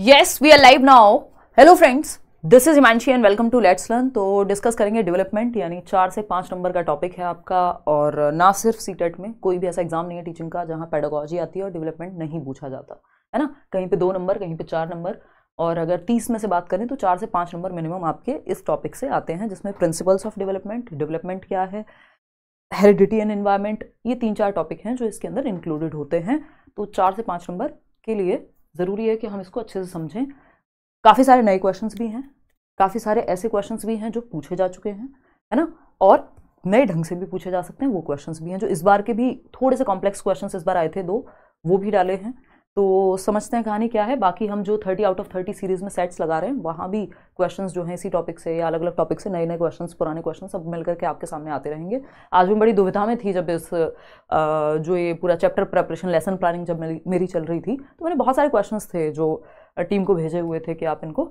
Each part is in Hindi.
Yes we are live now hello friends this is Himanshi and welcome to let's learn तो डिस्कस करेंगे डेवलपमेंट यानी चार से पाँच नंबर का टॉपिक है आपका और ना सिर्फ सीटेट e में कोई भी ऐसा एग्जाम नहीं है टीचिंग का जहाँ पेडागोलॉजी आती है और डेवलपमेंट नहीं पूछा जाता है ना कहीं पे दो नंबर कहीं पे चार नंबर और अगर तीस में से बात करें तो चार से पाँच नंबर मिनिमम आपके इस टॉपिक से आते हैं जिसमें प्रिंसिपल्स ऑफ डेवलपमेंट डेवलपमेंट क्या है हेरिडिटी एंड एनवायरमेंट ये तीन चार टॉपिक हैं जो इसके अंदर इंक्लूडेड होते हैं तो चार से पाँच नंबर के लिए ज़रूरी है कि हम इसको अच्छे से समझें काफ़ी सारे नए क्वेश्चन भी हैं काफ़ी सारे ऐसे क्वेश्चन भी हैं जो पूछे जा चुके हैं है ना और नए ढंग से भी पूछे जा सकते हैं वो क्वेश्चंस भी हैं जो इस बार के भी थोड़े से कॉम्प्लेक्स क्वेश्चंस इस बार आए थे दो वो भी डाले हैं तो समझते हैं कहानी क्या है बाकी हम जो thirty out of thirty series में सेट्स लगा रहे हैं वहाँ भी क्वेश्चंस जो हैं इसी टॉपिक से या अलग अलग टॉपिक से नए नए क्वेश्चंस पुराने क्वेश्चन सब मिल करके आपके सामने आते रहेंगे आज भी बड़ी दुविधा में थी जब इस जो ये पूरा चैप्टर प्रेपरेशन लेसन प्लानिंग जब मेरी चल रही थी तो मैंने बहुत सारे क्वेश्चन थे जो टीम को भेजे हुए थे कि आप इनको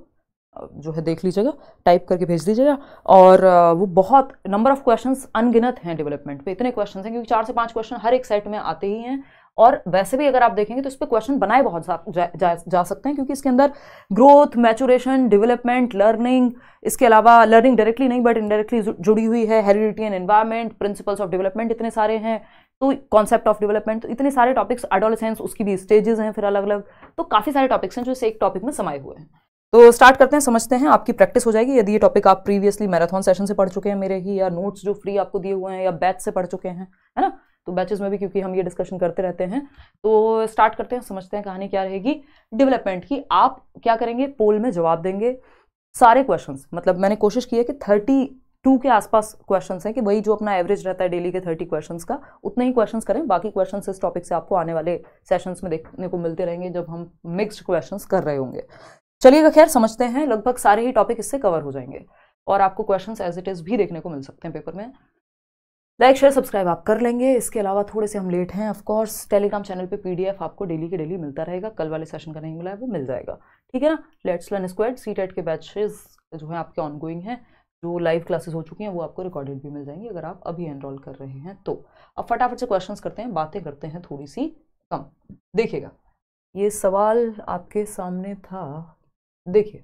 जो है देख लीजिएगा टाइप करके भेज दीजिएगा और वो बहुत नंबर ऑफ क्वेश्चंस अनगिनत हैं डेवलपमेंट पे इतने क्वेश्चंस हैं क्योंकि चार से पांच क्वेश्चन हर एक सेट में आते ही हैं और वैसे भी अगर आप देखेंगे तो इस पर क्वेश्चन बनाए बहुत जा, जा, जा सकते हैं क्योंकि इसके अंदर ग्रोथ मैचुरेशन डेवलपमेंट लर्निंग इसके अलावा लर्निंग डायरेक्टली नहीं बट इनडायरेक्टली जुड़ी हुई है heredity and environment principles of development इतने सारे हैं तो कॉन्सेप्ट ऑफ डेवलपमेंट तो इतने सारे टॉपिक्स एडोलेसेंस उसकी भी स्टेजेस हैं फिर अलग अलग तो काफ़ी सारे टॉपिक्स हैं जो इस एक टॉपिक में समाये हुए हैं तो स्टार्ट करते हैं समझते हैं आपकी प्रैक्टिस हो जाएगी यदि ये टॉपिक आप प्रीवियसली मैराथन सेशन से पढ़ चुके हैं मेरे ही या नोट्स जो फ्री आपको दिए हुए हैं या बैच से पढ़ चुके हैं है ना तो बैचेज में भी क्योंकि हम ये डिस्कशन करते रहते हैं तो स्टार्ट करते हैं समझते हैं कहानी क्या रहेगी डेवलपमेंट की आप क्या करेंगे पोल में जवाब देंगे सारे क्वेश्चन मतलब मैंने कोशिश की है कि थर्टी टू के आसपास क्वेश्चन हैं कि वही जो अपना एवरेज रहता है डेली के थर्टी क्वेश्चन का उतने ही क्वेश्चन करें बाकी क्वेश्चन इस टॉपिक से आपको आने वाले सेशंस में देखने को मिलते रहेंगे जब हम मिक्सड क्वेश्चन कर रहे होंगे चलिएगा खैर समझते हैं लगभग सारे ही टॉपिक इससे कवर हो जाएंगे और आपको क्वेश्चंस एज इट इज़ भी देखने को मिल सकते हैं पेपर में लाइक शेयर सब्सक्राइब आप कर लेंगे इसके अलावा थोड़े से हम लेट हैं ऑफकोर्स टेलीग्राम चैनल पे पीडीएफ आपको डेली के डेली मिलता रहेगा कल वाले सेशन का नहीं मिला है वो मिल जाएगा ठीक है ना लेट्स लर्न स्क्वाड सी के बैचेज जो है आपके ऑनगोइंग हैं जो लाइव क्लासेस हो चुकी हैं वो आपको रिकॉर्डेड भी मिल जाएंगी अगर आप अभी एनरोल कर रहे हैं तो अब फटाफट से क्वेश्चन करते हैं बातें करते हैं थोड़ी सी कम देखिएगा ये सवाल आपके सामने था देखिए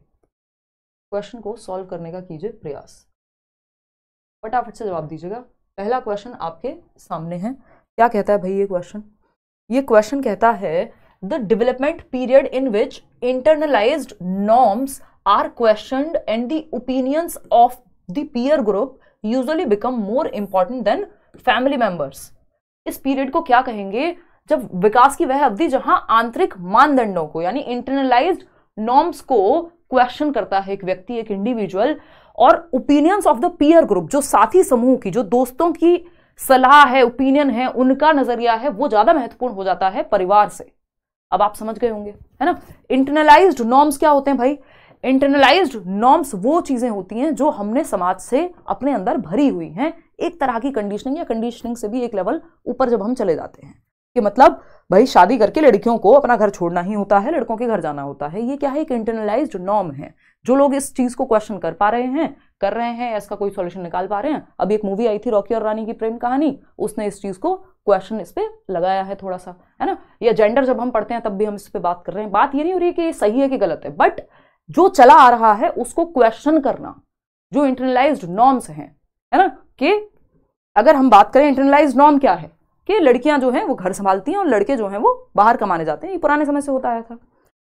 क्वेश्चन को सॉल्व करने का कीजिए प्रयास फटाफट से जवाब दीजिएगा पहला क्वेश्चन आपके सामने है क्या कहता है भाई ये क्वेश्चन ये क्वेश्चन कहता है the development period in which internalise norms are question and the opinions of the peer group usually become more important than family members इस पीरियड को क्या कहेंगे जब विकास की वह अवधि जहां आंतरिक मानदंडों को यानी इंटरनलाइज नॉर्म्स को क्वेश्चन करता है एक व्यक्ति एक इंडिविजुअल और opinions of the peer group जो साथी समूह की जो दोस्तों की सलाह है ओपिनियन है उनका नजरिया है वो ज्यादा महत्वपूर्ण हो जाता है परिवार से अब आप समझ गए होंगे है ना इंटरनलाइज्ड नॉर्म्स क्या होते हैं भाई इंटरनलाइज नॉर्म्स वो चीजें होती हैं जो हमने समाज से अपने अंदर भरी हुई हैं एक तरह की कंडीशनिंग या कंडीशनिंग से भी एक लेवल ऊपर जब हम चले जाते हैं कि मतलब भाई शादी करके लड़कियों को अपना घर छोड़ना ही होता है लड़कों के घर जाना होता है ये क्या है एक इंटरनलाइज नॉर्म है जो लोग इस चीज़ को क्वेश्चन कर पा रहे हैं कर रहे हैं इसका कोई सॉल्यूशन निकाल पा रहे हैं अभी एक मूवी आई थी रॉकी और रानी की प्रेम कहानी उसने इस चीज़ को क्वेश्चन इस पर लगाया है थोड़ा सा है ना या जेंडर जब हम पढ़ते हैं तब भी हम इस पर बात कर रहे हैं बात ये नहीं हो रही है कि ये सही है कि गलत है बट जो चला आ रहा है उसको क्वेश्चन करना जो इंटरनलाइज नॉर्म्स हैं है ना कि अगर हम बात करें इंटरनलाइज नॉर्म क्या है कि लड़कियां जो हैं वो घर संभालती हैं और लड़के जो हैं वो बाहर कमाने जाते हैं ये पुराने समय से होता आया था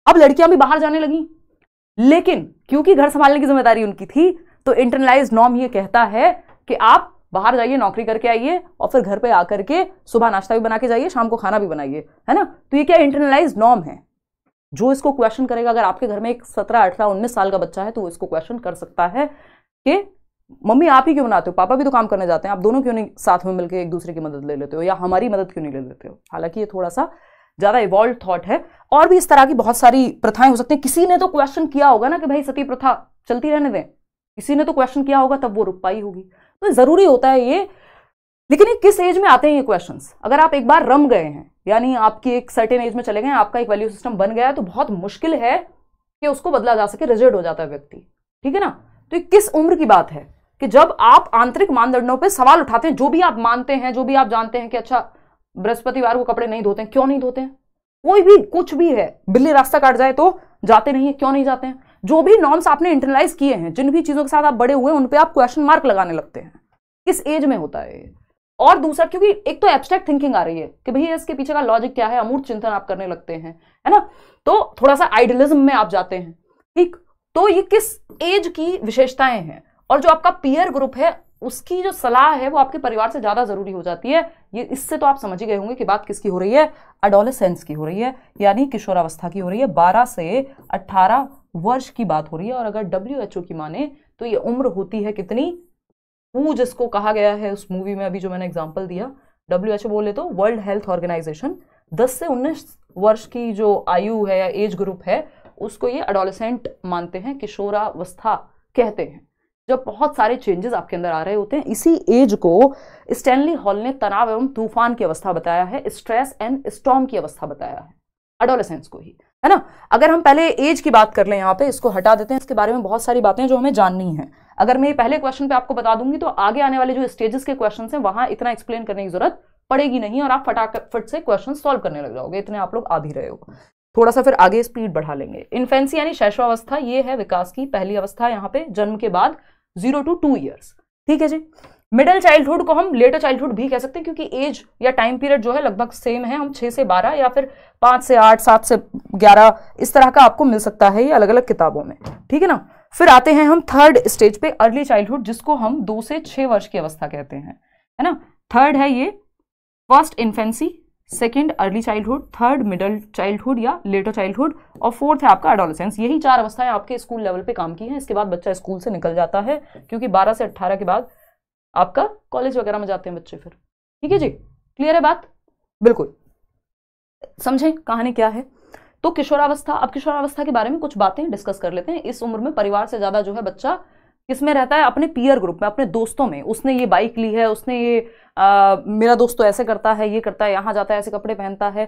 अब लड़कियां भी बाहर जाने लगी लेकिन क्योंकि घर संभालने की जिम्मेदारी उनकी थी तो इंटरनलाइज नॉर्म ये कहता है कि आप बाहर जाइए नौकरी करके आइए और फिर घर पर आकर के सुबह नाश्ता भी बना के जाइए शाम को खाना भी बनाइए है ना तो ये क्या इंटरनलाइज नॉर्म है जो इसको क्वेश्चन करेगा अगर आपके घर में एक सत्रह अठारह उन्नीस साल का बच्चा है तो वो इसको क्वेश्चन कर सकता है कि मम्मी आप ही क्यों बनाते हो पापा भी तो काम करने जाते हैं आप दोनों क्यों नहीं साथ में मिलकर एक दूसरे की मदद ले लेते हो या हमारी मदद क्यों नहीं ले लेते हो हालांकि ये थोड़ा सा ज़्यादा इवॉल्व थॉट है और भी इस तरह की बहुत सारी प्रथाएं हो सकती हैं किसी ने तो क्वेश्चन किया होगा ना कि भाई सती प्रथा चलती रहने दें किसी ने तो क्वेश्चन किया होगा तब वो रुक पाई होगी तो ज़रूरी होता है ये लेकिन ये किस एज में आते हैं ये क्वेश्चंस अगर आप एक बार रम गए हैं यानी आपकी एक सर्टेन एज में चले गए आपका एक वैल्यू सिस्टम बन गया है तो बहुत मुश्किल है कि उसको बदला जा सके रिजिड हो जाता है व्यक्ति ठीक है ना तो ये किस उम्र की बात है कि जब आप आंतरिक मानदंडों पे सवाल उठाते हैं जो भी आप मानते हैं जो भी आप जानते हैं कि अच्छा बृहस्पतिवार को कपड़े नहीं धोते हैं क्यों नहीं धोते हैं कोई भी कुछ भी है बिल्ली रास्ता काट जाए तो जाते नहीं क्यों नहीं जाते हैं जो भी नॉर्म्स आपने इंटरलाइज किए हैं जिन भी चीज़ों के साथ आप बड़े हुए उन पर आप क्वेश्चन मार्क लगाने लगते हैं किस एज में होता है और दूसरा क्योंकि एक तो एब्स्ट्रैक्ट थिंकिंग आ रही है कि भैया इसके पीछे का लॉजिक क्या है अमूर्त चिंतन आप करने लगते हैं है ना तो थोड़ा सा आइडियलिज्म में आप जाते हैं ठीक तो ये किस एज की विशेषताएं हैं और जो आपका पीयर ग्रुप है उसकी जो सलाह है वो आपके परिवार से ज़्यादा ज़रूरी हो जाती है ये इससे तो आप समझ ही गए होंगे कि बात किसकी हो रही है अडोलेसेंस की हो रही है यानी किशोरावस्था की हो रही है 12 से 18 वर्ष की बात हो रही है और अगर डब्ल्यू की माने तो ये उम्र होती है कितनी वो जिसको कहा गया है उस मूवी में अभी जो मैंने एग्जाम्पल दिया डब्ल्यू बोले तो वर्ल्ड हेल्थ ऑर्गेनाइजेशन दस से उन्नीस वर्ष की जो आयु है या एज ग्रुप है उसको ये अडोलेसेंट मानते हैं किशोरावस्था कहते हैं जब बहुत सारे चेंजेस आपके अंदर आ रहे होते हैं इसी एज को स्टैनली हॉल ने तनाव एवं तूफान की अवस्था बताया है स्ट्रेस एंड स्टॉम की अवस्था बताया है एडोलेसेंस को ही है ना अगर हम पहले एज की बात कर लें यहाँ पे इसको हटा देते हैं इसके बारे में बहुत सारी बातें जो हमें जाननी है अगर मैं पहले क्वेश्चन पे आपको बता दूंगी तो आगे आने वाले जो स्टेजेस के क्वेश्चन हैं वहां इतना एक्सप्लेन करने की जरूरत पड़ेगी नहीं और आप फटाफट से क्वेश्चन सॉल्व करने लग जाओगे इतने आप लोग आ भी रहे हो थोड़ा सा फिर आगे स्पीड बढ़ा लेंगे इन्फेंसी यानी शैशवावस्था ये है विकास की पहली अवस्था यहाँ पे जन्म के बाद जीरो टू टू ईयर्स ठीक है जी मिडिल चाइल्डहुड को हम लेटर चाइल्डहुड भी कह सकते हैं क्योंकि एज या टाइम पीरियड जो है लगभग सेम है हम छः से बारह या फिर पाँच से आठ सात से ग्यारह इस तरह का आपको मिल सकता है ये अलग अलग किताबों में ठीक है ना फिर आते हैं हम थर्ड स्टेज पे अर्ली चाइल्डहुड जिसको हम दो से छः वर्ष की अवस्था कहते हैं है ना थर्ड है ये first infancy second early childhood third middle childhood या लेटर चाइल्डहुड और फोर्थ है आपका एडोलसेंस यही चार अवस्थाएं आपके स्कूल लेवल पे काम की हैं इसके बाद बच्चा स्कूल से निकल जाता है क्योंकि 12 से 18 के बाद आपका कॉलेज वगैरह में जाते हैं बच्चे फिर ठीक है जी क्लियर है बात बिल्कुल समझे कहानी क्या है तो किशोरावस्था अब किशोरावस्था के बारे में कुछ बातें डिस्कस कर लेते हैं इस उम्र में परिवार से ज़्यादा जो है बच्चा किसमें रहता है अपने पीयर ग्रुप में अपने दोस्तों में उसने ये बाइक ली है उसने ये आ, मेरा दोस्त तो ऐसे करता है ये करता है यहाँ जाता है ऐसे कपड़े पहनता है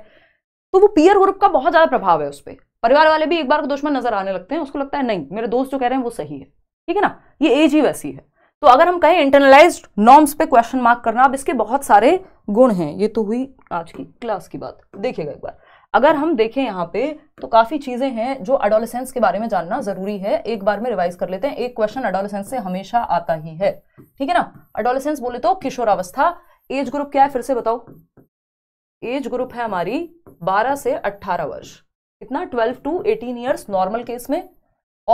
तो वो पीयर ग्रुप का बहुत ज़्यादा प्रभाव है उस पर परिवार वाले भी एक बार दुश्मन नजर आने लगते हैं उसको लगता है नहीं मेरे दोस्त जो कह रहे हैं वो सही है ठीक है ना ये एज ही वैसी है तो अगर हम कहें इंटरनलाइज नॉर्म्स पे क्वेश्चन मार्क करना अब इसके बहुत सारे गुण हैं ये तो हुई आज की क्लास की बात देखिएगा एक बार अगर हम देखें यहाँ पे तो काफ़ी चीज़ें हैं जो अडोलसेंस के बारे में जानना ज़रूरी है एक बार में रिवाइज कर लेते हैं एक क्वेश्चन अडोलसेंस से हमेशा आता ही है ठीक है ना अडोलसेंस बोले तो किशोरावस्था एज ग्रुप क्या है फिर से बताओ एज ग्रुप है हमारी 12 से 18 वर्ष इतना 12 टू 18 ईयर्स नॉर्मल केस में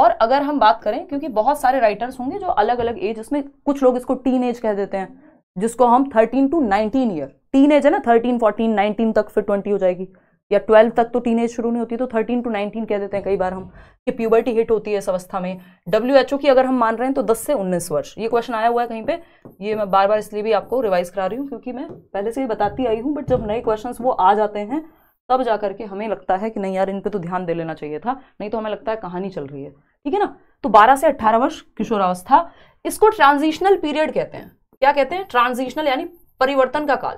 और अगर हम बात करें क्योंकि बहुत सारे राइटर्स होंगे जो अलग अलग एज इसमें कुछ लोग इसको टीन एज कह देते हैं जिसको हम 13 टू 19 ईयर टीन एज है ना 13, 14, 19 तक फिर 20 हो जाएगी या ट्वेल्व तक तो टीन शुरू नहीं होती तो थर्टीन टू नाइनटीन कह देते हैं कई बार हम कि प्यूबर्टी हिट होती है इस अवस्था में डब्ल्यू की अगर हम मान रहे हैं तो दस से उन्नीस वर्ष ये क्वेश्चन आया हुआ है कहीं पे ये मैं बार बार इसलिए भी आपको रिवाइज करा रही हूँ क्योंकि मैं पहले से ही बताती आई हूँ बट जब नए क्वेश्चन वो आ जाते हैं तब जा करके हमें लगता है कि नहीं यार इन पर तो ध्यान दे लेना चाहिए था नहीं तो हमें लगता है कहानी चल रही है ठीक है ना तो बारह से अट्ठारह वर्ष किशोरावस्था इसको ट्रांजिशनल पीरियड कहते हैं क्या कहते हैं ट्रांजिशनल यानी परिवर्तन का काल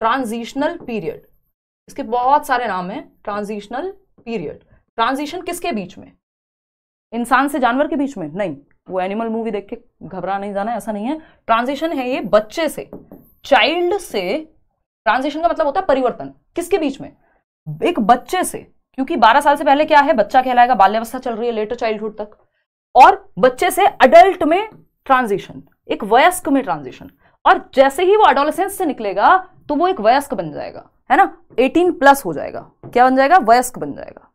ट्रांजिशनल पीरियड इसके बहुत सारे नाम हैं ट्रांजिशनल पीरियड ट्रांजिशन किसके बीच में इंसान से जानवर के बीच में नहीं वो एनिमल मूवी देख के घबरा नहीं जाना ऐसा नहीं है ट्रांजिशन है ये बच्चे से चाइल्ड से ट्रांजिशन का मतलब होता है परिवर्तन किसके बीच में एक बच्चे से क्योंकि 12 साल से पहले क्या है बच्चा कहलाएगा बाल्यावस्था चल रही है लेटर चाइल्डहुड तक और बच्चे से अडल्ट में ट्रांजिशन एक वयस्क में ट्रांजिशन और जैसे ही वो अडोलसेंस से निकलेगा तो वो एक वयस्क बन जाएगा है ना 18 प्लस हो जाएगा क्या बन जाएगा वयस्क बन जाएगा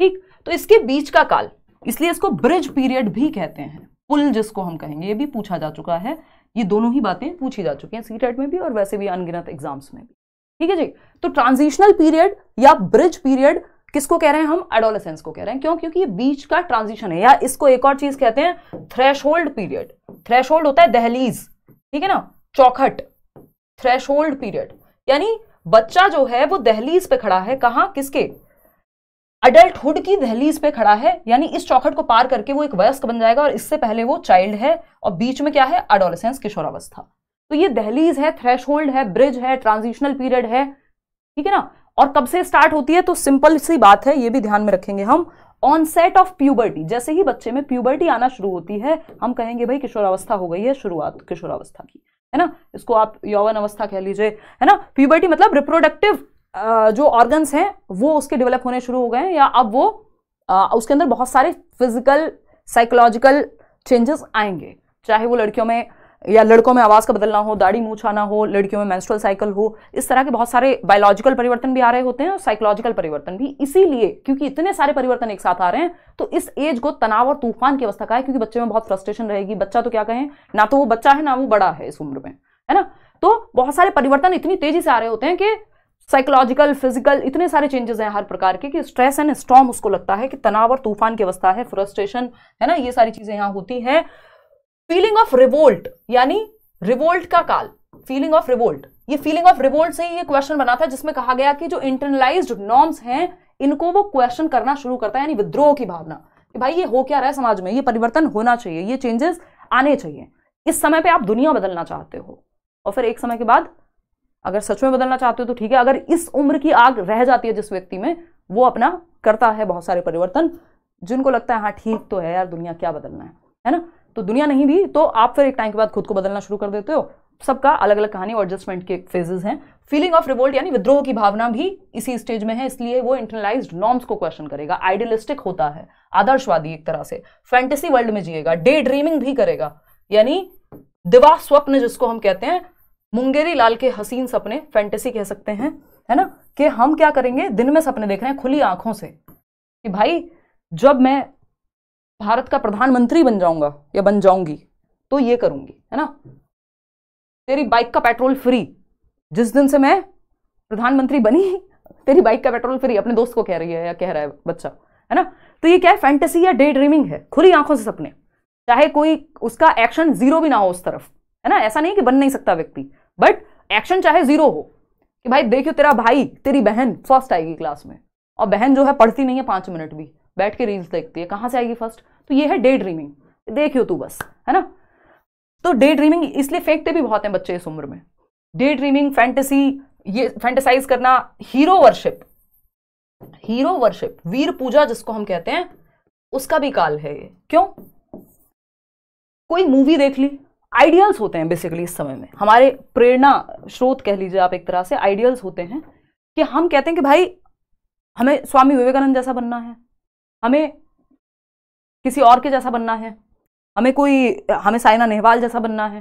ठीक तो इसके बीच का काल इसलिए इसको ब्रिज पीरियड भी कहते हैं पुल जिसको हम कहेंगे ये भी पूछा जा चुका है ये दोनों ही बातें पूछी जा चुकी हैं सीटेट में भी और वैसे भी अनगिनत एग्जाम्स में भी ठीक है जी तो ट्रांजिशनल पीरियड या ब्रिज पीरियड किसको कह रहे हैं हम एडोलेसेंस को कह रहे हैं क्यों क्योंकि ये बीच का ट्रांजिशन है या इसको एक और चीज कहते हैं थ्रेश पीरियड थ्रेश होता है दहलीज ठीक है ना चौखट थ्रेश पीरियड यानी बच्चा जो है वो दहलीज पे खड़ा है कहा किसके हुड की दहलीज पे खड़ा है यानी इस चौखट को पार करके वो एक वयस्क बन जाएगा और इससे पहले वो चाइल्ड है और बीच में क्या है अडोलसेंस किशोरावस्था तो ये दहलीज है थ्रेश है ब्रिज है ट्रांजिशनल पीरियड है ठीक है ना और कब से स्टार्ट होती है तो सिंपल सी बात है ये भी ध्यान में रखेंगे हम ऑन सेट ऑफ प्यूबर्टी जैसे ही बच्चे में प्यूबर्टी आना शुरू होती है हम कहेंगे भाई किशोरावस्था हो गई है शुरुआत किशोरावस्था की है ना इसको आप यौवन अवस्था कह लीजिए है ना प्यूबर्टी मतलब रिप्रोडक्टिव जो ऑर्गन्स हैं वो उसके डेवलप होने शुरू हो गए हैं या अब वो आ, उसके अंदर बहुत सारे फिजिकल साइकोलॉजिकल चेंजेस आएंगे चाहे वो लड़कियों में या लड़कों में आवाज़ का बदलना हो दाढ़ी मूछाना हो लड़कियों में मेंस्ट्रुअल साइकिल हो इस तरह के बहुत सारे बायोलॉजिकल परिवर्तन भी आ रहे होते हैं और साइकोलॉजिकल परिवर्तन भी इसीलिए क्योंकि इतने सारे परिवर्तन एक साथ आ रहे हैं तो इस एज को तनाव और तूफान की अवस्था का है क्योंकि बच्चे में बहुत फ्रस्ट्रेशन रहेगी बच्चा तो क्या कहें ना तो वो बच्चा है ना वो बड़ा है इस उम्र में है ना तो बहुत सारे परिवर्तन इतनी तेजी से आ रहे होते हैं कि साइकोलॉजिकल फिजिकल इतने सारे चेंजेस हैं हर प्रकार के कि स्ट्रेस एंड स्ट्रॉम उसको लगता है कि तनाव और तूफान की अवस्था है फ्रस्ट्रेशन है ना ये सारी चीज़ें यहाँ होती है फीलिंग ऑफ रिवोल्ट यानी रिवोल्ट का काल फीलिंग ऑफ रिवोल्ट ये फीलिंग ऑफ रिवोल्ट से ही ये क्वेश्चन बना था जिसमें कहा गया कि जो इंटरनलाइज्ड नॉर्म्स हैं इनको वो क्वेश्चन करना शुरू करता है यानी विद्रोह की भावना कि भाई ये हो क्या रहा है समाज में ये परिवर्तन होना चाहिए ये चेंजेस आने चाहिए इस समय पे आप दुनिया बदलना चाहते हो और फिर एक समय के बाद अगर सच में बदलना चाहते हो तो ठीक है अगर इस उम्र की आग रह जाती है जिस व्यक्ति में वो अपना करता है बहुत सारे परिवर्तन जिनको लगता है हाँ ठीक तो है यार दुनिया क्या बदलना है है ना तो दुनिया नहीं भी तो आप फिर एक टाइम के बाद खुद को बदलना शुरू कर देते हो सबका अलग अलग कहानी और एडजस्टमेंट के फेजेस हैं फीलिंग ऑफ रिवोल्ट यानी विद्रोह की भावना भी इसी स्टेज में है इसलिए वो इंटरनलाइज नॉर्म्स को क्वेश्चन करेगा आइडियलिस्टिक होता है आदर्शवादी एक तरह से फैंटेसी वर्ल्ड में जिएगा डे ड्रीमिंग भी करेगा यानी दिवा स्वप्न जिसको हम कहते हैं मुंगेरी लाल के हसीन सपने फैंटेसी कह सकते हैं है ना कि हम क्या करेंगे दिन में सपने देख रहे हैं खुली आंखों से कि भाई जब मैं भारत का प्रधानमंत्री बन जाऊंगा या बन जाऊंगी तो ये करूंगी है ना तेरी बाइक का पेट्रोल फ्री जिस दिन से मैं प्रधानमंत्री बनी तेरी बाइक का पेट्रोल फ्री अपने दोस्त को कह रही है या कह रहा है बच्चा है ना तो ये क्या है फैंटेसी या डे ड्रीमिंग है खुली आंखों से सपने चाहे कोई उसका एक्शन जीरो भी ना हो उस तरफ है ना ऐसा नहीं कि बन नहीं सकता व्यक्ति बट एक्शन चाहे जीरो हो कि भाई देखियो तेरा भाई तेरी बहन फर्स्ट आएगी क्लास में और बहन जो है पढ़ती नहीं है पांच मिनट भी बैठ के रील्स देखती है कहां से आएगी फर्स्ट तो ये है डे ड्रीमिंग देखियो तू बस है ना तो डे ड्रीमिंग इसलिए फेंकते भी बहुत हैं बच्चे इस उम्र में डे ड्रीमिंग फैंटेसी ये फैंटेसाइज करना हीरो वर्शिप हीरो वर्शिप वीर पूजा जिसको हम कहते हैं उसका भी काल है ये क्यों कोई मूवी देख ली आइडियल्स होते हैं बेसिकली इस समय में हमारे प्रेरणा स्रोत कह लीजिए आप एक तरह से आइडियल्स होते हैं कि हम कहते हैं कि भाई हमें स्वामी विवेकानंद जैसा बनना है हमें किसी और के जैसा बनना है हमें कोई हमें साइना नेहवाल जैसा बनना है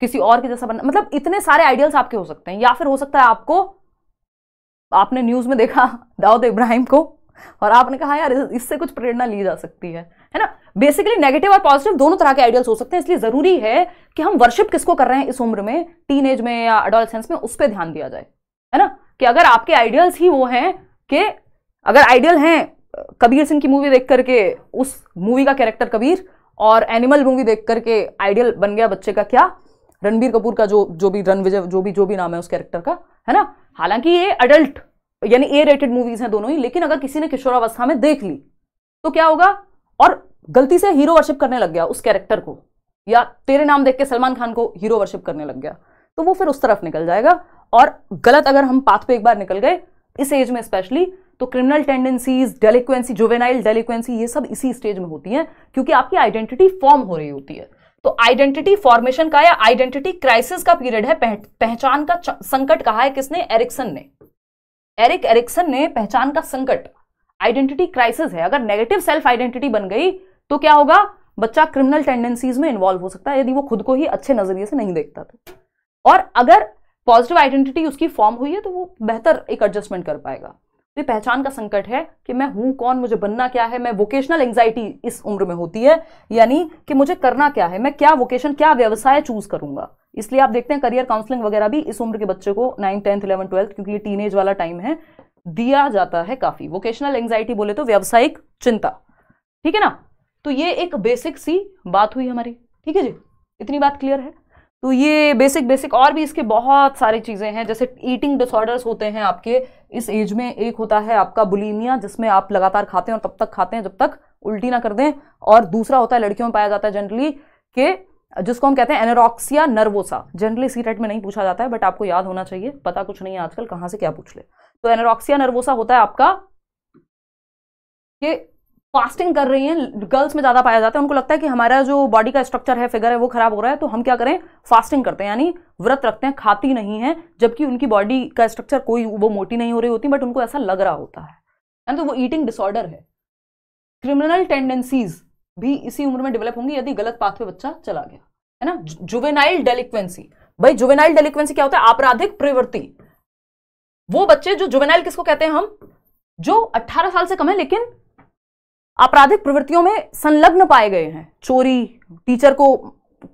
किसी और के जैसा बनना मतलब इतने सारे आइडियल्स आपके हो सकते हैं या फिर हो सकता है आपको आपने न्यूज़ में देखा दाऊद इब्राहिम को और आपने कहा यार इससे कुछ प्रेरणा ली जा सकती है है ना बेसिकली नेगेटिव और पॉजिटिव दोनों तरह के आइडियल्स हो सकते हैं इसलिए ज़रूरी है कि हम वर्शिप किसको कर रहे हैं इस उम्र में टीन एज में या अडोलसेंस में उस पर ध्यान दिया जाए है ना कि अगर आपके आइडियल्स ही वो हैं कि अगर आइडियल हैं कबीर सिंह की मूवी देख करके उस मूवी का कैरेक्टर कबीर और एनिमल मूवी देख करके आइडियल बन गया बच्चे का क्या रणबीर कपूर का जो जो भी रन विजय जो भी जो भी नाम है उस कैरेक्टर का है ना हालांकि ये अडल्ट यानी ए रेटेड मूवीज हैं दोनों ही लेकिन अगर किसी ने किशोरावस्था में देख ली तो क्या होगा और गलती से हीरो वर्शिप करने लग गया उस कैरेक्टर को या तेरे नाम देख के सलमान खान को हीरो वर्शिप करने लग गया तो वो फिर उस तरफ निकल जाएगा और गलत अगर हम पाथ पे एक बार निकल गए इस एज में स्पेशली तो criminal tendencies delinquency juvenile delinquency ये सब इसी स्टेज में होती है क्योंकि आपकी आइडेंटिटी फॉर्म हो रही होती है तो आइडेंटिटी फॉर्मेशन का या आइडेंटिटी क्राइसिस का पीरियड है पह, पहचान का संकट कहा है किसने एरिक्सन ने एरिक एरिक्सन ने पहचान का संकट आइडेंटिटी क्राइसिस है अगर नेगेटिव सेल्फ आइडेंटिटी बन गई तो क्या होगा बच्चा क्रिमिनल टेंडेंसीज में इन्वॉल्व हो सकता है यदि वो खुद को ही अच्छे नजरिए से नहीं देखता तो और अगर पॉजिटिव आइडेंटिटी उसकी फॉर्म हुई है तो वो बेहतर एक एडजस्टमेंट कर पाएगा तो पहचान का संकट है कि मैं हूं कौन मुझे बनना क्या है मैं वोकेशनल एंग्जाइटी इस उम्र में होती है यानी कि मुझे करना क्या है मैं क्या वोकेशन क्या व्यवसाय चूज करूंगा इसलिए आप देखते हैं करियर काउंसलिंग वगैरह भी इस उम्र के बच्चे को नाइन टेंथ इलेवन ट्वेल्थ क्योंकि ये टीनेज वाला टाइम है दिया जाता है काफी वोकेशनल एंग्जाइटी बोले तो व्यावसायिक चिंता ठीक है ना तो ये एक बेसिक सी बात हुई हमारी ठीक है जी इतनी बात क्लियर है तो ये बेसिक बेसिक और भी इसके बहुत सारी चीज़ें हैं जैसे ईटिंग डिसऑर्डर्स होते हैं आपके इस एज में एक होता है आपका बुलीमिया जिसमें आप लगातार खाते हैं और तब तक खाते हैं जब तक उल्टी ना कर दें और दूसरा होता है लड़कियों में पाया जाता है जनरली के जिसको हम कहते हैं एनोरॉक्सिया नर्वोसा जनरली सीटेट में नहीं पूछा जाता है बट आपको याद होना चाहिए पता कुछ नहीं है आजकल कहाँ से क्या पूछ ले तो एनोरॉक्सिया नर्वोसा होता है आपका कि फास्टिंग कर रही हैं गर्ल्स में ज़्यादा पाया जाता है उनको लगता है कि हमारा जो बॉडी का स्ट्रक्चर है फिगर है वो खराब हो रहा है तो हम क्या करें फास्टिंग करते हैं यानी व्रत रखते हैं खाती नहीं है जबकि उनकी बॉडी का स्ट्रक्चर कोई वो मोटी नहीं हो रही होती बट उनको ऐसा लग रहा होता है यानी तो वो ईटिंग डिसऑर्डर है क्रिमिनल टेंडेंसीज भी इसी उम्र में डेवलप होंगी यदि गलत पाथ पे बच्चा चला गया है ना जुवेनाइल डेलिक्वेंसी भाई जुवेनाइल डेलिक्वेंसी क्या होता है आपराधिक प्रवृत्ति वो बच्चे जो जुवेनाइल किसको कहते हैं हम जो 18 साल से कम है लेकिन आपराधिक प्रवृत्तियों में संलग्न पाए गए हैं चोरी टीचर को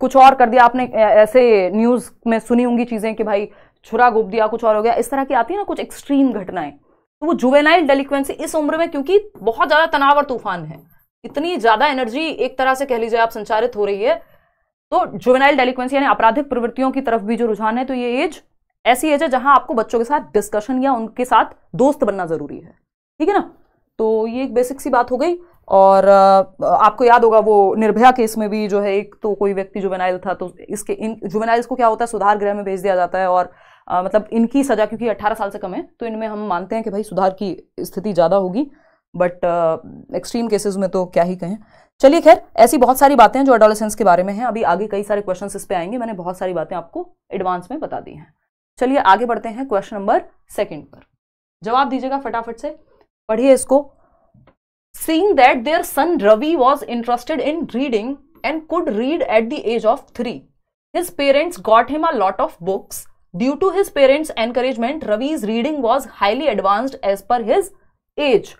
कुछ और कर दिया आपने ऐसे न्यूज़ में सुनी होंगी चीज़ें कि भाई छुरा घोप दिया कुछ और हो गया इस तरह की आती है ना कुछ एक्सट्रीम घटनाएं तो वो जुवेनाइल डेलिक्वेंसी इस उम्र में क्योंकि बहुत ज़्यादा तनाव और तूफान है इतनी ज़्यादा एनर्जी एक तरह से कह लीजिए आप संचारित हो रही है तो जुवेनाइल डेलिक्वेंसी यानी आपराधिक प्रवृत्तियों की तरफ भी जो रुझान है तो ये एज ऐसी एज है जहां आपको बच्चों के साथ डिस्कशन या उनके साथ दोस्त बनना जरूरी है ठीक है ना तो ये एक बेसिक सी बात हो गई और आपको याद होगा वो निर्भया केस में भी जो है एक तो कोई व्यक्ति जुवेनाइल था तो इसके इन जुवेनाइल्स को क्या होता है सुधार गृह में भेज दिया जाता है और आ, मतलब इनकी सज़ा क्योंकि 18 साल से कम है तो इनमें हम मानते हैं कि भाई सुधार की स्थिति ज़्यादा होगी बट एक्सट्रीम केसेस में तो क्या ही कहें चलिए खैर ऐसी बहुत सारी बातें हैं जो एडोलेसेंस के बारे में हैं अभी आगे कई सारे क्वेश्चन इस पर आएंगे मैंने बहुत सारी बातें आपको एडवांस में बता दी हैं चलिए आगे बढ़ते हैं क्वेश्चन नंबर सेकेंड पर जवाब दीजिएगा फटाफट से पढ़िए इसको seeing that their son Ravi was interested in reading and could read at the age of 3. His parents got him a lot of books. Due to his parents' encouragement, Ravi's reading was highly advanced as per his age.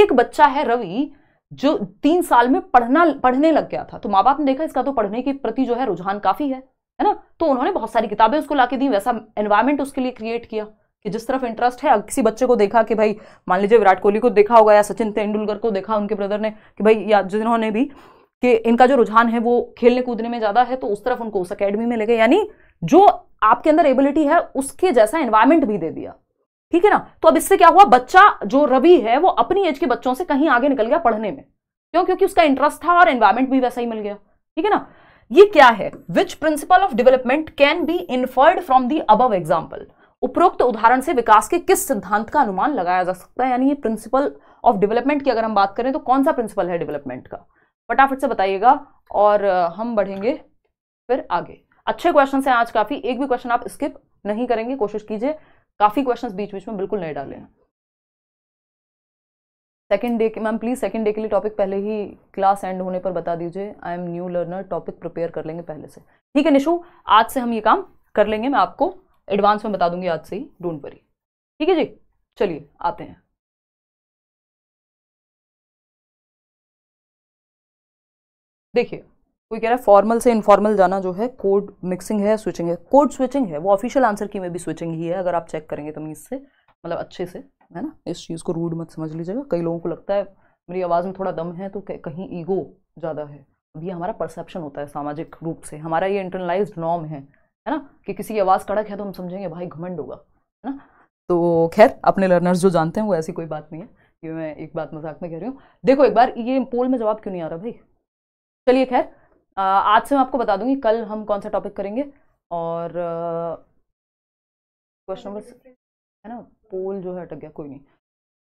ek bachcha hai Ravi जो तीन साल में पढ़ना पढ़ने लग गया था तो माँ बाप ने देखा इसका तो पढ़ने के प्रति जो है रुझान काफ़ी है है ना तो उन्होंने बहुत सारी किताबें उसको लाके दी वैसा एनवायरमेंट उसके लिए क्रिएट किया कि जिस तरफ इंटरेस्ट है किसी बच्चे को देखा कि भाई मान लीजिए विराट कोहली को देखा होगा या सचिन तेंदुलकर को देखा उनके ब्रदर ने कि भाई या जिन्होंने भी कि इनका जो रुझान है वो खेलने कूदने में ज़्यादा है तो उस तरफ उनको उस अकेडमी में ले गए यानी जो आपके अंदर एबिलिटी है उसके जैसा एनवायरमेंट भी दे दिया ठीक है ना तो अब इससे क्या हुआ बच्चा जो रवि है वो अपनी एज के बच्चों से कहीं आगे निकल गया पढ़ने में क्यों क्योंकि उसका इंटरेस्ट था और एनवायरमेंट भी वैसा ही मिल गया ठीक है ना ये क्या है which principle of development can be inferred from the above example उपरोक्त उदाहरण से विकास के किस सिद्धांत का अनुमान लगाया जा सकता है यानी ये प्रिंसिपल ऑफ डेवलपमेंट की अगर हम बात करें तो कौन सा प्रिंसिपल है डेवलपमेंट का फटाफट से बताइएगा और हम बढ़ेंगे फिर आगे अच्छे क्वेश्चन हैं आज काफ़ी एक भी क्वेश्चन आप स्किप नहीं करेंगे कोशिश कीजिए काफ़ी क्वेश्चन बीच बीच में बिल्कुल नहीं डाले सेकेंड डे के मैम प्लीज़ सेकेंड डे के लिए टॉपिक पहले ही क्लास एंड होने पर बता दीजिए I am new learner topic prepare कर लेंगे पहले से ठीक है निशु आज से हम ये काम कर लेंगे मैं आपको एडवांस में बता दूंगी आज से ही डोंट वरी ठीक है जी चलिए आते हैं देखिए कोई कह रहा है फॉर्मल से इनफॉर्मल जाना जो है कोड मिक्सिंग है स्विचिंग है कोड स्विचिंग है वो ऑफिशियल आंसर की में भी स्विचिंग ही है अगर आप चेक करेंगे तो मैं से मतलब अच्छे से है ना इस चीज़ को रूड मत समझ लीजिएगा कई लोगों को लगता है मेरी आवाज़ में थोड़ा दम है तो कहीं ईगो ज़्यादा है अब ये हमारा परसेप्शन होता है सामाजिक रूप से हमारा ये इंटरनलाइज नॉर्म है है ना कि किसी की आवाज़ कड़क है तो हम समझेंगे भाई घमंड होगा है ना तो खैर अपने लर्नर्स जो जानते हैं वो ऐसी कोई बात नहीं है कि मैं एक बात मजाक में कह रही हूँ देखो एक बार ये पोल में जवाब क्यों नहीं आ रहा भाई चलिए खैर आज से मैं आपको बता दूंगी कल हम कौन सा टॉपिक करेंगे और क्वेश्चन नंबर है ना पोल जो है अटक गया कोई नहीं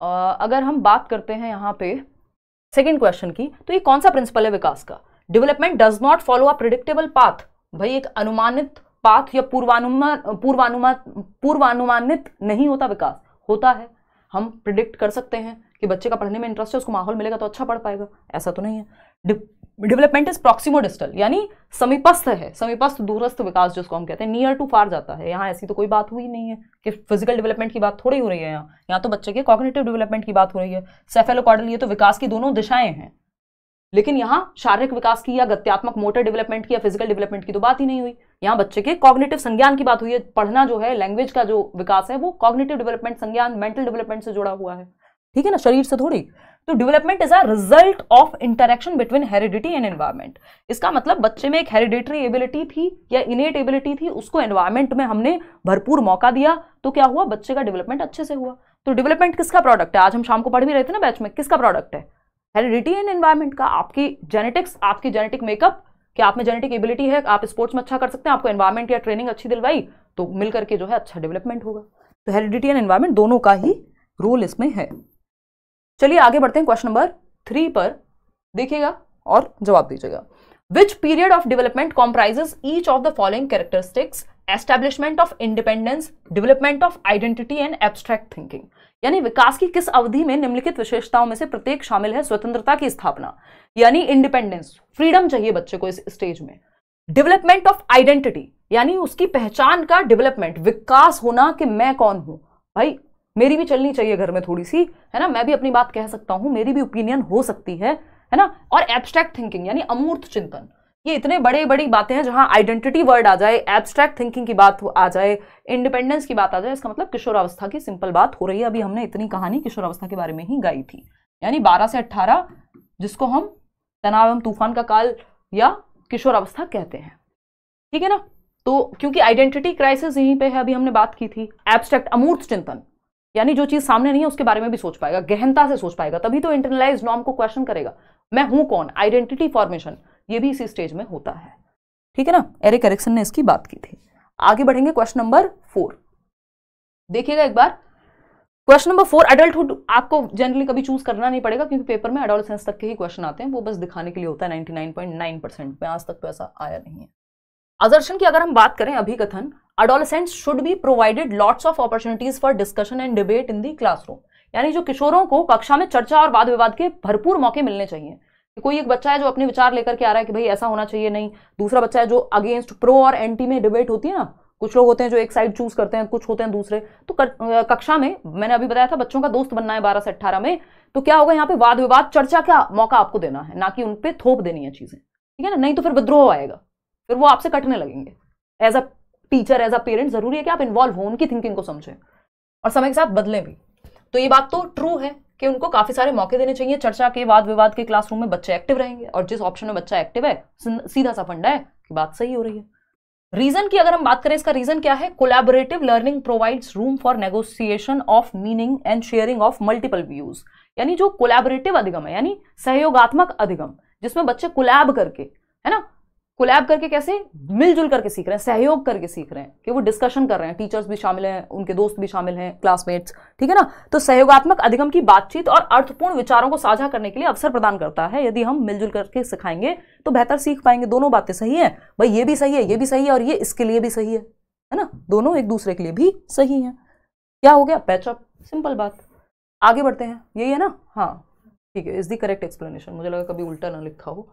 आ, अगर हम बात करते हैं यहाँ पे सेकेंड क्वेश्चन की तो ये कौन सा प्रिंसिपल है विकास का development does not follow a predictable path भाई एक अनुमानित पाथ या पूर्वानुमान पूर्वानुमान पूर्वानुमानित नहीं होता विकास होता है हम प्रिडिक्ट कर सकते हैं कि बच्चे का पढ़ने में इंटरेस्ट है उसको माहौल मिलेगा तो अच्छा पढ़ पाएगा ऐसा तो नहीं है डेवलपमेंट इज प्रोक्सीमोडिस्टल यानी समीपस्थ है समीपस्थ दूरस्थ विकास जिसको हम कहते हैं नियर टू फार जाता है यहाँ ऐसी तो कोई बात हुई नहीं है कि फिजिकल डेवलपमेंट की बात थोड़ी हो रही है यहाँ यहाँ तो बच्चे के कॉग्नेटिव डेवलपमेंट की बात हो रही है सेफेलोकॉडल ये तो विकास की दोनों दिशाएं हैं लेकिन यहाँ शारीरिक विकास की या गत्यात्मक मोटर डेवलपमेंट की या फिजिकल डेवलपमेंट की तो बात ही नहीं हुई यहाँ बच्चे के कॉग्निटिव संज्ञान की बात हुई है पढ़ना जो है लैंग्वेज का जो विकास है वो कॉग्निटिव डेवलपमेंट संज्ञान मेंटल डेवलपमेंट से जुड़ा हुआ है ठीक है ना शरीर से थोड़ी तो development is a result of interaction between heredity and environment इसका मतलब बच्चे में एक हेरिडिटरी एबिलिटी थी या इनेट एबिलिटी थी उसको एनवायरमेंट में हमने भरपूर मौका दिया तो क्या हुआ बच्चे का डेवलपमेंट अच्छे से हुआ तो डेवलपमेंट किसका प्रोडक्ट है आज हम शाम को पढ़ भी रहे थे ना बैच में किसका प्रोडक्ट है हेरिडिटी एंड एनवायरमेंट का आपकी जेनेटिक्स आपकी जेनेटिक मेकअप कि आप में जेनेटिक एबिलिटी है आप स्पोर्ट्स में अच्छा कर सकते हैं आपको एनवायरमेंट या ट्रेनिंग अच्छी दिलवाई तो मिल करके जो है अच्छा डेवलपमेंट होगा तो हेरिडिटी एंड एनवायरमेंट दोनों का ही रोल इसमें है चलिए आगे बढ़ते हैं क्वेश्चन नंबर थ्री पर देखिएगा और जवाब दीजिएगा which period of development comprises each of the following characteristics establishment of independence development of identity and abstract thinking यानी विकास की किस अवधि में निम्नलिखित विशेषताओं में से प्रत्येक शामिल है स्वतंत्रता की स्थापना यानी इंडिपेंडेंस फ्रीडम चाहिए बच्चे को इस स्टेज में डेवलपमेंट ऑफ आइडेंटिटी यानी उसकी पहचान का डेवलपमेंट विकास होना कि मैं कौन हूं भाई मेरी भी चलनी चाहिए घर में थोड़ी सी है ना मैं भी अपनी बात कह सकता हूं मेरी भी ओपिनियन हो सकती है है ना और एब्स्ट्रैक्ट थिंकिंग यानी अमूर्त चिंतन ये इतने बड़े बड़ी बातें हैं जहां आइडेंटिटी वर्ड आ जाए एब्स्ट्रैक्ट थिंकिंग की बात आ जाए इंडिपेंडेंस की बात आ जाए इसका मतलब किशोरावस्था की सिंपल बात हो रही है अभी हमने इतनी कहानी किशोरावस्था के बारे में ही गाई थी यानी 12 से 18 जिसको हम तनाव एवं तूफान का काल या किशोरावस्था कहते हैं ठीक है ना तो क्योंकि आइडेंटिटी क्राइसिस यहीं पे है अभी हमने बात की थी एब्स्ट्रैक्ट अमूर्त चिंतन यानी जो चीज सामने नहीं है उसके बारे में भी सोच पाएगा गहनता से सोच पाएगा तभी तो इंटरनलाइज नॉर्म को क्वेश्चन करेगा मैं हूं कौन आइडेंटिटी फॉर्मेशन ये भी इसी स्टेज में होता है ठीक है ना एरे करेक्शन ने इसकी बात की थी आगे बढ़ेंगे क्वेश्चन नंबर फोर देखिएगा एक बार क्वेश्चन नंबर फोर एडल्टहुड आपको जनरली कभी चूज करना नहीं पड़ेगा क्योंकि पेपर में एडोलसेंस तक के ही क्वेश्चन आते हैं वो बस दिखाने के लिए होता है 99.9 परसेंट में आज तक तो ऐसा आया नहीं है अजर्शन की अगर हम बात करें अभी कथन adolescent should be provided lots of opportunities for discussion and debate in the classroom यानी जो किशोरों को कक्षा में चर्चा और वाद विवाद के भरपूर मौके मिलने चाहिए कोई एक बच्चा है जो अपने विचार लेकर के आ रहा है कि भाई ऐसा होना चाहिए नहीं दूसरा बच्चा है जो अगेंस्ट प्रो और एंटी में डिबेट होती है ना कुछ लोग होते हैं जो एक साइड चूज करते हैं कुछ होते हैं दूसरे तो कर, कक्षा में मैंने अभी बताया था बच्चों का दोस्त बनना है बारह से अट्ठारह में तो क्या होगा यहाँ पे वाद विवाद चर्चा का मौका आपको देना है ना कि उन पर थोप देनी है चीजें ठीक है ना नहीं तो फिर विद्रोह आएगा फिर वो आपसे कटने लगेंगे as a teacher as a parent जरूरी है कि आप इन्वॉल्व हो उनकी थिंकिंग को समझें और समय के साथ बदलें भी तो ये बात तो ट्रू है कि उनको काफ़ी सारे मौके देने चाहिए चर्चा के वाद विवाद के क्लासरूम में बच्चे एक्टिव रहेंगे और जिस ऑप्शन में बच्चा एक्टिव है सीधा सा फंडा है कि बात सही हो रही है रीजन की अगर हम बात करें इसका रीजन क्या है collaborative learning provides room for negotiation of meaning and sharing of multiple views यानी जो कोलैबोरेटिव अधिगम है यानी सहयोगात्मक अधिगम जिसमें बच्चे कोलैब करके है ना कोलैब करके कैसे मिलजुल करके सीख रहे हैं सहयोग करके सीख रहे हैं कि वो डिस्कशन कर रहे हैं टीचर्स भी शामिल हैं उनके दोस्त भी शामिल हैं क्लासमेट्स ठीक है ना तो सहयोगात्मक अधिगम की बातचीत और अर्थपूर्ण विचारों को साझा करने के लिए अवसर प्रदान करता है यदि हम मिलजुल करके सिखाएंगे तो बेहतर सीख पाएंगे दोनों बातें सही है भाई ये भी सही है ये भी सही है और ये इसके लिए भी सही है है ना दोनों एक दूसरे के लिए भी सही है क्या हो गया पैचअप सिंपल बात आगे बढ़ते हैं यही है ना हाँ ठीक है इज दी करेक्ट एक्सप्लेनेशन मुझे लगा कभी उल्टा ना लिखा हो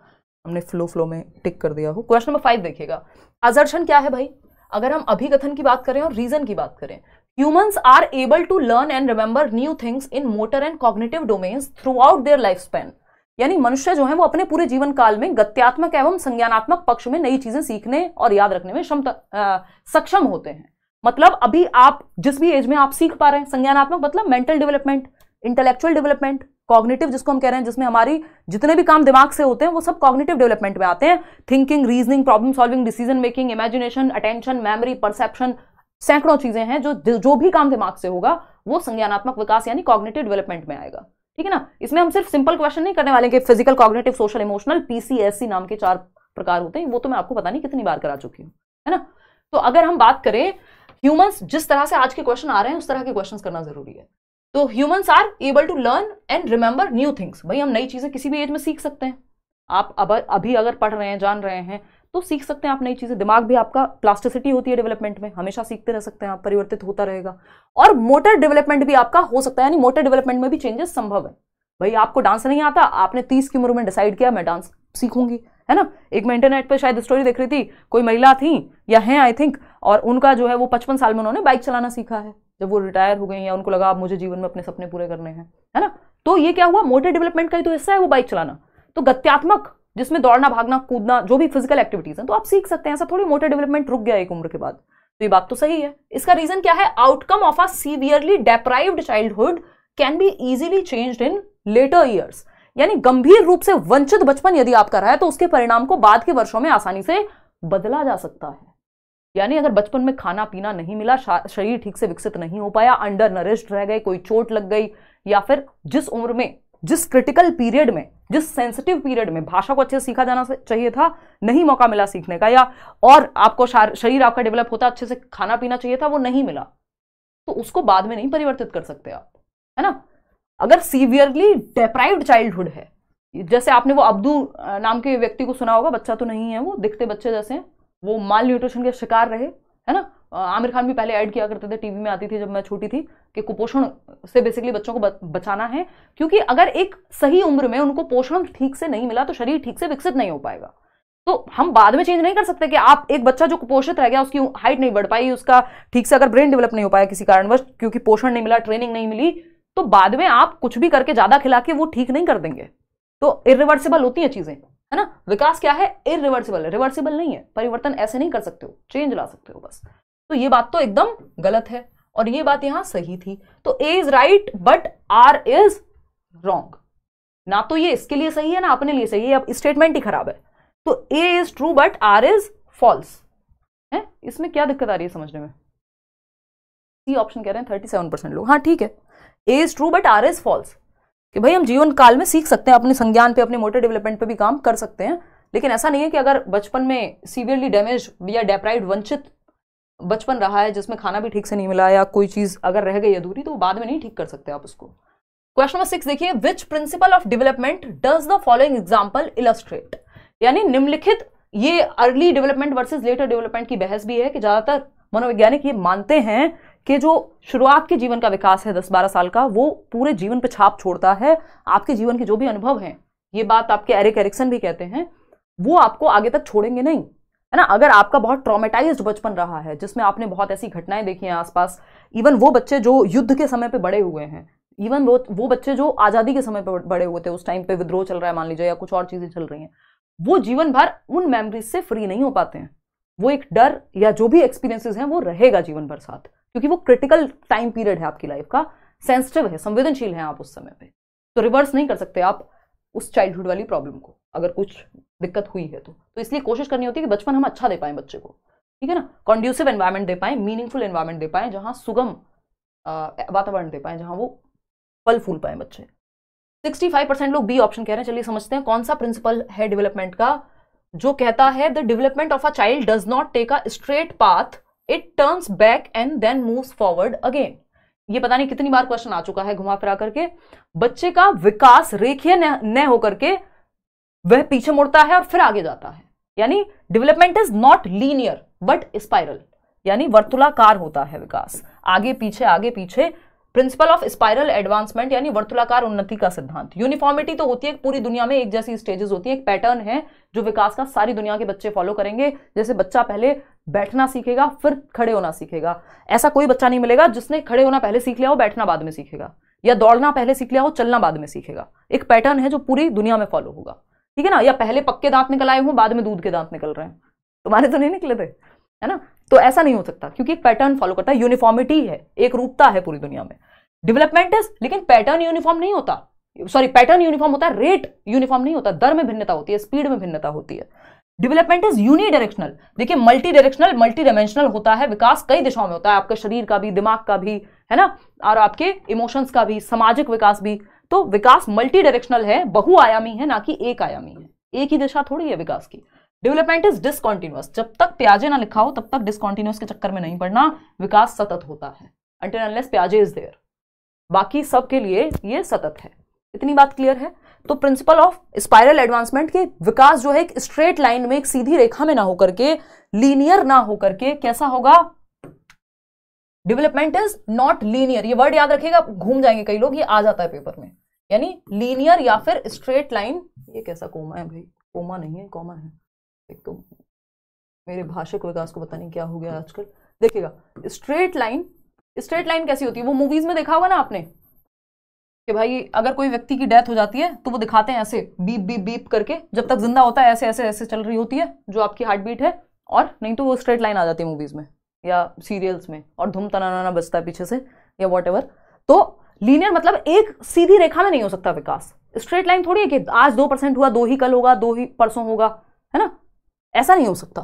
हमने फ्लो फ्लो में टिक कर दिया हो क्वेश्चन नंबर फाइव देखिएगा अजर्शन क्या है भाई अगर हम अभिकथन की बात करें और रीजन की बात करें humans are able to learn and remember new things in motor and cognitive domains throughout their life span यानी मनुष्य जो है वो अपने पूरे जीवन काल में गत्यात्मक एवं संज्ञानात्मक पक्ष में नई चीजें सीखने और याद रखने में क्षमता सक्षम होते हैं मतलब अभी आप जिस भी एज में आप सीख पा रहे हैं संज्ञानात्मक मतलब mental development intellectual development cognitive जिसको हम कह रहे हैं जिसमें हमारी जितने भी काम दिमाग से होते हैं वो सब कॉग्निटिव डेवलपमेंट में आते हैं thinking reasoning problem solving decision making imagination attention memory perception सैकड़ों चीजें हैं जो जो भी काम दिमाग से होगा वो संज्ञानात्मक विकास यानी कॉग्निटिव डेवलपमेंट में आएगा ठीक है ना इसमें हम सिर्फ सिंपल क्वेश्चन नहीं करने वाले कि physical cognitive social emotional PCSC नाम के चार प्रकार होते हैं वो तो मैं आपको पता नहीं कितनी बार करा चुकी हूँ है ना तो अगर हम बात करें ह्यूमंस जिस तरह से आज के क्वेश्चन आ रहे हैं उस तरह के क्वेश्चन करना जरूरी है तो humans are able to learn and remember new things भाई हम नई चीज़ें किसी भी एज में सीख सकते हैं आप अब अभी अगर पढ़ रहे हैं जान रहे हैं तो सीख सकते हैं आप नई चीज़ें दिमाग भी आपका प्लास्टिसिटी होती है डेवलपमेंट में हमेशा सीखते रह सकते हैं आप परिवर्तित होता रहेगा और मोटर डेवलपमेंट भी आपका हो सकता है यानी मोटर डेवलपमेंट में भी चेंजेस संभव है भाई आपको डांस नहीं आता आपने तीस की उम्र में डिसाइड किया मैं डांस सीखूंगी है ना एक मैं इंटरनेट पर शायद स्टोरी देख रही थी कोई महिला थी या हैं आई थिंक और उनका जो है वो पचपन साल में उन्होंने बाइक चलाना सीखा है जब वो रिटायर हो गए या उनको लगा आप मुझे जीवन में अपने सपने पूरे करने हैं है ना तो ये क्या हुआ मोटर डेवलपमेंट का ही तो हिस्सा है वो बाइक चलाना तो गत्यात्मक जिसमें दौड़ना भागना कूदना जो भी फिजिकल एक्टिविटीज हैं तो आप सीख सकते हैं ऐसा थोड़ी मोटर डेवलपमेंट रुक गया एक उम्र के बाद तो ये बात तो सही है इसका रीजन क्या है outcome of a severely deprived childhood can be easily change in later years यानी गंभीर रूप से वंचित बचपन यदि आपका रहा है तो उसके परिणाम को बाद के वर्षों में आसानी से बदला जा सकता है यानी अगर बचपन में खाना पीना नहीं मिला शरीर ठीक से विकसित नहीं हो पाया अंडर नरिश्ड रह गए कोई चोट लग गई या फिर जिस उम्र में जिस क्रिटिकल पीरियड में जिस सेंसिटिव पीरियड में भाषा को अच्छे से सीखा जाना चाहिए था नहीं मौका मिला सीखने का या और आपको शरीर आपका डेवलप होता अच्छे से खाना पीना चाहिए था वो नहीं मिला तो उसको बाद में नहीं परिवर्तित कर सकते आप है ना अगर सीवियरली डेप्राइव्ड चाइल्डहुड है जैसे आपने वो अब्दू नाम के व्यक्ति को सुना होगा बच्चा तो नहीं है वो दिखते बच्चे जैसे हैं वो माल न्यूट्रिशन के शिकार रहे है ना आमिर खान भी पहले ऐड किया करते थे टीवी में आती थी जब मैं छोटी थी कि कुपोषण से बेसिकली बच्चों को बचाना है क्योंकि अगर एक सही उम्र में उनको पोषण ठीक से नहीं मिला तो शरीर ठीक से विकसित नहीं हो पाएगा तो हम बाद में चेंज नहीं कर सकते कि आप एक बच्चा जो कुपोषित रह गया उसकी हाइट नहीं बढ़ पाई उसका ठीक से अगर ब्रेन डेवलप नहीं हो पाया किसी कारणवश क्योंकि पोषण नहीं मिला ट्रेनिंग नहीं मिली तो बाद में आप कुछ भी करके ज़्यादा खिला के वो ठीक नहीं कर देंगे तो इरिवर्सिबल होती हैं चीज़ें है ना विकास क्या है इरिवर्सिबल रिवर्सिबल नहीं है परिवर्तन ऐसे नहीं कर सकते हो चेंज ला सकते हो बस तो ये बात तो एकदम गलत है और ये बात यहां सही थी तो A is right but R is wrong ना तो ये इसके लिए सही है ना अपने लिए सही है अब स्टेटमेंट ही खराब है तो A is true but R is false है इसमें क्या दिक्कत आ रही है समझने में सी ऑप्शन कह रहे हैं थर्टी सेवन परसेंट लोग हाँ ठीक है A is true but R is false कि भाई हम जीवन काल में सीख सकते हैं अपने संज्ञान पे अपने मोटर डेवलपमेंट पे भी काम कर सकते हैं लेकिन ऐसा नहीं है कि अगर बचपन में सीवियरली डैमेज या डेप्राइड वंचित बचपन रहा है जिसमें खाना भी ठीक से नहीं मिला या कोई चीज़ अगर रह गई अधूरी तो वो बाद में नहीं ठीक कर सकते आप उसको क्वेश्चन नंबर सिक्स देखिए which principle of development does the following example illustrate यानी निम्नलिखित ये early development versus later development की बहस भी है कि ज़्यादातर मनोवैज्ञानिक ये मानते हैं कि जो शुरुआत के जीवन का विकास है दस बारह साल का वो पूरे जीवन पर छाप छोड़ता है आपके जीवन के जो भी अनुभव हैं ये बात आपके एरिक एरिक्सन भी कहते हैं वो आपको आगे तक छोड़ेंगे नहीं है ना अगर आपका बहुत ट्रॉमेटाइज बचपन रहा है जिसमें आपने बहुत ऐसी घटनाएं देखी हैं आसपास इवन वो बच्चे जो युद्ध के समय पे बड़े हुए हैं इवन वो वो बच्चे जो आज़ादी के समय पर बड़े हुए थे उस टाइम पे विद्रोह चल रहा है मान लीजिए या कुछ और चीज़ें चल रही हैं वो जीवन भर उन मेमोरीज से फ्री नहीं हो पाते हैं वो एक डर या जो भी एक्सपीरियंसेस हैं वो रहेगा जीवन भर साथ क्योंकि वो क्रिटिकल टाइम पीरियड है आपकी लाइफ का सेंसिटिव है संवेदनशील है आप उस समय पे तो रिवर्स नहीं कर सकते आप उस चाइल्डहुड वाली प्रॉब्लम को अगर कुछ दिक्कत हुई है तो तो इसलिए कोशिश करनी होती है कि बचपन हम अच्छा दे पाएं बच्चे को ठीक है ना कॉन्ड्यूसिव एनवायरमेंट दे पाएं मीनिंगफुल एनवायरमेंट दे पाएं जहां सुगम वातावरण दे पाएं जहां वो फल फूल पाएं बच्चे 65 परसेंट लोग बी ऑप्शन कह रहे हैं चलिए समझते हैं कौन सा प्रिंसिपल है डेवलपमेंट का जो कहता है the development of a child does not take a straight path it turns back and then moves forward again ये पता नहीं कितनी बार क्वेश्चन आ चुका है घुमा फिरा करके बच्चे का विकास रेखीय न होकर के वह पीछे मुड़ता है और फिर आगे जाता है यानी development is not linear but spiral यानी वर्तुलाकार होता है विकास आगे पीछे आगे पीछे प्रिंसिपल ऑफ स्पाइरल एडवांसमेंट यानी वर्तुलाकार उन्नति का सिद्धांत यूनिफॉर्मिटी तो होती है पूरी दुनिया में एक जैसी स्टेजेस होती है एक पैटर्न है जो विकास का सारी दुनिया के बच्चे फॉलो करेंगे जैसे बच्चा पहले बैठना सीखेगा फिर खड़े होना सीखेगा ऐसा कोई बच्चा नहीं मिलेगा जिसने खड़े होना पहले सीख लिया हो बैठना बाद में सीखेगा या दौड़ना पहले सीख लिया हो चलना बाद में सीखेगा एक पैटर्न है जो पूरी दुनिया में फॉलो होगा ठीक है ना या पहले पक्के दांत निकल आए हों बाद में दूध के दांत निकल रहे हैं तुम्हारे तो नहीं निकले थे है ना तो ऐसा नहीं हो सकता क्योंकि एक पैटर्न फॉलो करता है यूनिफॉर्मिटी है एक रूपता है पूरी दुनिया में डेवलपमेंट इज लेकिन पैटर्न यूनिफॉर्म नहीं होता सॉरी पैटर्न यूनिफॉर्म होता है रेट यूनिफॉर्म नहीं होता दर में भिन्नता होती है स्पीड में भिन्नता होती है डेवलपमेंट इज यूनि डायरेक्शनल देखिए मल्टी डायरेक्शनल मल्टी डायमेंशनल होता है विकास कई दिशाओं में होता है आपके शरीर का भी दिमाग का भी है ना और आपके इमोशंस का भी सामाजिक विकास भी तो विकास मल्टी डायरेक्शनल है बहुआयामी है ना कि एक आयामी है एक ही दिशा थोड़ी है विकास की डेवलपमेंट इज डिसकॉन्टिन्यूस जब तक प्याजे ना लिखा हो तब तक डिसकॉन्टिन्यूस के चक्कर में नहीं पड़ना विकास सतत होता है प्याजे इज देयर बाकी सब के लिए ये सतत है इतनी बात क्लियर है तो प्रिंसिपल ऑफ स्पाइरल एडवांसमेंट के विकास जो है एक स्ट्रेट लाइन में एक सीधी रेखा में ना होकर के लीनियर ना होकर के कैसा होगा डेवलपमेंट इज नॉट लीनियर ये वर्ड याद रखेगा घूम जाएंगे कई लोग ये आ जाता है पेपर में यानी लीनियर या फिर स्ट्रेट लाइन ये कैसा कोमा है भाई कोमा नहीं है कॉमन है एक तो मेरे भाषिक विकास को पता नहीं क्या हो गया आजकल देखिएगा स्ट्रेट लाइन स्ट्रेट लाइन कैसी होती है वो मूवीज में देखा होगा ना आपने कि भाई अगर कोई व्यक्ति की डेथ हो जाती है तो वो दिखाते हैं ऐसे बीप बीप बीप करके जब तक जिंदा होता है ऐसे ऐसे ऐसे चल रही होती है जो आपकी हार्ट बीट है और नहीं तो वो स्ट्रेट लाइन आ जाती है मूवीज में या सीरियल्स में और धूम तनाना बचता है पीछे से या वॉट तो लीनियर मतलब एक सीधी रेखा में नहीं हो सकता विकास स्ट्रेट लाइन थोड़ी है कि आज दो परसेंट हुआ दो ही कल होगा दो ही परसों होगा है ना ऐसा नहीं हो सकता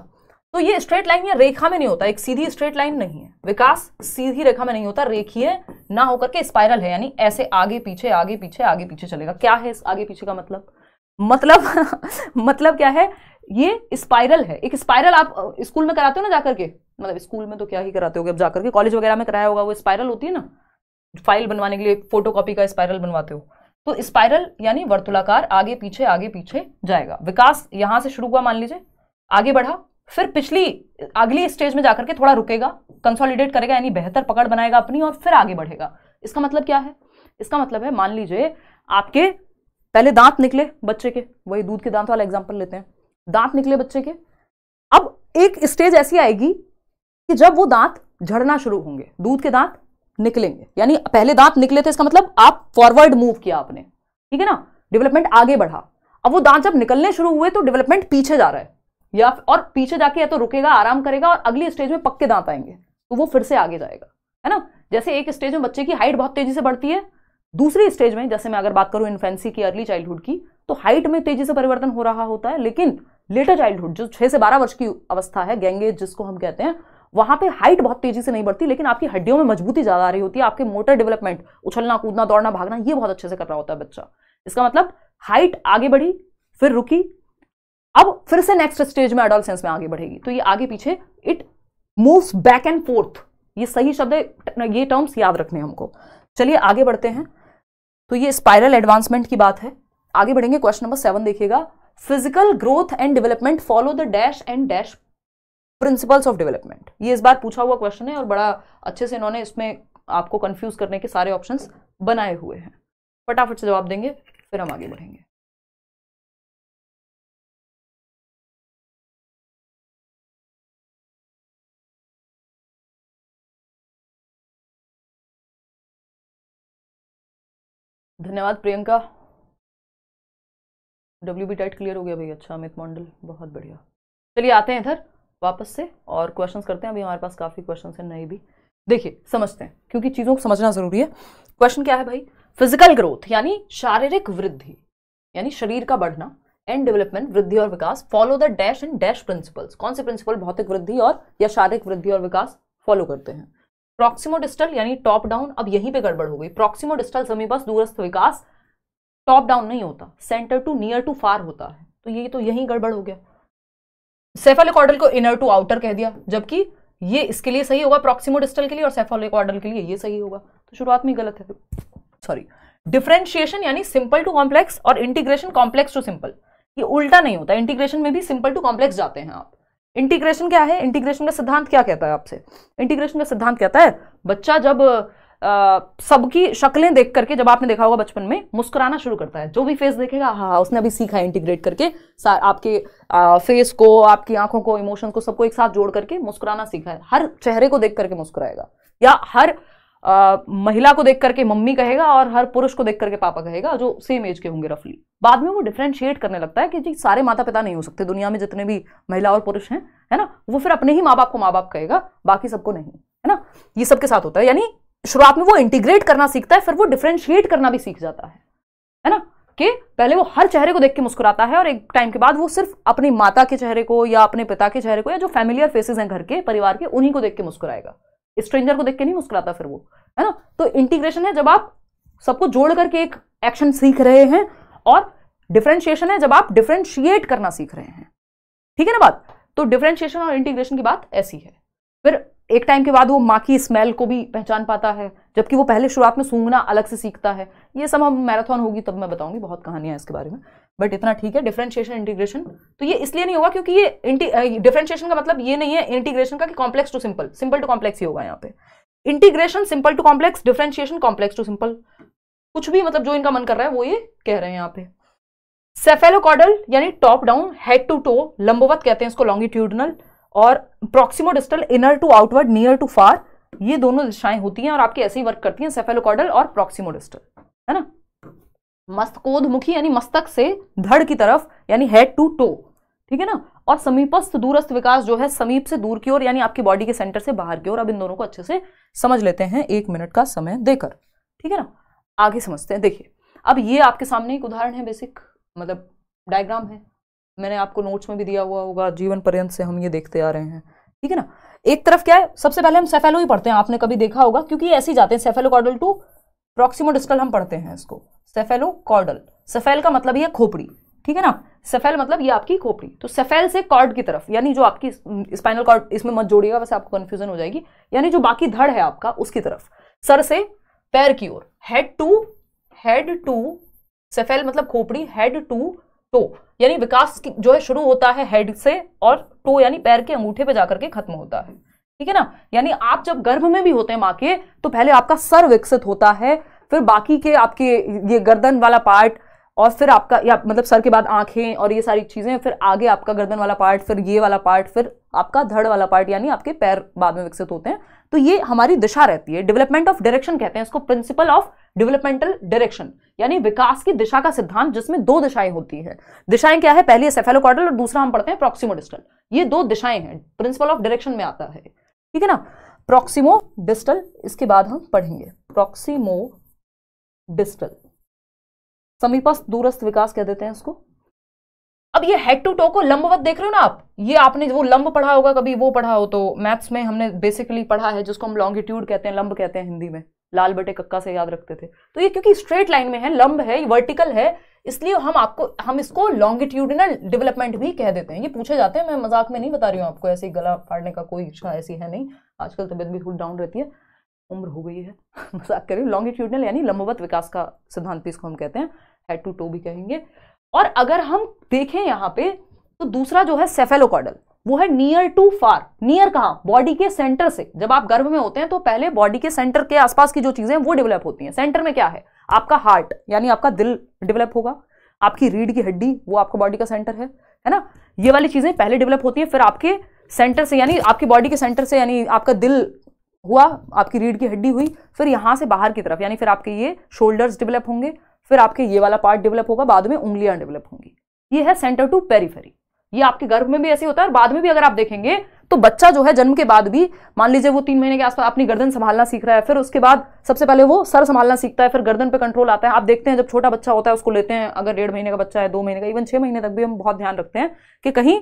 तो ये स्ट्रेट लाइन या रेखा में नहीं होता एक सीधी स्ट्रेट लाइन नहीं है विकास सीधी रेखा में नहीं होता रेखीय ना होकर के स्पाइरल है यानी ऐसे आगे पीछे आगे पीछे आगे पीछे चलेगा क्या है इस आगे पीछे का मतलब मतलब मतलब क्या है ये स्पाइरल है एक स्पाइरल आप स्कूल में कराते हो ना जाकर के मतलब स्कूल में तो क्या ही कराते हो अब जाकर के कॉलेज वगैरह में कराया होगा वो स्पाइरल होती है ना फाइल बनवाने के लिए फोटो कॉपी का स्पाइरल बनवाते हो तो स्पाइरल यानी वर्तुलाकार आगे पीछे आगे पीछे जाएगा विकास यहां से शुरू हुआ मान लीजिए आगे बढ़ा फिर पिछली अगली स्टेज में जाकर के थोड़ा रुकेगा कंसोलिडेट करेगा यानी बेहतर पकड़ बनाएगा अपनी और फिर आगे बढ़ेगा इसका मतलब क्या है इसका मतलब है मान लीजिए आपके पहले दांत निकले बच्चे के वही दूध के दांत वाला एग्जाम्पल लेते हैं दांत निकले बच्चे के अब एक स्टेज ऐसी आएगी कि जब वो दांत झड़ना शुरू होंगे दूध के दांत निकलेंगे यानी पहले दांत निकले थे इसका मतलब आप फॉरवर्ड मूव किया आपने ठीक है ना डेवलपमेंट आगे बढ़ा अब वो दांत जब निकलने शुरू हुए तो डेवलपमेंट पीछे जा रहा है या और पीछे जाके या तो रुकेगा आराम करेगा और अगली स्टेज में पक्के दांत आएंगे तो वो फिर से आगे जाएगा है ना जैसे एक स्टेज में बच्चे की हाइट बहुत तेजी से बढ़ती है दूसरी स्टेज में जैसे मैं अगर बात करूं इन्फेंसी की अर्ली चाइल्डहुड की तो हाइट में तेजी से परिवर्तन हो रहा होता है लेकिन लेटर चाइल्डहुड जो छह से बारह वर्ष की अवस्था है गैंगेज जिसको हम कहते हैं वहां पे हाइट बहुत तेजी से नहीं बढ़ती लेकिन आपकी हड्डियों में मजबूती ज्यादा आ रही होती है आपके मोटर डेवलपमेंट उछलना कूदना दौड़ना भागना ये बहुत अच्छे से कर रहा होता है बच्चा इसका मतलब हाइट आगे बढ़ी फिर रुकी अब फिर से नेक्स्ट स्टेज में एडोलसेंस में आगे बढ़ेगी तो ये आगे पीछे it moves back and forth ये सही शब्द है ये टर्म्स याद रखने हमको चलिए आगे बढ़ते हैं तो ये स्पाइरल एडवांसमेंट की बात है आगे बढ़ेंगे क्वेश्चन नंबर सेवन देखिएगा physical growth and development follow the dash and dash principles of development ये इस बार पूछा हुआ क्वेश्चन है और बड़ा अच्छे से इन्होंने इसमें आपको कंफ्यूज करने के सारे ऑप्शंस बनाए हुए हैं फटाफट से जवाब देंगे फिर हम आगे बढ़ेंगे धन्यवाद Priyanka W B tight clear हो गया भाई अच्छा अमित मंडल बहुत बढ़िया चलिए आते हैं इधर वापस से और क्वेश्चंस करते हैं अभी हमारे पास काफ़ी क्वेश्चंस हैं नए भी देखिए समझते हैं क्योंकि चीज़ों को समझना ज़रूरी है क्वेश्चन क्या है भाई फिजिकल ग्रोथ यानी शारीरिक वृद्धि यानी शरीर का बढ़ना एंड डेवलपमेंट वृद्धि और विकास follow the dash and dash principles कौन से प्रिंसिपल भौतिक वृद्धि और या शारीरिक वृद्धि और विकास फॉलो करते हैं डिस्टल यानी टॉप डाउन अब यहीं पे गड़बड़ हो गई प्रॉक्सिमोडिस्टल समीपस दूरस्थ विकास टॉप डाउन नहीं होता centre to near to far होता है तो ये तो यहीं गड़बड़ हो गया सेफालिकॉर्डल को इनर टू आउटर कह दिया जबकि ये इसके लिए सही होगा प्रोक्सीमोडिस्टल के लिए और सेफालिकॉर्डल के लिए ये सही होगा तो शुरुआत में गलत है सॉरी डिफ्रेंशिएशन यानी सिंपल टू कॉम्प्लेक्स और इंटीग्रेशन कॉम्प्लेक्स टू सिंपल ये उल्टा नहीं होता इंटीग्रेशन में भी सिंपल टू कॉम्प्लेक्स जाते हैं आप इंटीग्रेशन क्या है इंटीग्रेशन का सिद्धांत क्या कहता है आपसे इंटीग्रेशन का सिद्धांत कहता है बच्चा जब सबकी शक्लें देख करके जब आपने देखा होगा बचपन में मुस्कुराना शुरू करता है जो भी फेस देखेगा हाँ हाँ उसने अभी सीखा है इंटीग्रेट करके आपके आ, फेस को आपकी आंखों को इमोशन को सबको एक साथ जोड़ करके मुस्कुराना सीखा है हर चेहरे को देख करके मुस्कुराएगा या हर आ, महिला को देख करके मम्मी कहेगा और हर पुरुष को देख करके पापा कहेगा जो सेम एज के होंगे रफली बाद में वो डिफ्रेंशिएट करने लगता है कि जी सारे माता पिता नहीं हो सकते दुनिया में जितने भी महिला और पुरुष हैं है ना वो फिर अपने ही माँ बाप को माँ बाप कहेगा बाकी सबको नहीं है ना ये सबके साथ होता है यानी शुरुआत में वो इंटीग्रेट करना सीखता है फिर वो डिफ्रेंशिएट करना भी सीख जाता है है ना कि पहले वो हर चेहरे को देख के मुस्कुराता है और एक टाइम के बाद वो सिर्फ अपनी माता के चेहरे को या अपने पिता के चेहरे को या जो फैमिलियर फेसेस हैं घर के परिवार के उन्हीं को देख के मुस्कुराएगा स्ट्रेंजर को देख के नहीं मुस्कुराता फिर वो है ना तो इंटीग्रेशन है जब आप सबको जोड़ करके एक एक्शन सीख रहे हैं और डिफ्रेंशिएशन है जब आप डिफ्रेंशिएट करना सीख रहे हैं ठीक है ना बात तो डिफ्रेंशिएशन और इंटीग्रेशन की बात ऐसी है फिर एक टाइम के बाद वो माँ की स्मेल को भी पहचान पाता है जबकि वो पहले शुरुआत में सूंघना अलग से सीखता है ये सब हम मैराथन होगी तब मैं बताऊंगी बहुत कहानियां इसके बारे में बट इतना ठीक है डिफ्रेंशिएशन इंटीग्रेशन तो ये इसलिए नहीं होगा क्योंकि ये uh, का मतलब ये नहीं है इंटीग्रेशन का कि complex to simple simple to complex ही होगा यहाँ पे integration simple to complex differentiation complex to simple कुछ भी मतलब जो इनका मन कर रहा है वो ये कह रहे हैं यहाँ पे सेफेलोकॉडल यानी top down head to toe लंबोवत कहते हैं इसको लॉन्गिट्यूडनल और proximodistal distal inner to outward near to far ये दोनों दिशाएं होती हैं और आपके ऐसे ही वर्क करती हैं सेफेलोकॉडल और प्रॉक्सिमो डिस्टल है ना मस्तकोधमुखी यानी मस्तक से धड़ की तरफ यानी हेड टू टो ठीक है ना और समीपस्थ दूरस्थ विकास जो है समीप से दूर की ओर यानी आपकी बॉडी के सेंटर से बाहर की ओर अब इन दोनों को अच्छे से समझ लेते हैं एक मिनट का समय देकर ठीक है ना आगे समझते हैं देखिए अब ये आपके सामने एक उदाहरण है बेसिक मतलब डायग्राम है मैंने आपको नोट्स में भी दिया हुआ होगा जीवन पर्यंत से हम ये देखते आ रहे हैं ठीक है ना एक तरफ क्या है सबसे पहले हम सेफेलो ही पढ़ते हैं आपने कभी देखा होगा क्योंकि ऐसे ही जाते हैं सेफेलो कॉर्डल टू प्रोक्सीमोडिस्टल हम पढ़ते हैं इसको सेफेलो कॉर्डल सेफेल का मतलब ही खोपड़ी ठीक है ना सेफेल मतलब ये आपकी खोपड़ी तो सेफेल से कॉर्ड की तरफ यानी जो आपकी स्पाइनल कॉर्ड इसमें मत जोड़िएगा वैसे आपको कंफ्यूजन हो जाएगी यानी जो बाकी धड़ है आपका उसकी तरफ सर से पैर की ओर head to head to cephal मतलब खोपड़ी हेड टू टो यानी विकास जो है शुरू होता है हेड से और टो यानी पैर के अंगूठे पे जाकर के खत्म होता है ठीक है ना यानी आप जब गर्भ में भी होते हैं माँ के तो पहले आपका सर विकसित होता है फिर बाकी के आपके ये गर्दन वाला पार्ट और फिर आपका या मतलब सर के बाद आंखें और ये सारी चीज़ें फिर आगे आपका गर्दन वाला पार्ट फिर ये वाला पार्ट फिर आपका धड़ वाला पार्ट यानी आपके पैर बाद में विकसित होते हैं तो ये हमारी दिशा रहती है डेवलपमेंट ऑफ डायरेक्शन कहते हैं इसको प्रिंसिपल ऑफ डेवलपमेंटल डायरेक्शन यानी विकास की दिशा का सिद्धांत जिसमें दो दिशाएं होती है दिशाएं क्या है पहली सेफेलोकॉर्डल और दूसरा हम पढ़ते हैं प्रोक्सीमोडिस्टल ये दो दिशाएं हैं प्रिंसिपल ऑफ डायरेक्शन में आता है ठीक है ना प्रोक्सीमो डिस्टल इसके बाद हम पढ़ेंगे प्रोक्सीमो डिस्टल समीपस्थ दूरस्थ विकास कह देते हैं इसको अब ये हेड टू टो को लंबवत देख रहे हो ना आप ये आपने वो लंब पढ़ा होगा कभी वो पढ़ा हो तो मैथ्स में हमने बेसिकली पढ़ा है जिसको हम लॉन्गिट्यूड कहते हैं लंब कहते हैं हिंदी में लाल बटे कक्का से याद रखते थे तो ये क्योंकि स्ट्रेट लाइन में है लंब है वर्टिकल है इसलिए हम आपको हम इसको लॉन्गिट्यूडिनल डेवलपमेंट भी कह देते हैं ये पूछे जाते हैं मैं मजाक में नहीं बता रही हूँ आपको ऐसे गला फाड़ने का कोई इच्छा ऐसी है नहीं आजकल तबियत भी फुल डाउन रहती है उम्र हो गई है मजाक कर रही हूँ लॉन्गिट्यूडनल यानी लंबवत विकास का सिद्धांत इसको हम कहते हैं हेड टू टो भी कहेंगे और अगर हम देखें यहाँ पे तो दूसरा जो है सेफेलोकॉडल वो है नियर टू फार नियर कहा बॉडी के सेंटर से जब आप गर्भ में होते हैं तो पहले बॉडी के सेंटर के आसपास की जो चीजें हैं वो डेवलप होती हैं सेंटर में क्या है आपका हार्ट यानी आपका दिल डेवलप होगा आपकी रीढ़ की हड्डी वो आपका बॉडी का सेंटर है है ना ये वाली चीजें पहले डेवलप होती हैं फिर आपके सेंटर से यानी आपकी बॉडी के सेंटर से यानी आपका दिल हुआ आपकी रीढ़ की हड्डी हुई फिर यहां से बाहर की तरफ यानी फिर आपके ये शोल्डर्स डेवलप होंगे फिर आपके ये वाला पार्ट डेवलप होगा बाद में उंगलियां डेवलप होंगी ये है सेंटर टू पेरीफेरी ये आपके गर्भ में भी ऐसे होता है और बाद में भी अगर आप देखेंगे तो बच्चा जो है जन्म के बाद भी मान लीजिए वो तीन महीने के आसपास अपनी गर्दन संभालना सीख रहा है फिर उसके बाद सबसे पहले वो सर संभालना सीखता है फिर गर्दन पे कंट्रोल आता है आप देखते हैं जब छोटा बच्चा होता है उसको लेते हैं अगर डेढ़ महीने का बच्चा है दो महीने का इवन छह महीने तक भी हम बहुत ध्यान रखते हैं कि कहीं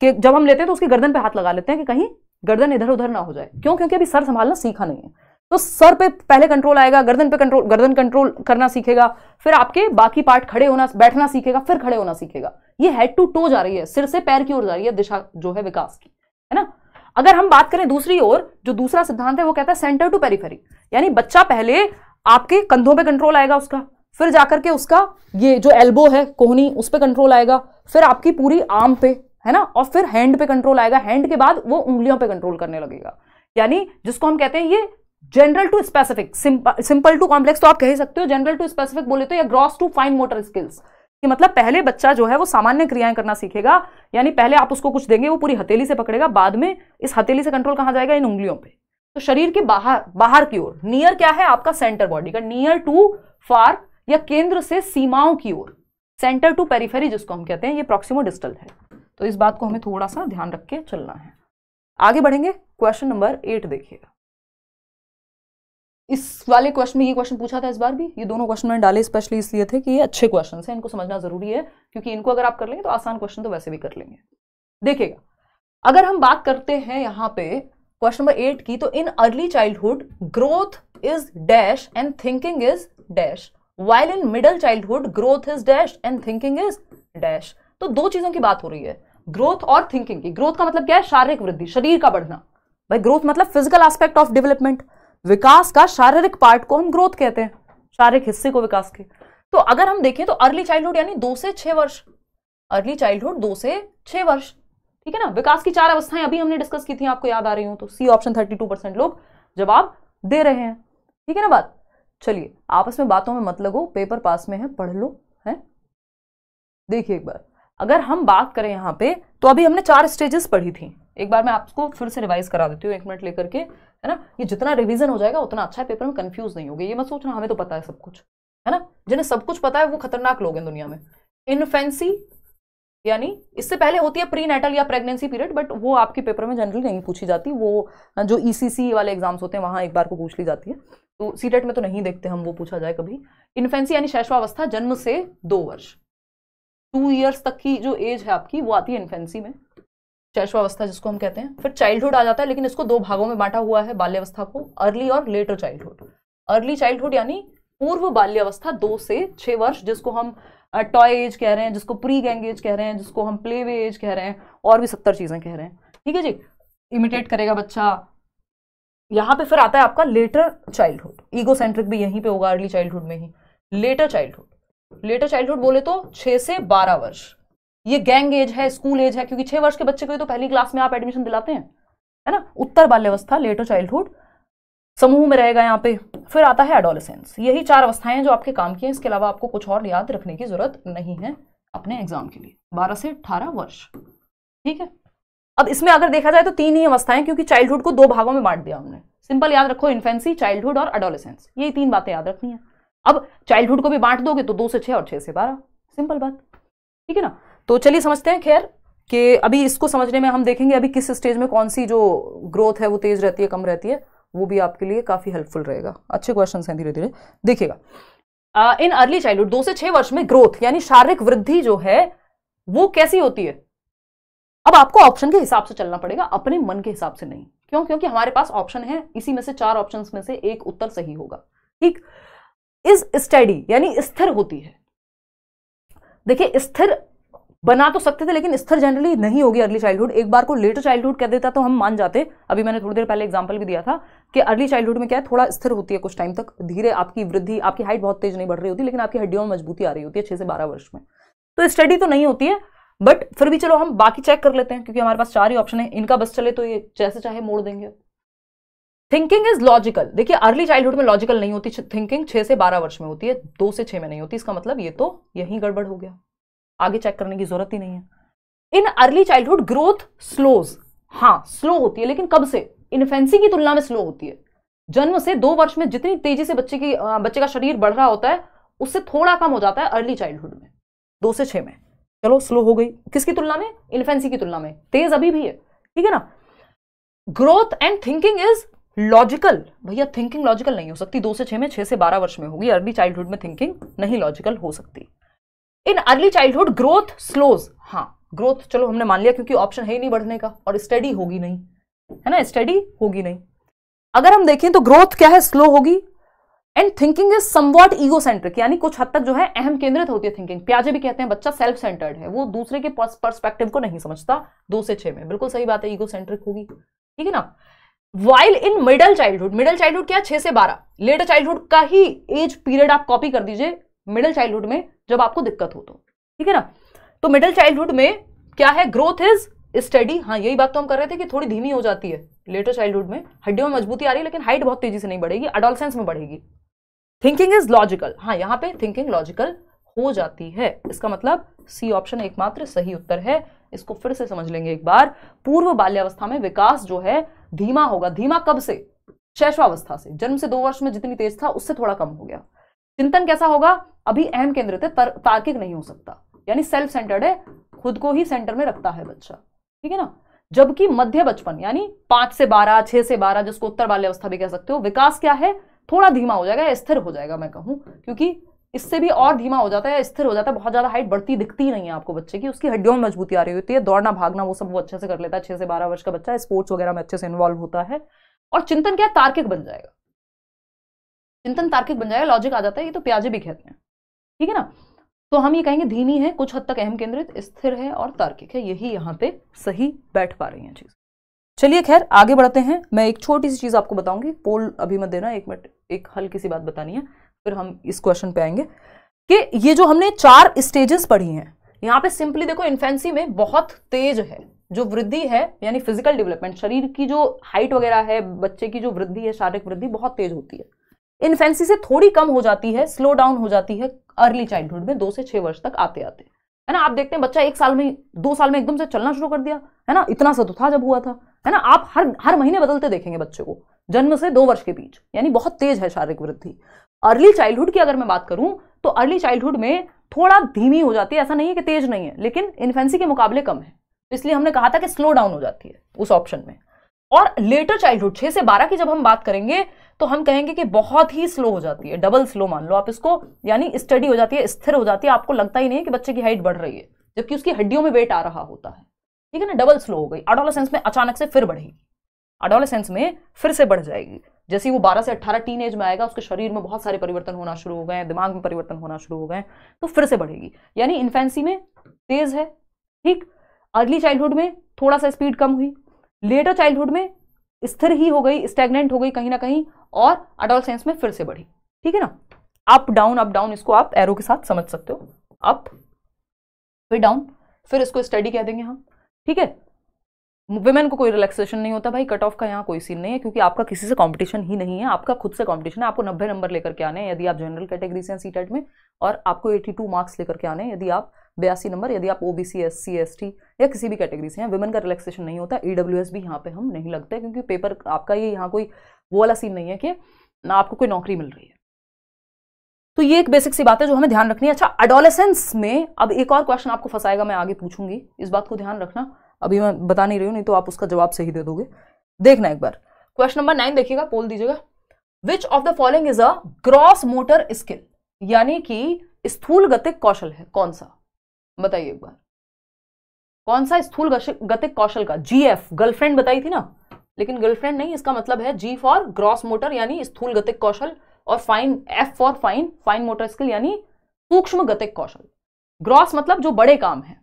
कि जब हम लेते हैं तो उसकी गर्दन पे हाथ लगा लेते हैं कि कहीं गर्दन इधर उधर ना हो जाए क्यों क्योंकि अभी सर संभालना सीखा नहीं है तो सर पे पहले कंट्रोल आएगा गर्दन पे कंट्रोल गर्दन कंट्रोल करना सीखेगा फिर आपके बाकी पार्ट खड़े होना बैठना सीखेगा फिर खड़े होना सीखेगा ये हेड टू टो जा रही है सिर से पैर की ओर जा रही है दिशा जो है विकास की है ना अगर हम बात करें दूसरी ओर जो दूसरा सिद्धांत है वो कहता है सेंटर टू पेरीफेरी यानी बच्चा पहले आपके कंधों पर कंट्रोल आएगा उसका फिर जाकर के उसका ये जो एल्बो है कोहनी उस पर कंट्रोल आएगा फिर आपकी पूरी आर्म पे है ना और फिर हैंड पे कंट्रोल आएगा हैंड के बाद वो उंगलियों पे कंट्रोल करने लगेगा यानी जिसको हम कहते हैं ये general to specific simple to complex तो आप कह सकते हो जनरल टू स्पेसिफिक बोले तो या gross to fine motor skills कि मतलब पहले बच्चा जो है वो सामान्य क्रियाएं करना सीखेगा यानी पहले आप उसको कुछ देंगे वो पूरी हथेली से पकड़ेगा बाद में इस हथेली से कंट्रोल कहा जाएगा इन उंगलियों पे तो शरीर के बाहर बाहर की ओर नियर क्या है आपका सेंटर बॉडी का नियर टू फार या केंद्र से सीमाओं की ओर सेंटर टू पेरीफेरी जिसको हम कहते हैं ये प्रोक्सीमो डिस्टल है तो इस बात को हमें थोड़ा सा ध्यान रख के चलना है आगे बढ़ेंगे क्वेश्चन नंबर एट देखिएगा इस वाले क्वेश्चन में ये क्वेश्चन पूछा था इस बार भी ये दोनों क्वेश्चन मैंने डाले स्पेशली इसलिए थे कि ये अच्छे क्वेश्चन हैं इनको समझना जरूरी है क्योंकि इनको अगर आप कर लेंगे तो आसान क्वेश्चन तो वैसे भी कर लेंगे देखिएगा अगर हम बात करते हैं यहाँ पे क्वेश्चन नंबर एट की तो in early childhood growth is dash and thinking is dash while in middle childhood growth is dash and thinking is dash तो दो चीजों की बात हो रही है ग्रोथ और थिंकिंग की ग्रोथ का मतलब क्या है शारीरिक वृद्धि शरीर का बढ़ना भाई ग्रोथ मतलब फिजिकल एस्पेक्ट ऑफ डेवलपमेंट विकास का शारीरिक पार्ट को हम ग्रोथ कहते हैं शारीरिक हिस्से को विकास के तो अगर हम देखें तो अर्ली चाइल्डहुड यानी दो से छह वर्ष अर्ली चाइल्डहुड दो से छह वर्ष ठीक है ना विकास की चार अवस्थाएं अभी हमने डिस्कस की थी आपको याद आ रही हूं तो C option thirty two percent लोग जवाब दे रहे हैं ठीक है ना बात चलिए आपस में बातों में मत लगो पेपर पास में है पढ़ लो है देखिए एक बार अगर हम बात करें यहां पे तो अभी हमने चार स्टेजेस पढ़ी थी एक बार मैं आपको फिर से रिवाइज करा देती हूँ एक मिनट लेकर के है ना ये जितना रिवीजन हो जाएगा उतना अच्छा है पेपर में कंफ्यूज नहीं होगी ये मत सोचना हमें तो पता है सब कुछ है ना जिन्हें सब कुछ पता है वो खतरनाक लोग हैं दुनिया में इनफेंसी यानी इससे पहले होती है प्री नेटल या प्रेगनेंसी पीरियड बट वो आपके पेपर में जनरली नहीं पूछी जाती वो जो ईसीसी e वाले एग्जाम्स होते हैं वहाँ एक बार को पूछ ली जाती है तो सीटेट e में तो नहीं देखते हम वो पूछा जाए कभी इन्फेंसी यानी शैशवावस्था जन्म से दो वर्ष टू ईयर्स तक की जो एज है आपकी वो आती है इन्फेंसी में शैशवावस्था जिसको हम कहते हैं फिर चाइल्डहुड आ जाता है लेकिन इसको दो भागों में बांटा हुआ है बाल्यावस्था को अर्ली और लेटर चाइल्डहुड अर्ली चाइल्डहुड यानी पूर्व बाल्यावस्था दो से छः वर्ष जिसको हम टॉय एज कह रहे हैं जिसको प्री गैंग एज कह रहे हैं जिसको हम प्ले वे एज कह रहे हैं और भी सत्तर चीज़ें कह रहे हैं ठीक है जी इमिटेट करेगा बच्चा यहाँ पे फिर आता है आपका लेटर चाइल्डहुड ईगो सेंट्रिक भी यहीं पे होगा अर्ली चाइल्डहुड में ही लेटर चाइल्डहुड लेटर चाइल्डहुड बोले तो छः से बारह वर्ष ये गैंग एज है स्कूल एज है क्योंकि छह वर्ष के बच्चे को तो पहली क्लास में आप एडमिशन दिलाते हैं है ना उत्तर बाल्यवस्था लेटर चाइल्डहुड समूह में रहेगा यहाँ पे फिर आता है एडोलिसेंस यही चार अवस्थाएं हैं जो आपके काम की हैं इसके अलावा आपको कुछ और याद रखने की जरूरत नहीं है अपने एग्जाम के लिए बारह से अठारह वर्ष ठीक है अब इसमें अगर देखा जाए तो तीन ही अवस्थाएं क्योंकि चाइल्डहुड को दो भागों में बांट दिया हमने सिंपल याद रखो इन्फेंसी चाइल्डहुड और एडोलिसेंस यही तीन बातें याद रखनी है अब चाइल्डहुड को भी बांट दोगे तो दो से छह और छह से बारह सिंपल बात ठीक है ना तो चलिए समझते हैं खैर कि अभी इसको समझने में हम देखेंगे अभी किस स्टेज में कौन सी जो ग्रोथ है वो तेज़ रहती है कम रहती है वो भी आपके लिए काफ़ी हेल्पफुल रहेगा अच्छे क्वेश्चन हैं धीरे धीरे देखिएगा इन अर्ली चाइल्डहुड दो से छह वर्ष में ग्रोथ यानी शारीरिक वृद्धि जो है वो कैसी होती है अब आपको ऑप्शन के हिसाब से चलना पड़ेगा अपने मन के हिसाब से नहीं क्यों क्योंकि हमारे पास ऑप्शन है इसी में से चार ऑप्शन में से एक उत्तर सही होगा ठीक इज स्टडी यानी स्थिर होती है देखिए स्थिर बना तो सकते थे लेकिन स्थिर जनरली नहीं होगी अर्ली चाइल्डहुड एक बार को लेटर चाइल्डहुड कह देता तो हम मान जाते अभी मैंने थोड़ी देर पहले एग्जाम्पल भी दिया था कि अर्ली चाइल्डहुड में क्या है थोड़ा स्थिर होती है कुछ टाइम तक धीरे आपकी वृद्धि आपकी हाइट बहुत तेज नहीं बढ़ रही होती लेकिन आपकी हड्डियों में मजबूती आ रही होती है छह से बारह वर्ष में तो स्टडी तो नहीं होती है बट फिर भी चलो हम बाकी चेक कर लेते हैं क्योंकि हमारे पास चार ही ऑप्शन है इनका बस चले तो ये जैसे चाहे मोड़ देंगे थिंकिंग इज लॉजिकल देखिए अर्ली चाइल्डहुड में लॉजिकल नहीं होती थिंकिंग छह से बारह वर्ष में होती है दो से छह में नहीं होती इसका मतलब ये तो यही गड़बड़ हो गया आगे चेक करने की जरूरत ही नहीं है in early childhood growth slows हाँ स्लो होती है लेकिन कब से इन्फेंसी की तुलना में स्लो होती है जन्म से दो वर्ष में जितनी तेजी से बच्चे की बच्चे का शरीर बढ़ रहा होता है उससे थोड़ा कम हो जाता है अर्ली चाइल्डहुड में दो से छह में चलो स्लो हो गई किसकी तुलना में इन्फेंसी की तुलना में तेज अभी भी है ठीक है ना growth and thinking is logical भैया थिंकिंग लॉजिकल नहीं हो सकती दो से छह में छह से बारह वर्ष में होगी अर्ली चाइल्डहुड में थिंकिंग नहीं लॉजिकल हो सकती in early childhood growth slows हाँ ग्रोथ चलो हमने मान लिया क्योंकि ऑप्शन है ही नहीं बढ़ने का और स्टडी होगी नहीं है ना स्टडी होगी नहीं अगर हम देखें तो ग्रोथ क्या है स्लो होगी and thinking is somewhat centric यानी कुछ हद तक जो है अहम केंद्रित होती है थिंकिंग प्याजे भी कहते हैं बच्चा सेल्फ सेंटर्ड है वो दूसरे के पर्सपेक्टिव को नहीं समझता दो से छह में बिल्कुल सही बात है सेंट्रिक होगी ठीक है ना while in middle childhood middle childhood क्या छह से बारह लेटर चाइल्डहुड का ही एज पीरियड आप कॉपी कर दीजिए मिडल चाइल्डहुड में जब आपको दिक्कत हो तो ठीक है ना तो मिडिल चाइल्डहुड में क्या है ग्रोथ इज स्टडी हाँ यही बात तो हम कर रहे थे कि थोड़ी धीमी हो जाती है लेटर चाइल्डहुड में हड्डियों में मजबूती आ रही है लेकिन हाइट बहुत तेजी से नहीं बढ़ेगी अडोलसेंस में बढ़ेगी थिंकिंग इज लॉजिकल हाँ यहाँ पे थिंकिंग लॉजिकल हो जाती है इसका मतलब सी ऑप्शन एकमात्र सही उत्तर है इसको फिर से समझ लेंगे एक बार पूर्व बाल्यावस्था में विकास जो है धीमा होगा धीमा कब से शैशवावस्था से जन्म से दो वर्ष में जितनी तेज था उससे थोड़ा कम हो गया चिंतन कैसा होगा अभी अहम केंद्रित है तार्किक नहीं हो सकता यानी सेल्फ सेंटर्ड है खुद को ही सेंटर में रखता है बच्चा ठीक है ना जबकि मध्य बचपन यानी पांच से बारह छह से बारह जिसको उत्तर बाल्य अवस्था भी कह सकते हो विकास क्या है थोड़ा धीमा हो जाएगा स्थिर हो जाएगा मैं कहूं क्योंकि इससे भी और धीमा हो जाता है स्थिर हो जाता है बहुत ज्यादा हाइट बढ़ती दिखती नहीं है आपको बच्चे की उसकी हड्डियों में मजबूती आ रही होती है दौड़ना भागना वो सब वो अच्छे से कर लेता है छह से बारह वर्ष का बच्चा स्पोर्ट्स वगैरह में अच्छे से इन्वॉल्व होता है और चिंतन क्या तार्किक बन जाएगा चिंतन तार्किक बन जाएगा लॉजिक आ जाता है ये तो प्याजे भी कहते हैं ठीक है ना तो हम ये कहेंगे धीमी है कुछ हद तक अहम केंद्रित स्थिर है और तार्किक है यही यहाँ पे सही बैठ पा रही है चीज चलिए खैर आगे बढ़ते हैं मैं एक छोटी सी चीज आपको बताऊंगी पोल अभी मत देना एक मिनट एक हल्की सी बात बतानी है फिर हम इस क्वेश्चन पे आएंगे कि ये जो हमने चार स्टेजेस पढ़ी हैं यहाँ पे सिंपली देखो इन्फेंसी में बहुत तेज है जो वृद्धि है यानी फिजिकल डेवलपमेंट शरीर की जो हाइट वगैरह है बच्चे की जो वृद्धि है शारीरिक वृद्धि बहुत तेज होती है इन्फेंसी से थोड़ी कम हो जाती है स्लो डाउन हो जाती है अर्ली चाइल्डहुड में दो से छह वर्ष तक आते आते है ना आप देखते हैं बच्चा एक साल में दो साल में एकदम से चलना शुरू कर दिया है ना इतना सा तो था जब हुआ था है ना आप हर हर महीने बदलते देखेंगे बच्चे को जन्म से दो वर्ष के बीच यानी बहुत तेज है शारीरिक वृद्धि अर्ली चाइल्डहुड की अगर मैं बात करूं तो अर्ली चाइल्डहुड में थोड़ा धीमी हो जाती है ऐसा नहीं है कि तेज नहीं है लेकिन इन्फेंसी के मुकाबले कम है तो इसलिए हमने कहा था कि स्लो डाउन हो जाती है उस ऑप्शन में और लेटर चाइल्डहुड छह से बारह की जब हम बात करेंगे तो हम कहेंगे कि बहुत ही स्लो हो जाती है डबल स्लो मान लो आप इसको यानी स्टडी हो जाती है स्थिर हो जाती है आपको लगता ही नहीं कि बच्चे की हाइट बढ़ रही है जबकि उसकी हड्डियों में वेट आ रहा होता है ठीक है ना डबल स्लो हो गई अडोलसेंस में अचानक से फिर बढ़ेगी अडोलसेंस में फिर से बढ़ जाएगी जैसे वो 12 से 18 टीन एज में आएगा उसके शरीर में बहुत सारे परिवर्तन होना शुरू हो गए दिमाग में परिवर्तन होना शुरू हो गए तो फिर से बढ़ेगी यानी इन्फेंसी में तेज है ठीक अर्ली चाइल्डहुड में थोड़ा सा स्पीड कम हुई लेटर चाइल्डहुड में स्थिर ही हो गई स्टेगनेंट हो गई कहीं ना कहीं और अडोल साइंस में फिर से बढ़ी ठीक है ना अप डाउन अप डाउन इसको आप एरो के साथ समझ सकते हो अप फिर डाउन फिर इसको स्टडी कह देंगे हम ठीक है वुमेन को कोई रिलैक्सेशन नहीं होता भाई कट ऑफ का यहाँ कोई सीन नहीं है क्योंकि आपका किसी से कंपटीशन ही नहीं है आपका खुद से कंपटीशन है आपको 90 नंबर लेकर के आने हैं यदि आप जनरल कैटेगरी से हैं सीटेट में और आपको 82 मार्क्स लेकर के आने हैं यदि आप बयासी नंबर यदि आप O B C S C S T या किसी भी कैटेगरी से हैं वुमेन का रिलैक्सेशन नहीं होता ई डब्ल्यू एस भी यहाँ पे हम नहीं लगते क्योंकि पेपर आपका ये यहाँ कोई वो वाला सीन नहीं है कि ना आपको कोई नौकरी मिल रही है तो ये एक बेसिक सी बात है जो हमें ध्यान रखनी है अच्छा अडोलेसेंस में अब एक और क्वेश्चन आपको फंसाएगा मैं आगे पूछूंगी इस बात को ध्यान रखना अभी मैं बता नहीं रही हूँ नहीं तो आप उसका जवाब सही दे दोगे देखना एक बार क्वेश्चन नंबर नाइन देखिएगा पोल दीजिएगा which of the following is a gross motor skill यानी कि स्थूल गतिक कौशल है कौन सा बताइए एक बार कौन सा स्थूल गतिक कौशल का जीएफ गर्लफ्रेंड बताई थी ना लेकिन गर्लफ्रेंड नहीं इसका मतलब है जी फॉर ग्रॉस मोटर यानी स्थूल गतिक कौशल और fine F for fine fine motor skill यानी सूक्ष्म गतिक कौशल ग्रॉस मतलब जो बड़े काम है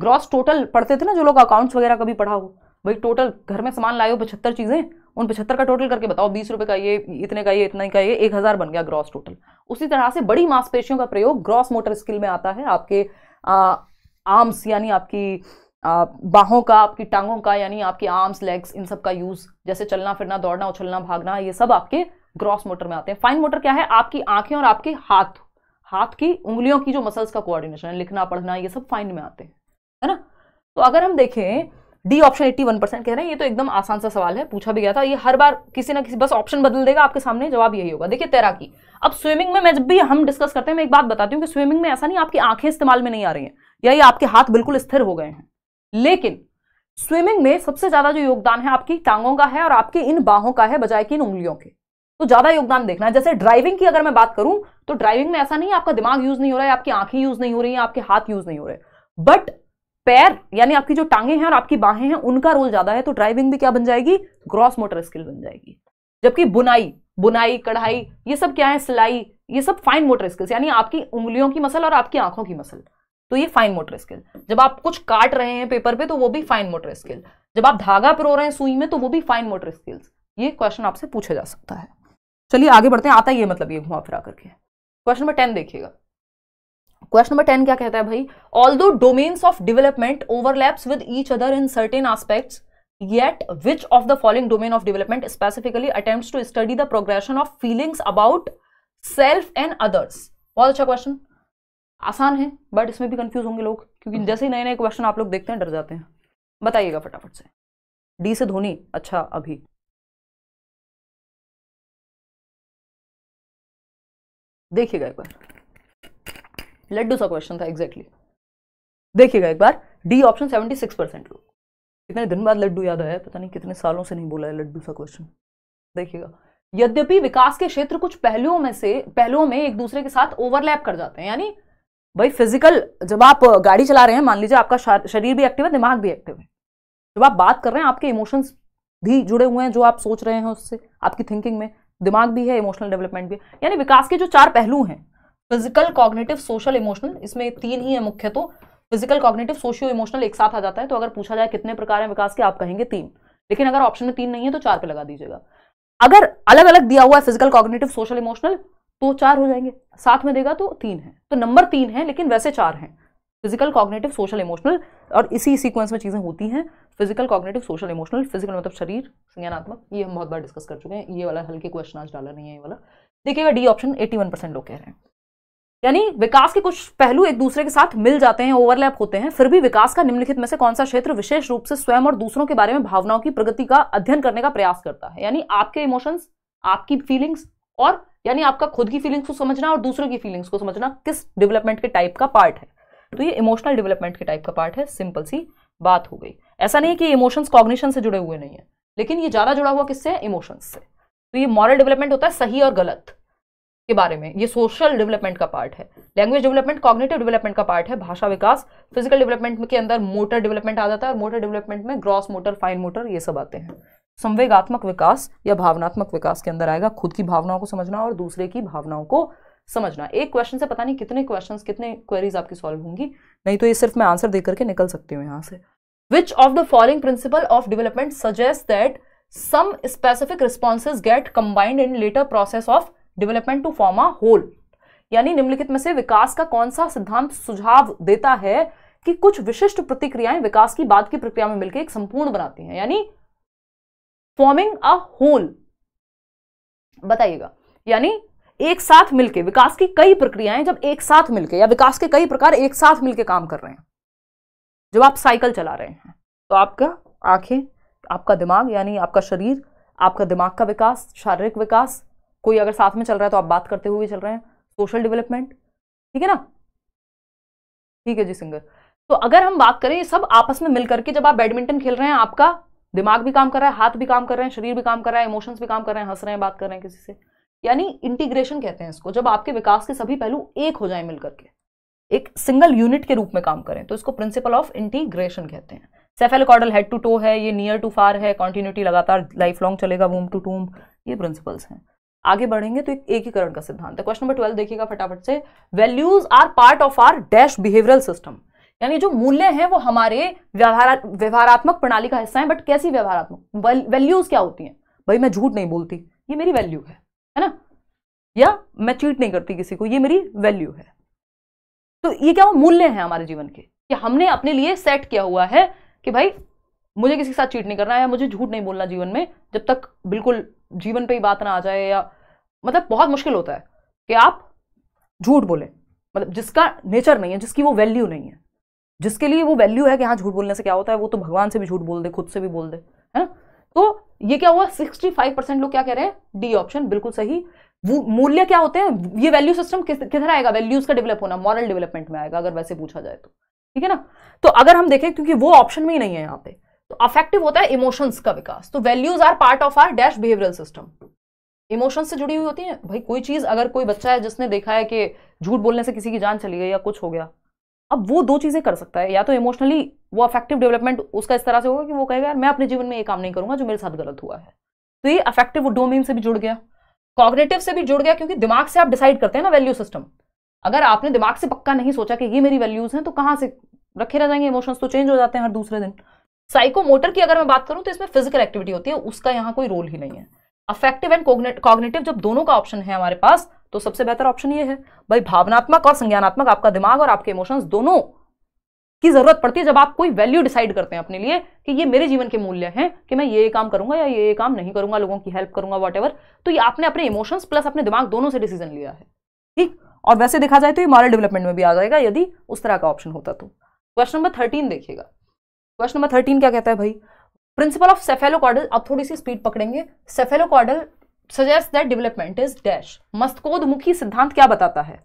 ग्रॉस टोटल पढ़ते थे ना जो लोग अकाउंट्स वगैरह कभी पढ़ा हो भाई टोटल घर में सामान लाए हो पचहत्तर चीज़ें उन पचहत्तर का टोटल करके बताओ बीस रुपए का ये इतने का ये इतना ही का ये एक हज़ार बन गया ग्रॉस टोटल उसी तरह से बड़ी मांसपेशियों का प्रयोग ग्रॉस मोटर स्किल में आता है आपके आर्म्स यानी आपकी बाहों का आपकी टांगों का यानी आपके आर्म्स लेग्स इन सब का यूज़ जैसे चलना फिरना दौड़ना उछलना भागना ये सब आपके ग्रॉस मोटर में आते हैं फाइन मोटर क्या है आपकी आंखें और आपके हाथ हाथ की उंगलियों की जो मसल्स का कोऑर्डिनेशन है लिखना पढ़ना ये सब फाइन में आते हैं है ना तो अगर हम देखें डी ऑप्शन 81 परसेंट कह रहे हैं ये तो एकदम आसान सा सवाल है पूछा भी गया था ये हर बार किसी ना किसी बस ऑप्शन बदल देगा आपके सामने जवाब यही होगा देखिए तैराकी अब स्विमिंग में मैं जब भी हम डिस्कस करते हैं मैं एक बात बताती हूँ कि स्विमिंग में ऐसा नहीं आपकी आंखें इस्तेमाल में नहीं आ रही हैं या ये आपके हाथ बिल्कुल स्थिर हो गए हैं लेकिन स्विमिंग में सबसे ज्यादा जो योगदान है आपकी टांगों का है और आपके इन बाहों का है बजाय की इन उंगलियों के तो ज्यादा योगदान देखना है जैसे ड्राइविंग की अगर मैं बात करूं तो ड्राइविंग में ऐसा नहीं है आपका दिमाग यूज नहीं हो रहा है आपकी आंखें यूज नहीं हो रही है आपके हाथ यूज नहीं हो रहे बट पैर यानी आपकी जो टांगे हैं और आपकी बाहें हैं उनका रोल ज्यादा है तो ड्राइविंग भी क्या बन जाएगी ग्रॉस मोटर स्किल बन जाएगी जबकि बुनाई बुनाई कढ़ाई ये सब क्या है सिलाई ये सब फाइन मोटर स्किल्स यानी आपकी उंगलियों की मसल और आपकी आंखों की मसल तो ये फाइन मोटर स्किल जब आप कुछ काट रहे हैं पेपर पे तो वो भी फाइन मोटर स्किल जब आप धागा पिरो रहे हैं सुई में तो वो भी फाइन मोटर स्किल्स ये क्वेश्चन आपसे पूछा जा सकता है चलिए आगे बढ़ते हैं आता ही है मतलब ये घुमा फिरा करके क्वेश्चन नंबर टेन देखिएगा क्वेश्चन नंबर टेन क्या कहता है भाई although domains of development overlaps with each other in certain aspects yet which of the following domain of development specifically attempt to study the progression of feelings about self and others बहुत अच्छा क्वेश्चन आसान है बट इसमें भी कंफ्यूज होंगे लोग क्योंकि हम्म। जैसे ही नए नए क्वेश्चन आप लोग देखते हैं डर जाते हैं बताइएगा फटाफट से डी से धोनी अच्छा अभी देखिएगा एक बार लड्डू सा क्वेश्चन था एग्जैक्टली देखिएगा एक बार D option seventy six percent लोग कितने दिन बाद लड्डू याद आया पता नहीं कितने सालों से नहीं बोला है लड्डू सा क्वेश्चन देखिएगा यद्यपि विकास के क्षेत्र कुछ पहलुओं में से पहलुओं में एक दूसरे के साथ ओवरलैप कर जाते हैं यानी भाई फिजिकल जब आप गाड़ी चला रहे हैं मान लीजिए आपका शरीर भी एक्टिव है दिमाग भी एक्टिव है जब आप बात कर रहे हैं आपके इमोशंस भी जुड़े हुए हैं जो आप सोच रहे हैं उससे आपकी थिंकिंग में दिमाग भी है इमोशनल डेवलपमेंट भी यानी विकास के जो चार पहलू हैं फिजिकल कॉग्नेटिव सोशल इमोशनल इसमें तीन ही है मुख्य तो फिजिकल कॉग्नेटिव सोशियो इमोशनल एक साथ आ जाता है तो अगर पूछा जाए कितने प्रकार है विकास के आप कहेंगे तीन लेकिन अगर ऑप्शन में तीन नहीं है तो चार पे लगा दीजिएगा अगर अलग अलग दिया हुआ है फिजिकल कॉग्नेटिव सोशल इमोशनल तो चार हो जाएंगे साथ में देगा तो तीन है तो नंबर तीन है लेकिन वैसे चार हैं फिजिकल कॉग्नेटिव सोशल इमोशनल और इसी सीक्वेंस में चीज़ें होती हैं physical cognitive social emotional physical मतलब शरीर संज्ञानात्मक ये हम बहुत बार डिस्कस कर चुके हैं ये वाला हल्के क्वेश्चन आज डाला नहीं है ये वाला देखिएगा डी ऑप्शन 81 परसेंट लोग कह रहे हैं यानी विकास के कुछ पहलू एक दूसरे के साथ मिल जाते हैं ओवरलैप होते हैं फिर भी विकास का निम्नलिखित में से कौन सा क्षेत्र विशेष रूप से स्वयं और दूसरों के बारे में भावनाओं की प्रगति का अध्ययन करने का प्रयास करता है यानी आपके इमोशंस आपकी फीलिंग्स और यानी आपका खुद की फीलिंग्स को समझना और दूसरों की फीलिंग्स को समझना किस डेवलपमेंट के टाइप का पार्ट है तो ये इमोशनल डेवलपमेंट के टाइप का पार्ट है सिंपल सी बात हो गई ऐसा नहीं है कि इमोशंस कॉग्निशन से जुड़े हुए नहीं है लेकिन ये ज़्यादा जुड़ा हुआ किससे इमोशंस से तो ये मॉरल डेवलपमेंट होता है सही और गलत के बारे में ये सोशल डेवलपमेंट का पार्ट है लैंग्वेज डेवलपमेंट कॉग्नेटिव डेवलपमेंट का पार्ट है भाषा विकास फिजिकल डेवलपमेंट के अंदर मोटर डेवलपमेंट आ जाता है और मोटर डेवलपमेंट में ग्रॉस मोटर फाइन मोटर ये सब आते हैं संवेगात्मक विकास या भावनात्मक विकास के अंदर आएगा खुद की भावनाओं को समझना और दूसरे की भावनाओं को समझना एक क्वेश्चन से पता नहीं कितने क्वेश्चंस कितने क्वेरीज आपकी सॉल्व होंगी नहीं तो ये सिर्फ मैं आंसर देकर के निकल सकती हूँ यहाँ से which of the following principle of development suggest that some specific responses get combined in later process of development to form a whole यानी निम्नलिखित में से विकास का कौन सा सिद्धांत सुझाव देता है कि कुछ विशिष्ट प्रतिक्रियाएं विकास की बाद की प्रक्रिया में मिलकर एक संपूर्ण बनाती हैं यानी फॉर्मिंग अ होल बताइएगा यानी एक साथ मिलकर विकास की कई प्रक्रियाएं जब एक साथ मिलकर या विकास के कई प्रकार एक साथ मिलकर काम कर रहे हैं जब आप साइकिल चला रहे हैं तो आपका आंखें आपका दिमाग यानी आपका शरीर आपका दिमाग का विकास शारीरिक विकास कोई अगर साथ में चल रहा है तो आप बात करते हुए चल रहे हैं सोशल डेवलपमेंट ठीक है ना ठीक है जी सिंगर तो अगर हम बात करें ये सब आपस में मिलकर के जब आप बैडमिंटन खेल रहे हैं आपका दिमाग भी काम कर रहा है हाथ भी काम कर रहे हैं शरीर भी काम कर रहा है इमोशंस भी काम कर रहे हैं हंस रहे हैं बात कर रहे हैं किसी से यानी इंटीग्रेशन कहते हैं इसको जब आपके विकास के सभी पहलू एक हो जाए मिलकर के एक सिंगल यूनिट के रूप में काम करें तो इसको प्रिंसिपल ऑफ इंटीग्रेशन कहते हैं सेफेलकॉर्डल हेड टू टो है ये नियर टू फार है कॉन्टिन्यूटी लगातार लाइफ लॉन्ग चलेगा वूम टू टूम ये प्रिंसिपल्स हैं आगे बढ़ेंगे तो एक एकीकरण का सिद्धांत है क्वेश्चन नंबर ट्वेल्व देखिएगा फटाफट से values are part of are dash behavioural system यानी जो मूल्य हैं वो हमारे व्यवहारात्मक प्रणाली का हिस्सा है बट कैसी व्यवहारात्मक वैल्यूज क्या होती हैं भाई मैं झूठ नहीं बोलती ये मेरी वैल्यू है है ना या मैं चीट नहीं करती किसी को ये मेरी वैल्यू है तो ये क्या मूल्य है हमारे जीवन के कि हमने अपने लिए सेट किया हुआ है कि भाई मुझे किसी के साथ चीट नहीं करना है मुझे झूठ नहीं बोलना जीवन में जब तक बिल्कुल जीवन पे ही बात ना आ जाए या मतलब बहुत मुश्किल होता है कि आप झूठ बोलें मतलब जिसका नेचर नहीं है जिसकी वो वैल्यू नहीं है जिसके लिए वो वैल्यू है कि हाँ झूठ बोलने से क्या होता है वो तो भगवान से भी झूठ बोल दे खुद से भी बोल दे है ना तो ये क्या हुआ सिक्सटी फाइव परसेंट लोग क्या कह रहे हैं डी ऑप्शन बिल्कुल सही वो मूल्य क्या होते हैं ये वैल्यू सिस्टम किधर आएगा वैल्यूज का डेवलप होना मॉरल डेवलपमेंट में आएगा अगर वैसे पूछा जाए तो ठीक है ना तो अगर हम देखें क्योंकि वो ऑप्शन में ही नहीं है यहाँ पे तो अफेक्टिव होता है इमोशंस का विकास तो values are part of are dash behavioural system emotion से जुड़ी हुई होती है भाई कोई चीज़ अगर कोई बच्चा है जिसने देखा है कि झूठ बोलने से किसी की जान चली गई या कुछ हो गया अब वो दो चीज़ें कर सकता है या तो इमोशनली वो अफेक्टिव डेवलपमेंट उसका इस तरह से होगा कि वो कहेगा यार मैं अपने जीवन में ये काम नहीं करूंगा जो मेरे साथ गलत हुआ है तो ये अफेक्टिव डोमेन से भी जुड़ गया कॉग्नेटिव से भी जुड़ गया क्योंकि दिमाग से आप डिसाइड करते हैं ना वैल्यू सिस्टम अगर आपने दिमाग से पक्का नहीं सोचा कि ये मेरी वैल्यूज हैं तो कहाँ से रखे रह जाएंगे इमोशंस तो चेंज हो जाते हैं हर दूसरे दिन मोटर की अगर मैं बात करूं तो इसमें फिजिकल एक्टिविटी होती है उसका यहाँ कोई रोल ही नहीं है अफेक्टिव एंड कॉग्निटिव जब दोनों का ऑप्शन है हमारे पास तो सबसे बेहतर ऑप्शन ये है भाई भावनात्मक और संज्ञानात्मक आपका दिमाग और आपके इमोशंस दोनों की जरूरत पड़ती है जब आप कोई वैल्यू डिसाइड करते हैं अपने लिए कि ये मेरे जीवन के मूल्य हैं कि मैं ये काम करूंगा या ये काम नहीं करूंगा लोगों की हेल्प करूंगा वॉट तो ये आपने अपने इमोशंस प्लस अपने दिमाग दोनों से डिसीजन लिया है ठीक और वैसे देखा जाए तो ये मॉरल डेवलपमेंट में भी आ जाएगा यदि उस तरह का ऑप्शन होता तो क्वेश्चन नंबर थर्टीन देखिएगा क्वेश्चन नंबर थर्टीन क्या कहता है भाई प्रिंसिपल ऑफ सेफेलोकॉडल अब थोड़ी सी स्पीड पकड़ेंगे cephalocaudal suggest that development is dash मस्तकोदमुखी सिद्धांत क्या बताता है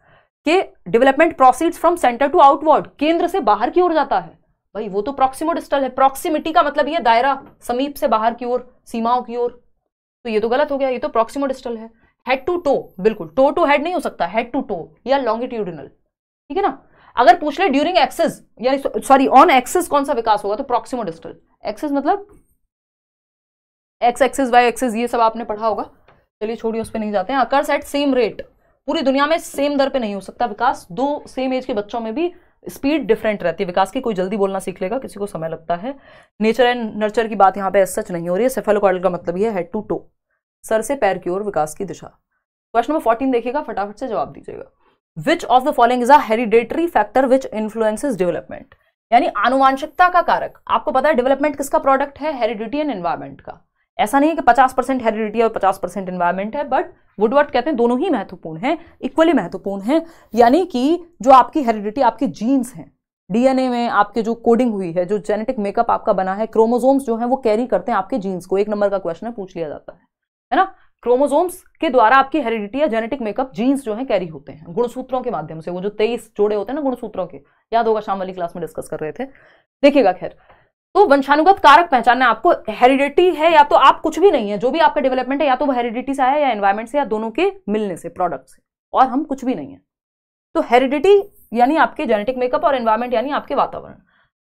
कि development proceed from centre to outward केंद्र से बाहर की ओर जाता है भाई वो तो प्रोक्सीमो डिस्टल है प्रोक्सीमिटी का मतलब यह दायरा समीप से बाहर की ओर सीमाओं की ओर तो ये तो गलत हो गया ये तो प्रोक्सीमो डिस्टल है हेड टू टो बिल्कुल टो टू हेड नहीं हो सकता हेड टू टो या लॉन्गिट्यूडिनल ठीक है ना अगर पूछ ले ड्यूरिंग एक्सेस यानी सॉरी ऑन एक्सेस कौन सा विकास होगा तो प्रोक्सीमो डिस्टल एक्सेस मतलब एक्स एक्सेस वाई एक्सेस ये सब आपने पढ़ा होगा चलिए छोड़िए उस पर नहीं जाते हैं अकर्स एट सेम रेट पूरी दुनिया में सेम दर पे नहीं हो सकता विकास दो सेम एज के बच्चों में भी स्पीड डिफरेंट रहती है विकास की कोई जल्दी बोलना सीख लेगा किसी को समय लगता है नेचर एंड नर्चर की बात यहाँ पे सच नहीं हो रही है सेफेलोकॉर्डल का मतलब यह है टू टो सर से पैर की ओर विकास की दिशा क्वेश्चन नंबर फोर्टीन देखिएगा फटाफट से जवाब दीजिएगा which of the following is a hereditary factor which influences development यानी आनुवांशिकता का कारक आपको पता है डेवलपमेंट किसका प्रोडक्ट है हेरिडिटी एंड एनवायरमेंट का ऐसा नहीं है कि 50 परसेंट हेरिडिटी और 50 परसेंट एनवायरमेंट है बट वुडवर्ड कहते हैं दोनों ही महत्वपूर्ण हैं इक्वली महत्वपूर्ण हैं यानी कि जो आपकी हेरिडिटी आपके जीन्स हैं डीएनए में आपके जो कोडिंग हुई है जो जेनेटिक मेकअप आपका बना है क्रोमोजोम्स जो है वो कैरी करते हैं आपके जीन्स को एक नंबर का क्वेश्चन है पूछ लिया जाता है है ना क्रोमोसोम्स के द्वारा आपकी हेरिडिटी या जेनेटिक मेकअप जीन्स जो है कैरी होते हैं गुणसूत्रों के माध्यम से वो जो तेईस जोड़े होते हैं ना गुणसूत्रों के याद होगा शाम वाली क्लास में डिस्कस कर रहे थे देखिएगा खैर तो वंशानुगत कारक पहचानना आपको हेरिडिटी है या तो आप कुछ भी नहीं है जो भी आपका डेवलपमेंट है या तो वो हेरिडिटी से आया या एनवायरमेंट से या दोनों के मिलने से प्रोडक्ट से और हम कुछ भी नहीं है तो हेरिडिटी यानी आपके जेनेटिक मेकअप और एनवायरमेंट यानी आपके वातावरण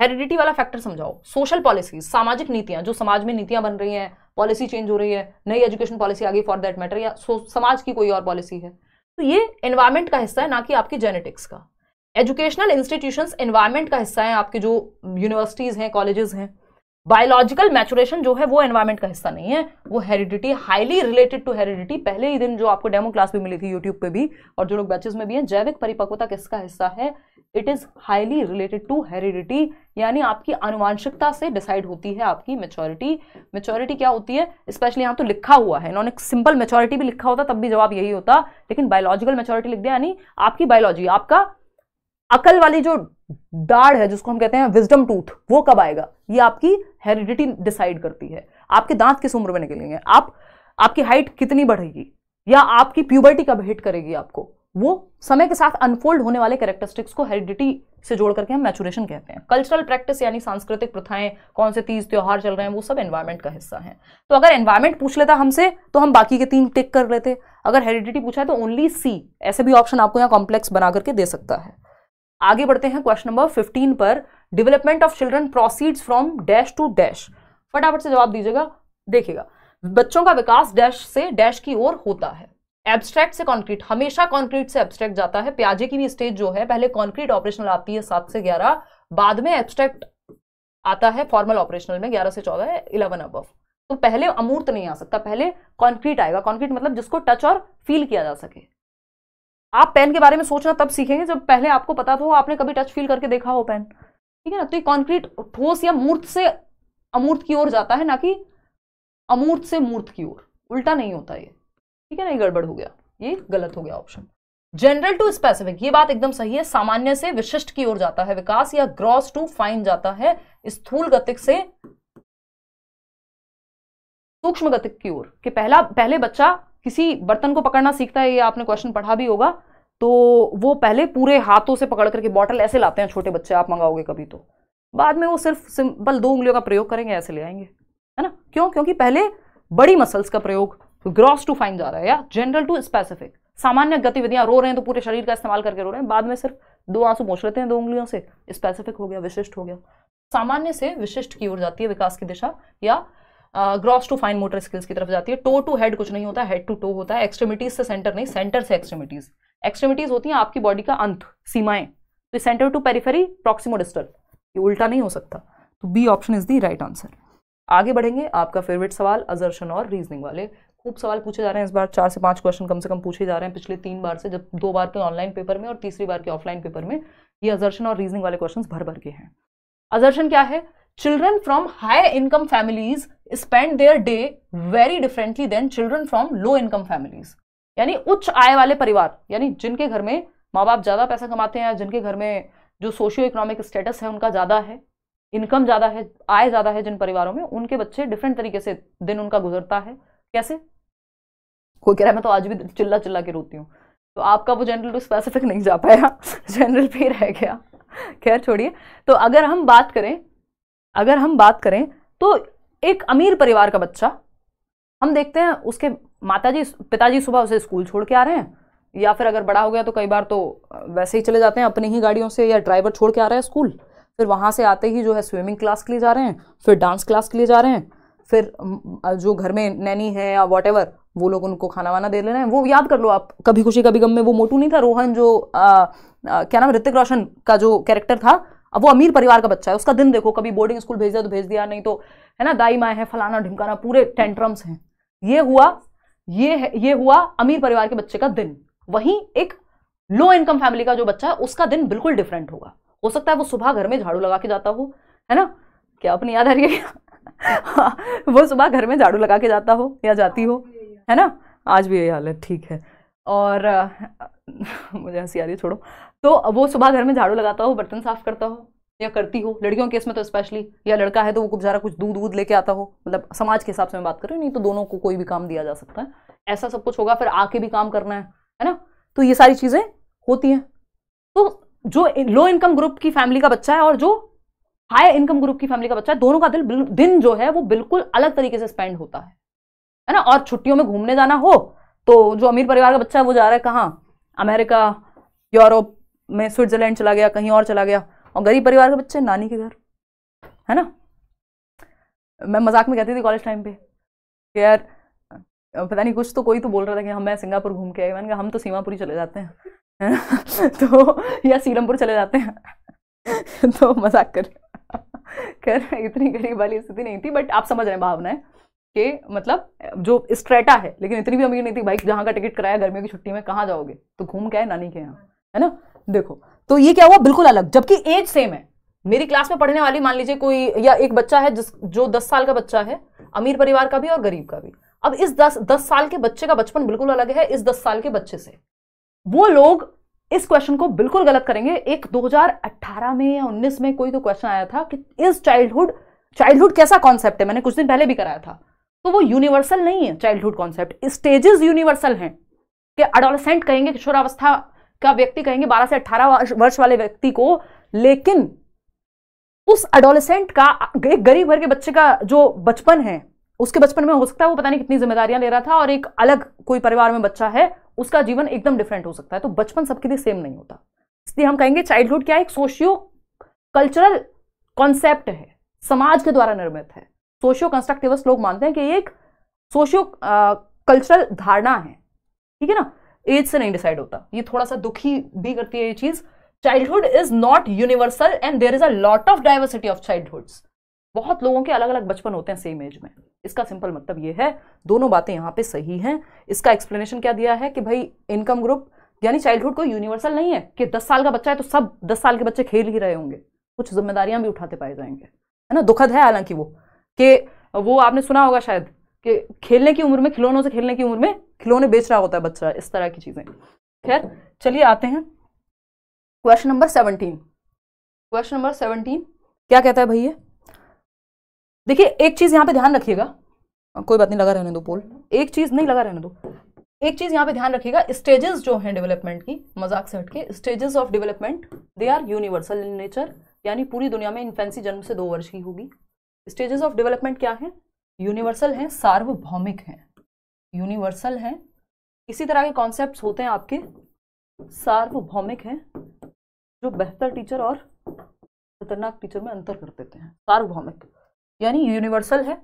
हेरिडिटी वाला फैक्टर समझाओ सोशल पॉलिसी सामाजिक नीतियां जो समाज में नीतियां बन रही हैं पॉलिसी चेंज हो रही है नई एजुकेशन पॉलिसी आ गई फॉर दैट मैटर या समाज की कोई और पॉलिसी है तो ये एनवायरमेंट का हिस्सा है ना कि आपके जेनेटिक्स का एजुकेशनल इंस्टीट्यूशन एनवायरमेंट का हिस्सा है आपके जो यूनिवर्सिटीज़ हैं कॉलेजेस हैं बायोलॉजिकल मैचुरेशन जो है वो एनवायरमेंट का हिस्सा नहीं है वो heredity highly related to heredity पहले ही दिन जो आपको डेमो क्लास भी मिली थी यूट्यूब पे भी और जो लोग बैचेस में भी हैं जैविक परिपक्वता किसका हिस्सा है it is highly related to heredity यानी आपकी अनुवांशिकता से डिसाइड होती है आपकी मेच्योरिटी मेच्योरिटी क्या होती है स्पेशली यहां तो लिखा हुआ है इन्होंने सिंपल मेच्योरिटी भी लिखा होता तब भी जवाब यही होता लेकिन बायोलॉजिकल मेच्योरिटी लिख दिया यानी आपकी बायोलॉजी आपका अकल वाली जो दाढ़ है जिसको हम कहते हैं विजडम टूथ वो कब आएगा ये आपकी हेरिडिटी डिसाइड करती है आपके दांत किस उम्र में निकलेंगे आप आपकी हाइट कितनी बढ़ेगी या आपकी प्यूबर्टी कब हिट करेगी आपको वो समय के साथ अनफोल्ड होने वाले कैरेक्टरिस्टिक्स को हेरिडिटी से जोड़ करके हम मैचुरेशन कहते हैं कल्चरल प्रैक्टिस यानी सांस्कृतिक प्रथाएं कौन से तीज त्यौहार चल रहे हैं वो सब एनवायरमेंट का हिस्सा है तो अगर एनवायरमेंट पूछ लेता हमसे तो हम बाकी के तीन टिक कर लेते अगर हेरिडिटी पूछा है तो ओनली सी ऐसे भी ऑप्शन आपको यहाँ कॉम्प्लेक्स बना करके दे सकता है आगे बढ़ते हैं क्वेश्चन नंबर फिफ्टीन पर development of children proceeds from dash to dash फटाफट से जवाब दीजिएगा देखिएगा बच्चों का विकास डैश से डैश की ओर होता है एब्स्ट्रैक्ट से कॉन्क्रीट हमेशा कॉन्क्रीट से एब्स्ट्रैक्ट जाता है प्याजे की भी स्टेज जो है पहले कॉन्क्रीट ऑपरेशनल आती है सात से ग्यारह बाद में एब्स्ट्रैक्ट आता है फॉर्मल ऑपरेशनल में ग्यारह से चौदह इलेवन अब तो पहले अमूर्त नहीं आ सकता पहले कॉन्क्रीट आएगा कॉन्क्रीट मतलब जिसको टच और फील किया जा सके आप पेन के बारे में सोचना तब सीखेंगे जब पहले आपको पता था आपने कभी टच फील करके देखा हो पेन ठीक है ना तो ये कॉन्क्रीट ठोस या मूर्त से अमूर्त की ओर जाता है ना कि अमूर्त से मूर्त की ओर उल्टा नहीं होता ये ठीक है ना ये गड़बड़ हो गया ये गलत हो गया ऑप्शन जनरल टू स्पेसिफिक ये बात एकदम सही है सामान्य से विशिष्ट की ओर जाता है विकास या ग्रॉस टू फाइन जाता है स्थूल गतिक से सूक्ष्म गतिक की ओर कि पहला पहले बच्चा किसी बर्तन को पकड़ना सीखता है ये आपने क्वेश्चन पढ़ा भी होगा तो वो पहले पूरे हाथों से पकड़ करके बॉटल ऐसे लाते हैं छोटे बच्चे आप मंगाओगे कभी तो बाद में वो सिर्फ सिंपल दो उंगलियों का प्रयोग करेंगे ऐसे ले आएंगे है ना क्यों क्योंकि पहले बड़ी मसल्स का प्रयोग ग्रॉस टू फाइन जा रहा है या जनरल टू स्पेसिफिक सामान्य गतिविधियां रो रहे हैं तो पूरे शरीर का इस्तेमाल करके रो रहे हैं बाद में सिर्फ दो आंसू मोच लेते हैं दो उंगलियों से स्पेसिफिक हो गया विशिष्ट हो गया सामान्य से विशिष्ट की ओर जाती है विकास की दिशा या gross to fine motor skills की तरफ जाती है टो टू हेड कुछ नहीं होता हेड टू टो होता है एक्सट्रीमिटीज से सेंटर नहीं सेंटर से एक्सट्रीमिटीज एक्सट्रीमिटीज होती है आपकी बॉडी का अंत सीमाएं तो सेंटर टू पेरीफेरी प्रॉक्सिमो डिस्टल ये उल्टा नहीं हो सकता तो B option is the right answer आगे बढ़ेंगे आपका फेवरेट सवाल अजर्शन और रीजनिंग वाले खूब सवाल पूछे जा रहे हैं इस बार चार से पांच क्वेश्चन कम से कम पूछे जा रहे हैं पिछले तीन बार से जब दो बार के ऑनलाइन पेपर में और तीसरी बार के ऑफलाइन पेपर में ये अजर्शन और रीजनिंग वाले क्वेश्चन भर भर के हैं अजर्शन क्या है children from high income families spend their day very differently than children from low income families यानी उच्च आय वाले परिवार यानी जिनके घर में माँ बाप ज़्यादा पैसा कमाते हैं या जिनके घर में जो सोशियो इकोनॉमिक स्टेटस है उनका ज़्यादा है इनकम ज़्यादा है आय ज़्यादा है जिन परिवारों में उनके बच्चे डिफरेंट तरीके से दिन उनका गुजरता है कैसे कोई कह रहा है मैं तो आज भी चिल्ला चिल्ला के रोती हूँ तो आपका वो जनरल टू स्पेसिफिक नहीं जा पाया जनरल पे रह गया खैर छोड़िए तो अगर हम बात करें अगर हम बात करें तो एक अमीर परिवार का बच्चा हम देखते हैं उसके माताजी पिताजी सुबह उसे स्कूल छोड़ के आ रहे हैं या फिर अगर बड़ा हो गया तो कई बार तो वैसे ही चले जाते हैं अपनी ही गाड़ियों से या ड्राइवर छोड़ के आ रहा है स्कूल फिर वहाँ से आते ही जो है स्विमिंग क्लास के लिए जा रहे हैं फिर डांस क्लास के लिए जा रहे हैं फिर जो घर में नैनी है या वॉट वो लोग उनको खाना वाना दे लेना है वो याद कर लो आप कभी खुशी कभी गम में वो मोटू नहीं था रोहन जो आ, आ, क्या नाम ऋतिक रोशन का जो कैरेक्टर था अब वो अमीर परिवार का बच्चा है उसका दिन देखो कभी बोर्डिंग स्कूल भेज दिया तो भेज दिया नहीं तो है ना दाई माए है फलाना ढिमकाना पूरे टेंट्रम्स हैं ये हुआ ये है ये हुआ अमीर परिवार के बच्चे का दिन वहीं एक लो इनकम फैमिली का जो बच्चा है उसका दिन बिल्कुल डिफरेंट होगा हो सकता है वो सुबह घर में झाड़ू लगा के जाता हो है ना क्या अपनी याद आ रही है हाँ, वो सुबह घर में झाड़ू लगा के जाता हो या जाती हो है ना आज भी यही हाल है ठीक है और मुझे हंसी आ रही छोड़ो तो वो सुबह घर में झाड़ू लगाता हो बर्तन साफ करता हो या करती हो लड़कियों के केस में तो स्पेशली या लड़का है तो वो कुछ ज़्यादा कुछ दूध वूध लेके आता हो मतलब समाज के हिसाब से मैं बात कर रही हूँ नहीं तो दोनों को कोई भी काम दिया जा सकता है ऐसा सब कुछ होगा फिर आके भी काम करना है है ना तो ये सारी चीज़ें होती हैं तो जो लो इनकम ग्रुप की फैमिली का बच्चा है और जो हाई इनकम ग्रुप की फैमिली का बच्चा है दोनों का दिल दिन जो है वो बिल्कुल अलग तरीके से स्पेंड होता है है ना और छुट्टियों में घूमने जाना हो तो जो अमीर परिवार का बच्चा है वो जा रहा है कहाँ अमेरिका यूरोप में स्विट्जरलैंड चला गया कहीं और चला गया और गरीब परिवार के बच्चे नानी के घर है ना मैं मजाक में कहती थी कॉलेज टाइम पे कि यार पता नहीं कुछ तो कोई तो बोल रहा था कि हम मैं सिंगापुर घूम के आए मैंने कहा हम तो सीमापुरी चले जाते हैं है ना तो या सीलमपुर चले जाते हैं तो मजाक कर खैर इतनी गरीब वाली स्थिति नहीं थी बट आप समझ रहे हैं भावना है कि मतलब जो स्ट्रेटा है लेकिन इतनी भी अमीर नहीं थी भाई जहाँ का टिकट कराया गर्मियों की छुट्टी में कहाँ जाओगे तो घूम के आए नानी के यहाँ है ना देखो तो ये क्या हुआ बिल्कुल अलग जबकि एज सेम है मेरी क्लास में पढ़ने वाली मान लीजिए कोई या एक बच्चा है जिस जो दस साल का बच्चा है अमीर परिवार का भी और गरीब का भी अब इस दस दस साल के बच्चे का बचपन बिल्कुल अलग है इस दस साल के बच्चे से वो लोग इस क्वेश्चन को बिल्कुल गलत करेंगे एक 2018 में या 19 में कोई तो क्वेश्चन आया था कि इस चाइल्डहुड चाइल्डहुड कैसा कॉन्सेप्ट है मैंने कुछ दिन पहले भी कराया था तो वो यूनिवर्सल नहीं है चाइल्डहुड कॉन्सेप्ट स्टेजेस यूनिवर्सल हैं कि अडोलसेंट कहेंगे किशोरावस्था का व्यक्ति कहेंगे 12 से 18 वर्ष वाले व्यक्ति को लेकिन उस अडोलसेंट का एक गरीब घर के बच्चे का जो बचपन है उसके बचपन में हो सकता है वो पता नहीं कितनी जिम्मेदारियां ले रहा था और एक अलग कोई परिवार में बच्चा है उसका जीवन एकदम डिफरेंट हो सकता है तो बचपन सबके लिए सेम नहीं होता इसलिए हम कहेंगे चाइल्डहुड क्या एक सोशियो कल्चरल कॉन्सेप्ट है समाज के द्वारा निर्मित है सोशियो कंस्ट्रक्टिव लोग मानते हैं कि एक सोशियो कल्चरल धारणा है ठीक है ना एज से नहीं डिसाइड होता ये थोड़ा सा दुखी भी करती है ये चीज childhood is not universal and there is a lot of diversity of childhoods बहुत लोगों के अलग अलग बचपन होते हैं सेम एज में इसका सिंपल मतलब ये है दोनों बातें यहाँ पे सही हैं इसका एक्सप्लेनेशन क्या दिया है कि भाई इनकम ग्रुप यानी चाइल्डहुड कोई यूनिवर्सल नहीं है कि दस साल का बच्चा है तो सब दस साल के बच्चे खेल ही रहे होंगे कुछ जिम्मेदारियां भी उठाते पाए जाएंगे है ना दुखद है हालांकि वो कि वो आपने सुना होगा शायद कि खेलने की उम्र में खिलौनों से खेलने की उम्र में खिलौने बेच रहा होता है बच्चा इस तरह की चीज़ें खैर चलिए आते हैं question number seventeen question number seventeen क्या कहता है भैया देखिए एक चीज़ यहाँ पे ध्यान रखिएगा हाँ, कोई बात नहीं लगा रहने दो पोल एक चीज़ नहीं लगा रहने दो एक चीज़ यहाँ पे ध्यान रखिएगा स्टेजेस जो हैं डेवलपमेंट की मजाक से हटके stages of development they are universal in nature यानी पूरी दुनिया में इन्फेंसी जन्म से दो वर्ष की होगी स्टेजेस ऑफ डेवलपमेंट क्या है यूनिवर्सल है सार्वभौमिक है यूनिवर्सल है इसी तरह के कॉन्सेप्ट होते हैं आपके सार्वभौमिक है जो बेहतर टीचर और खतरनाक टीचर में अंतर कर देते हैं सार्वभौमिक यानी यूनिवर्सल है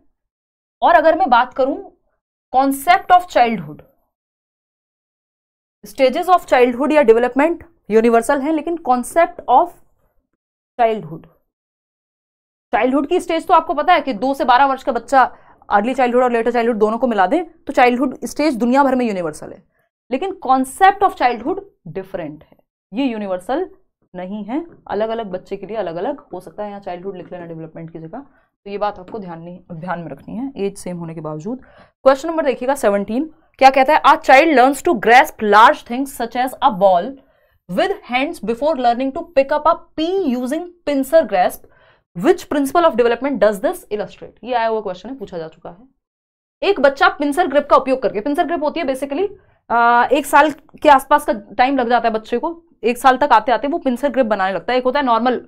और अगर मैं बात करूं concept of childhood stages of childhood या डेवलपमेंट यूनिवर्सल है लेकिन कॉन्सेप्ट ऑफ चाइल्डहुड चाइल्डहुड की स्टेज तो आपको पता है कि दो से बारह वर्ष का बच्चा अर्ली चाइल्डहुड और लेटर चाइल्डहुड दोनों को मिला दें तो चाइल्डहुड स्टेज दुनिया भर में यूनिवर्सल है लेकिन कॉन्सेप्ट ऑफ चाइल्डहुड डिफरेंट है ये यूनिवर्सल नहीं है अलग अलग बच्चे के लिए अलग अलग हो सकता है यहाँ चाइल्डहुड लिख लेना डेवलपमेंट की जगह तो ये बात आपको ध्यान नहीं ध्यान में रखनी है एज सेम होने के बावजूद क्वेश्चन नंबर देखिएगा सेवनटीन क्या कहता है a child learns to grasp large things such as a ball with hands before learning to pick up a pea using pincer grasp which principle of development does this illustrate ये आया हुआ क्वेश्चन है पूछा जा चुका है एक बच्चा पिंसर ग्रिप का उपयोग करके पिंसर ग्रिप होती है बेसिकली एक साल के आसपास का टाइम लग जाता है बच्चे को एक साल तक आते आते वो पिंसर ग्रिप बनाने लगता है एक होता है नॉर्मल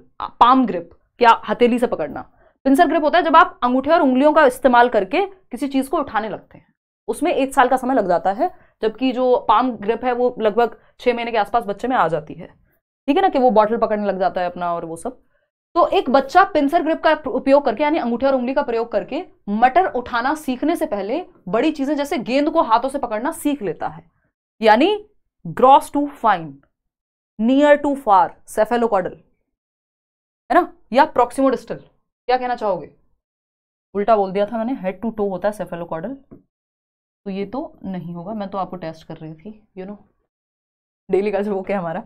पाम ग्रिप क्या हथेली से पकड़ना पिंसर ग्रिप होता है जब आप अंगूठे और उंगलियों का इस्तेमाल करके किसी चीज़ को उठाने लगते हैं उसमें एक साल का समय लग जाता है जबकि जो पाम ग्रिप है वो लगभग छह महीने के आसपास बच्चे में आ जाती है ठीक है ना कि वो बॉटल पकड़ने लग जाता है अपना और वो सब तो एक बच्चा पिंसर ग्रिप का उपयोग करके यानी अंगूठे और उंगली का प्रयोग करके मटर उठाना सीखने से पहले बड़ी चीजें जैसे गेंद को हाथों से पकड़ना सीख लेता है यानी gross to fine near to far cephalocaudal है ना या प्रोक्सीमोडिस्टल क्या कहना चाहोगे उल्टा बोल दिया था मैंने हेड टू टो होता है सेफेलोकॉडल तो ये तो नहीं होगा मैं तो आपको टेस्ट कर रही थी यू नो डेली का जो वो क्या हमारा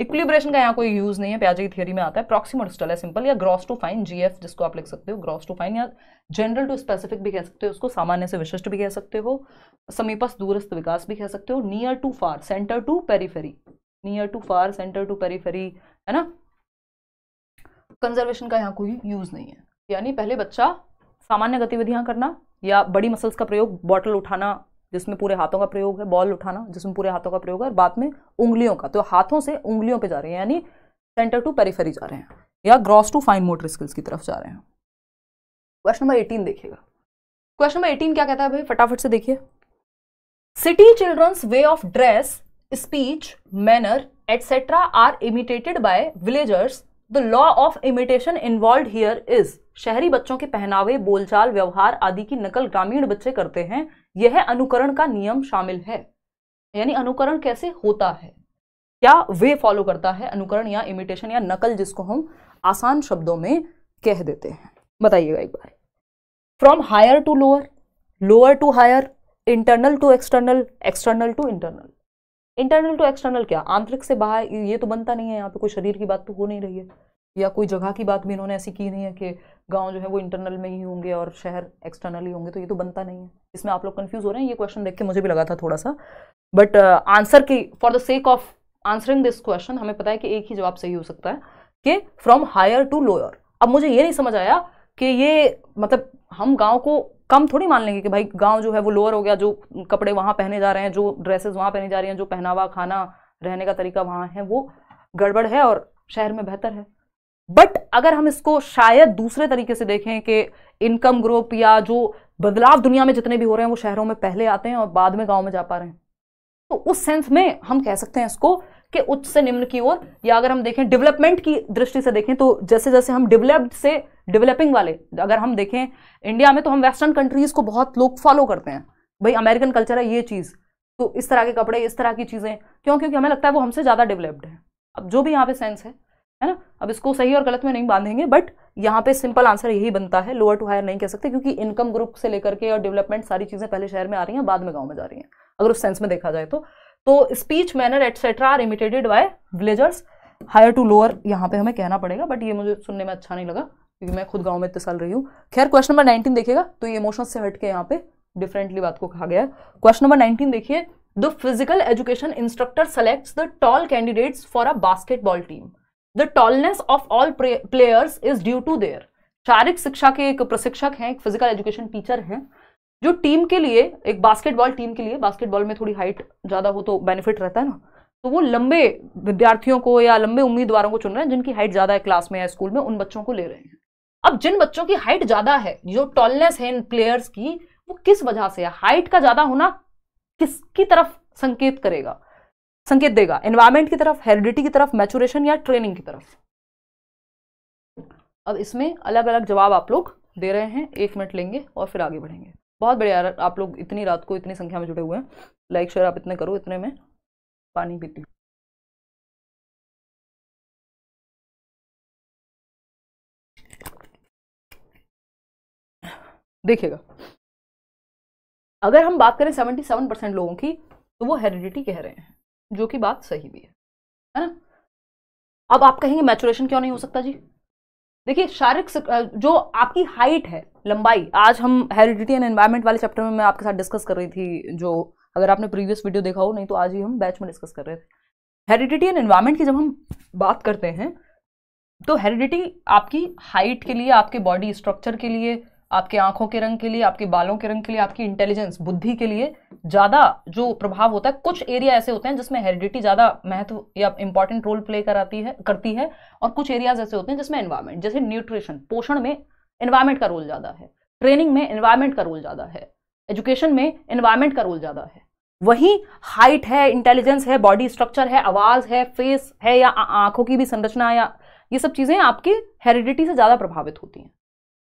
इक्विलिब्रेशन का यहाँ कोई यूज़ नहीं है प्याजे की थियोरी में आता है प्रॉक्सिमल स्टल है सिंपल या ग्रॉस टू फाइन जीएफ जिसको आप लिख सकते हो ग्रॉस टू फाइन या जनरल टू स्पेसिफिक भी कह सकते हो उसको सामान्य से विशिष्ट भी कह सकते हो समीपस्थ दूरस्थ विकास भी कह सकते हो near to far centre to periphery near to far centre to periphery है ना कंजर्वेशन का यहाँ कोई यूज़ नहीं है यानी पहले बच्चा सामान्य गतिविधियाँ करना या बड़ी मसल्स का प्रयोग बॉटल उठाना जिसमें पूरे हाथों का प्रयोग है बॉल उठाना जिसमें पूरे हाथों का प्रयोग है और बाद में उंगलियों का तो हाथों से उंगलियों पे जा रहे हैं यानी सेंटर टू पेरीफेरी जा रहे हैं या gross to fine motor skills की तरफ जा रहे हैं क्वेश्चन नंबर एटीन देखिएगा क्वेश्चन नंबर एटीन क्या कहता है भाई फटाफट से देखिए city children's way of dress speech manner etcetera are imitated by villagers the law of imitation involve here is शहरी बच्चों के पहनावे बोलचाल व्यवहार आदि की नकल ग्रामीण बच्चे करते हैं यह अनुकरण का नियम शामिल है यानी अनुकरण कैसे होता है क्या वे फॉलो करता है अनुकरण या इमिटेशन या नकल जिसको हम आसान शब्दों में कह देते हैं बताइएगा एक बार from higher to lower lower to higher internal to external external to internal internal to external क्या आंतरिक से बाहर ये तो बनता नहीं है यहाँ पे कोई शरीर की बात तो हो नहीं रही है या कोई जगह की बात भी इन्होंने ऐसी की नहीं है कि गांव जो है वो इंटरनल में ही होंगे और शहर एक्सटर्नल ही होंगे तो ये तो बनता नहीं है इसमें आप लोग कन्फ्यूज़ हो रहे हैं ये क्वेश्चन देख के मुझे भी लगा था थोड़ा सा बट आंसर uh, की for the sake of answering this question हमें पता है कि एक ही जवाब सही हो सकता है कि फ्रॉम हायर टू लोअर अब मुझे ये नहीं समझ आया कि ये मतलब हम गांव को कम थोड़ी मान लेंगे कि भाई गांव जो है वो लोअर हो गया जो कपड़े वहाँ पहने जा रहे हैं जो ड्रेसेस वहाँ पहने जा रही हैं जो पहनावा खाना रहने का तरीका वहाँ है वो गड़बड़ है और शहर में बेहतर है बट अगर हम इसको शायद दूसरे तरीके से देखें कि इनकम ग्रुप या जो बदलाव दुनिया में जितने भी हो रहे हैं वो शहरों में पहले आते हैं और बाद में गाँव में जा पा रहे हैं तो उस सेंस में हम कह सकते हैं इसको कि उच्च से निम्न की ओर या अगर हम देखें डेवलपमेंट की दृष्टि से देखें तो जैसे जैसे हम डेवलप्ड से डेवलपिंग वाले अगर हम देखें इंडिया में तो हम वेस्टर्न कंट्रीज़ को बहुत लोग फॉलो करते हैं भाई अमेरिकन कल्चर है ये चीज़ तो इस तरह के कपड़े इस तरह की चीज़ें क्यों क्योंकि हमें लगता है वो हमसे ज़्यादा डेवलप्ड है अब जो भी यहाँ पे सेंस है है ना अब इसको सही और गलत में नहीं बांधेंगे बट यहाँ पे सिंपल आंसर यही बनता है लोअर टू हायर नहीं कह सकते क्योंकि इनकम ग्रुप से लेकर के और डेवलपमेंट सारी चीज़ें पहले शहर में आ रही हैं बाद में गाँव में जा रही हैं अगर उस सेंस में देखा जाए तो तो speech manner etcetera are imitated by villagers higher to lower यहाँ पे हमें कहना पड़ेगा बट ये मुझे सुनने में अच्छा नहीं लगा क्योंकि मैं खुद गांव में इतने साल रही हूँ खैर क्वेश्चन नंबर नाइनटीन देखिएगा तो ये इमोशन से हट के यहाँ पे डिफरेंटली बात को कहा गया है क्वेश्चन नंबर नाइनटीन देखिए the physical education instructor selects the tall candidates for a basketball team the tallness of all players is due to their शारीरिक शिक्षा के एक प्रशिक्षक हैं एक फिजिकल एजुकेशन टीचर हैं जो टीम के लिए एक बास्केटबॉल टीम के लिए बास्केटबॉल में थोड़ी हाइट ज़्यादा हो तो बेनिफिट रहता है ना तो वो लंबे विद्यार्थियों को या लंबे उम्मीदवारों को चुन रहे हैं जिनकी हाइट ज़्यादा है क्लास में या स्कूल में उन बच्चों को ले रहे हैं अब जिन बच्चों की हाइट ज़्यादा है जो टॉलनेस है इन प्लेयर्स की वो किस वजह से है हाइट का ज़्यादा होना किसकी तरफ संकेत करेगा संकेत देगा एनवायरमेंट की तरफ हेरिडिटी की तरफ मैचुरेशन या ट्रेनिंग की तरफ अब इसमें अलग अलग जवाब आप लोग दे रहे हैं एक मिनट लेंगे और फिर आगे बढ़ेंगे बहुत बढ़िया यार आप लोग इतनी रात को इतनी संख्या में जुड़े हुए हैं लाइक शेयर आप इतने करो इतने में पानी पीती हूँ देखिएगा अगर हम बात करें सेवेंटी सेवन परसेंट लोगों की तो वो हेरिडिटी कह रहे हैं जो कि बात सही भी है है ना अब आप कहेंगे मैचुरेशन क्यों नहीं हो सकता जी देखिए शारीरिक जो आपकी हाइट है लंबाई आज हम हेरिडिटी एंड एनवायरमेंट वाले चैप्टर में मैं आपके साथ डिस्कस कर रही थी जो अगर आपने प्रीवियस वीडियो देखा हो नहीं तो आज ही हम बैच में डिस्कस कर रहे थे हेरिडिटी एंड एनवायरमेंट की जब हम बात करते हैं तो हेरिडिटी आपकी हाइट के लिए आपके बॉडी स्ट्रक्चर के लिए आपके आंखों के रंग के लिए आपके बालों के रंग के लिए आपकी इंटेलिजेंस बुद्धि के लिए ज़्यादा जो प्रभाव होता है कुछ एरिया ऐसे होते हैं जिसमें हेरिडिटी ज़्यादा महत्व या इंपॉर्टेंट रोल प्ले कराती है करती है और कुछ एरियाज ऐसे होते हैं जिसमें एनवायरमेंट जैसे न्यूट्रिशन पोषण में इन्वायरमेंट का रोल ज़्यादा है ट्रेनिंग में इन्वायरमेंट का रोल ज़्यादा है एजुकेशन में इन्वायरमेंट का रोल ज़्यादा है वहीं हाइट है इंटेलिजेंस है बॉडी स्ट्रक्चर है आवाज़ है फेस है या आंखों की भी संरचना या ये सब चीज़ें आपकी हेरिडिटी से ज़्यादा प्रभावित होती हैं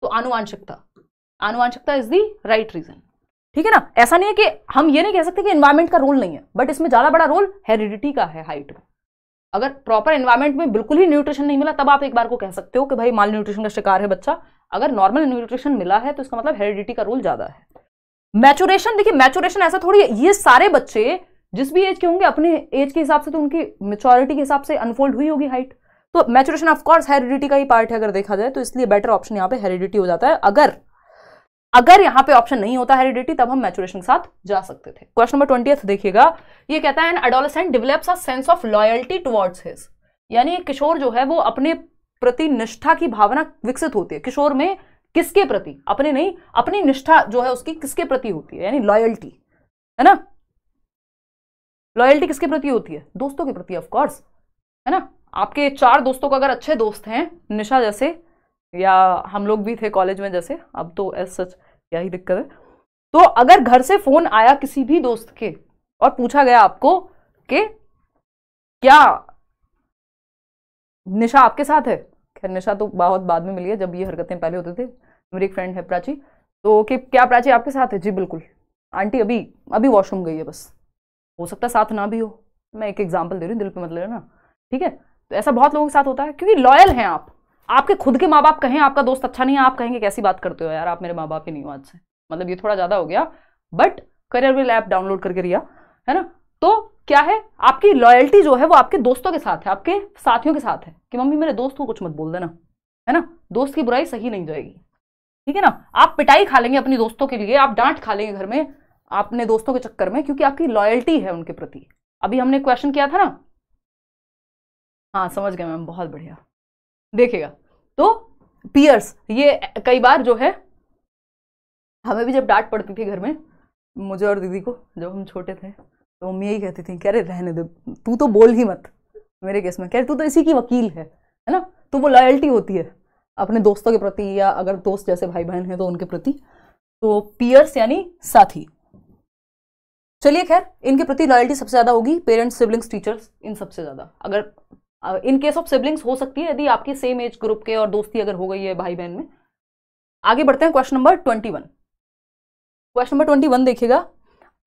तो आनुवांशिकता आनुवांशिकता इज दी राइट रीज़न ठीक है ना ऐसा नहीं है कि हम ये नहीं कह सकते कि इन्वायरमेंट का रोल नहीं है बट इसमें ज़्यादा बड़ा रोल हेरिडिटी का है हाइट में अगर प्रॉपर इन्वायरमेंट में बिल्कुल ही न्यूट्रिशन नहीं मिला तब आप एक बार को कह सकते हो कि भाई माल न्यूट्रिशन का शिकार है बच्चा अगर नॉर्मल न्यूट्रिशन मिला है तो इसका मतलब हेरिडिटी का रोल ज़्यादा है मैचुरेशन देखिए मैचुरेशन ऐसा थोड़ी ये सारे बच्चे जिस भी एज के होंगे अपने एज के हिसाब से तो उनकी मेचोरिटी के हिसाब से अनफोल्ड हुई होगी हाइट तो मैचुरेशन ऑफकोर्स हेरिडिटी का ही पार्ट है अगर देखा जाए तो इसलिए बेटर ऑप्शन यहाँ पे हेरिडिटी हो जाता है अगर अगर यहाँ पे ऑप्शन नहीं होता हेरिडिटी तब हम मैचुरेशन के साथ जा सकते थे क्वेश्चन नंबर ट्वेंटी देखिएगा ये कहता है an adolescent develops a sense of loyalty towards his यानी किशोर जो है वो अपने प्रति निष्ठा की भावना विकसित होती है किशोर में किसके प्रति अपने नहीं अपनी निष्ठा जो है उसकी किसके प्रति होती है यानी लॉयल्टी है ना लॉयल्टी किसके प्रति होती है दोस्तों के प्रति ऑफकोर्स है ना आपके चार दोस्तों का अगर अच्छे दोस्त हैं निशा जैसे या हम लोग भी थे कॉलेज में जैसे अब तो एज सच यही दिक्कत है तो अगर घर से फोन आया किसी भी दोस्त के और पूछा गया आपको कि क्या निशा आपके साथ है फिर नशा तो बहुत बाद में मिली है जब ये हरकतें पहले होते थे मेरी एक फ्रेंड है प्राची तो कि क्या प्राची आपके साथ है जी बिल्कुल आंटी अभी अभी वॉशरूम गई है बस हो सकता है साथ ना भी हो मैं एक एग्जाम्पल दे रही हूँ दिल पर मतलब ना ठीक है तो ऐसा बहुत लोगों के साथ होता है क्योंकि लॉयल हैं आप आपके खुद के माँ बाप कहें आपका दोस्त अच्छा नहीं है आप कहेंगे कैसी बात करते हो यार आप मेरे माँ बाप ही नहीं हो आज से मतलब ये थोड़ा ज़्यादा हो गया but Careerwill app download करके रिया है ना तो क्या है आपकी लॉयल्टी जो है वो आपके दोस्तों के साथ है आपके साथियों के साथ है कि मम्मी मेरे दोस्त को कुछ मत बोल देना है ना दोस्त की बुराई सही नहीं जाएगी ठीक है ना आप पिटाई खा लेंगे अपने दोस्तों के लिए आप डांट खा लेंगे घर में अपने दोस्तों के चक्कर में क्योंकि आपकी लॉयल्टी है उनके प्रति अभी हमने क्वेश्चन किया था ना हाँ समझ गए मैम बहुत बढ़िया देखिएगा तो पियर्स ये कई बार जो है हमें भी जब डांट पड़ती थी घर में मुझे और दीदी को जब हम छोटे थे तो मम्मी यही कहती थी कह रहे रहने दे तू तो बोल ही मत मेरे केस में कह रहे तू तो इसी की वकील है है ना तो वो लॉयल्टी होती है अपने दोस्तों के प्रति या अगर दोस्त जैसे भाई बहन हैं तो उनके प्रति तो पियर्स यानी साथी चलिए खैर इनके प्रति लॉयल्टी सबसे ज़्यादा होगी पेरेंट्स सिबलिंग्स टीचर्स इन सबसे ज़्यादा अगर इन केस ऑफ सिबलिंग्स हो सकती है यदि आपके सेम एज ग्रुप के और दोस्ती अगर हो गई है भाई बहन में आगे बढ़ते हैं question number twenty one question number twenty one देखिएगा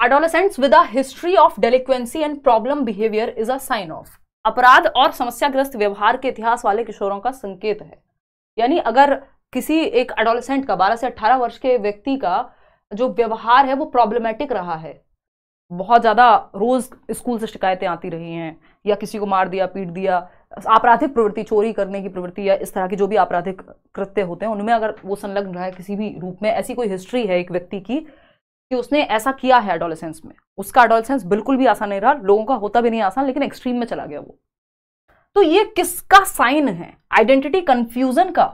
adolescents with a history of delinquency and problem behavior is a sign of अपराध और समस्याग्रस्त व्यवहार के इतिहास वाले किशोरों का संकेत है यानी अगर किसी एक एडोलसेंट का 12 से 18 वर्ष के व्यक्ति का जो व्यवहार है वो प्रॉब्लमेटिक रहा है बहुत ज़्यादा रोज़ स्कूल से शिकायतें आती रही हैं या किसी को मार दिया पीट दिया आपराधिक प्रवृत्ति चोरी करने की प्रवृत्ति या इस तरह के जो भी आपराधिक कृत्य होते हैं उनमें अगर वो संलग्न रहा है किसी भी रूप में ऐसी कोई हिस्ट्री है एक व्यक्ति की कि उसने ऐसा किया है एडोलेसेंस में उसका एडोलेसेंस बिल्कुल भी आसान नहीं रहा लोगों का होता भी नहीं आसान लेकिन एक्सट्रीम में चला गया वो तो ये किसका साइन है आइडेंटिटी कंफ्यूजन का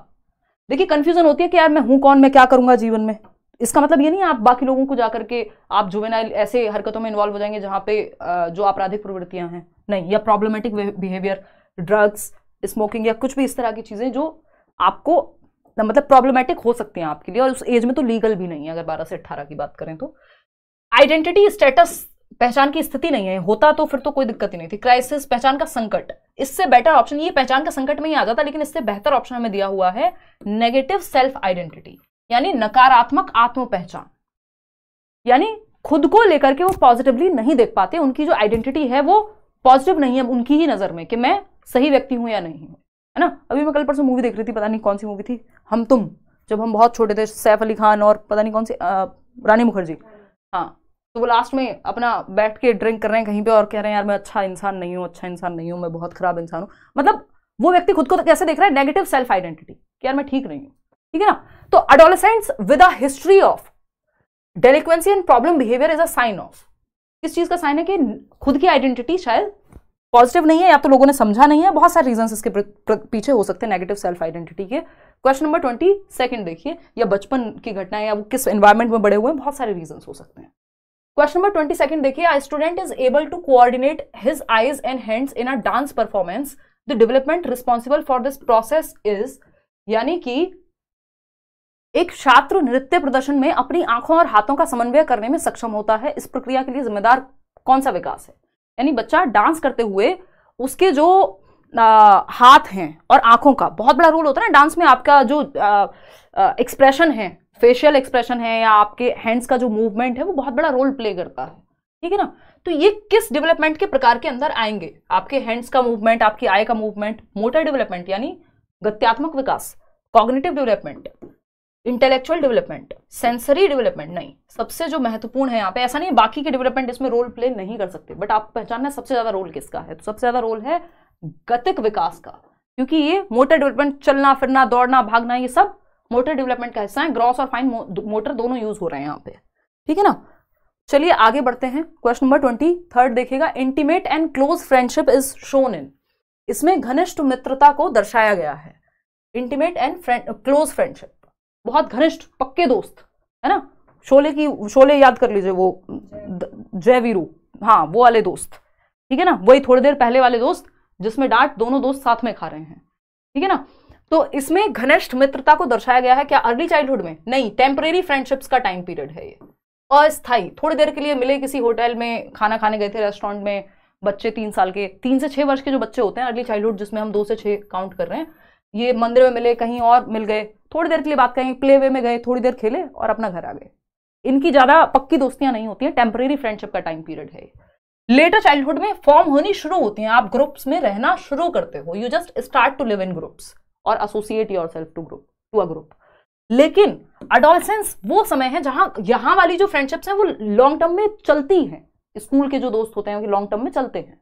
देखिए कंफ्यूजन होती है कि यार मैं हूं कौन मैं क्या करूंगा जीवन में इसका मतलब ये नहीं आप बाकी लोगों को जाकर के आप जुवेनाइल ऐसे हरकतों में इन्वॉल्व हो जाएंगे जहां पे जो आपराधिक प्रवृत्तियां हैं नहीं या प्रॉब्लमेटिक बिहेवियर ड्रग्स स्मोकिंग या कुछ भी इस तरह की चीजें जो आपको मतलब प्रॉब्लमेटिक हो सकते हैं आपके लिए और उस एज में तो लीगल भी नहीं है अगर बारह से अट्ठारह की बात करें तो आइडेंटिटी स्टेटस पहचान की स्थिति नहीं है होता तो फिर तो कोई दिक्कत ही नहीं थी क्राइसिस पहचान का संकट इससे बेटर ऑप्शन ये पहचान का संकट में ही आ जाता लेकिन इससे बेहतर ऑप्शन हमें दिया हुआ है नेगेटिव सेल्फ आइडेंटिटी यानी नकारात्मक आत्म पहचान यानी खुद को लेकर के वो पॉजिटिवली नहीं देख पाते उनकी जो आइडेंटिटी है वो पॉजिटिव नहीं है उनकी ही नज़र में कि मैं सही व्यक्ति हूं या नहीं हूं है ना अभी मैं कल परसों मूवी देख रही थी पता नहीं कौन सी मूवी थी हम तुम जब हम बहुत छोटे थे सैफ अली खान और पता नहीं कौन सी रानी मुखर्जी हाँ तो वो लास्ट में अपना बैठ के ड्रिंक कर रहे हैं कहीं पे और कह रहे हैं यार मैं अच्छा इंसान नहीं हूँ अच्छा इंसान नहीं हूँ मैं बहुत खराब इंसान हूँ मतलब वो व्यक्ति खुद को तो कैसे देख रहा है नेगेटिव सेल्फ आइडेंटिटी कि यार मैं ठीक नहीं हूँ ठीक है ना तो adolescents with a history of delinquency and problem behaviour is a sign of किस चीज का साइन है कि खुद की आइडेंटिटी शायद पॉजिटिव नहीं है या तो लोगों ने समझा नहीं है बहुत सारे रीजन इसके पीछे हो सकते हैं नेगेटिव सेल्फ आइडेंटिटी के क्वेश्चन नंबर ट्वेंटी सेकेंड देखिए या बचपन की घटनाएं या वो किस एनवायरमेंट में बड़े हुए हैं बहुत सारे रीजन हो सकते हैं क्वेश्चन नंबर ट्वेंटी सेकंड देखिए I student is able to coordinate his eyes and hands in a dance performance the development responsible for this process is यानी कि एक छात्र नृत्य प्रदर्शन में अपनी आंखों और हाथों का समन्वय करने में सक्षम होता है इस प्रक्रिया के लिए जिम्मेदार कौन सा विकास है यानी बच्चा डांस करते हुए उसके जो आ, हाथ हैं और आंखों का बहुत बड़ा रोल होता है ना डांस में आपका जो एक्सप्रेशन है फेशियल एक्सप्रेशन है या आपके हैंड्स का जो मूवमेंट है वो बहुत बड़ा रोल प्ले करता है ठीक है ना तो ये किस डेवलपमेंट के प्रकार के अंदर आएंगे आपके हैंड्स का मूवमेंट आपकी आई का मूवमेंट मोटर डेवलपमेंट यानी गत्यात्मक विकास cognitive development intellectual development sensory development नहीं सबसे जो महत्वपूर्ण है यहाँ पे ऐसा नहीं बाकी के डेवलपमेंट इसमें रोल प्ले नहीं कर सकते बट आप पहचानना है सबसे ज्यादा रोल किसका है तो सबसे ज्यादा रोल है गतिक विकास का क्योंकि ये मोटर डेवलपमेंट चलना फिरना दौड़ना भागना ये सब मोटर डेवलपमेंट का हिस्सा है ग्रॉस और फाइन मोटर दोनों यूज हो रहे हैं यहाँ पे ठीक है ना चलिए आगे बढ़ते हैं क्वेश्चन नंबर ट्वेंटी थर्ड देखेगा intimate and close friendship is shown in इसमें घनिष्ठ मित्रता को दर्शाया गया है इंटीमेट एंड क्लोज फ्रेंडशिप बहुत घनिष्ठ पक्के दोस्त है ना शोले की शोले याद कर लीजिए वो जय वीरू हाँ वो वाले दोस्त ठीक है ना वही थोड़ी देर पहले वाले दोस्त जिसमें डांट दोनों दोस्त साथ में खा रहे हैं ठीक है ना तो इसमें घनिष्ठ मित्रता को दर्शाया गया है क्या अर्ली चाइल्डहुड में नहीं टेम्परेरी फ्रेंडशिप्स का टाइम पीरियड है ये अस्थाई थोड़ी देर के लिए मिले किसी होटल में खाना खाने गए थे रेस्टोरेंट में बच्चे तीन साल के तीन से छह वर्ष के जो बच्चे होते हैं अर्ली चाइल्डहुड जिसमें हम दो से छह काउंट कर रहे हैं ये मंदिर में मिले कहीं और मिल गए थोड़ी देर के लिए बात करेंगे प्ले वे में गए थोड़ी देर खेले और अपना घर आ गए इनकी ज़्यादा पक्की दोस्तियां नहीं होती हैं टेम्परेरी फ्रेंडशिप का टाइम पीरियड है लेटर चाइल्डहुड में फॉर्म होनी शुरू होती हैं आप ग्रुप्स में रहना शुरू करते हो you just start to live in groups और associate yourself to group to a group लेकिन अडोलसेंस वो समय है जहां यहाँ वाली जो फ्रेंडशिप्स हैं वो लॉन्ग टर्म में चलती हैं स्कूल के जो दोस्त होते हैं वो लॉन्ग टर्म में चलते हैं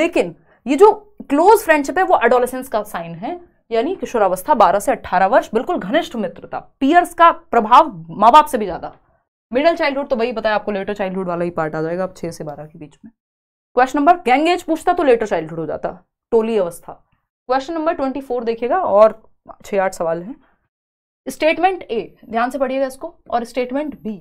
लेकिन ये जो क्लोज फ्रेंडशिप है वो अडोलसेंस का साइन है यानी किशोरावस्था 12 से 18 वर्ष बिल्कुल घनिष्ठ मित्रता पियर्स का प्रभाव माँ बाप से भी ज़्यादा मिडिल चाइल्डहुड तो वही बताया आपको लेटर चाइल्डहुड वाला ही पार्ट आ जाएगा आप से बारह के बीच में क्वेश्चन नंबर गैंगेज पूछता तो लेटर चाइल्डहुड हो जाता टोली अवस्था क्वेश्चन नंबर ट्वेंटी फोर देखिएगा और छह आठ सवाल हैं स्टेटमेंट ए ध्यान से पढ़िएगा इसको और statement B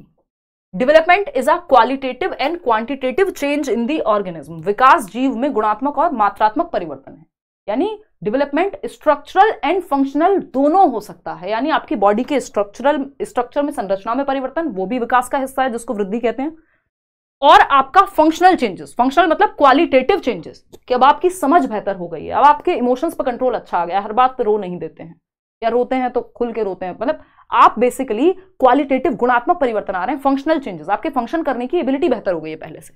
development is a qualitative and quantitative change in the organism विकास जीव में गुणात्मक और मात्रात्मक परिवर्तन है यानी डेवलपमेंट स्ट्रक्चरल एंड फंक्शनल दोनों हो सकता है यानी आपकी बॉडी के स्ट्रक्चरल स्ट्रक्चर में संरचना में परिवर्तन वो भी विकास का हिस्सा है जिसको वृद्धि कहते हैं और आपका फंक्शनल चेंजेस फंक्शनल मतलब क्वालिटेटिव चेंजेस कि अब आपकी समझ बेहतर हो गई है अब आपके इमोशंस पर कंट्रोल अच्छा आ गया हर बात पर रो नहीं देते हैं या रोते हैं तो खुल के रोते हैं मतलब आप बेसिकली क्वालिटेटिव गुणात्मक परिवर्तन आ रहे हैं फंक्शनल चेंजेस आपके फंक्शन करने की एबिलिटी बेहतर हो गई है पहले से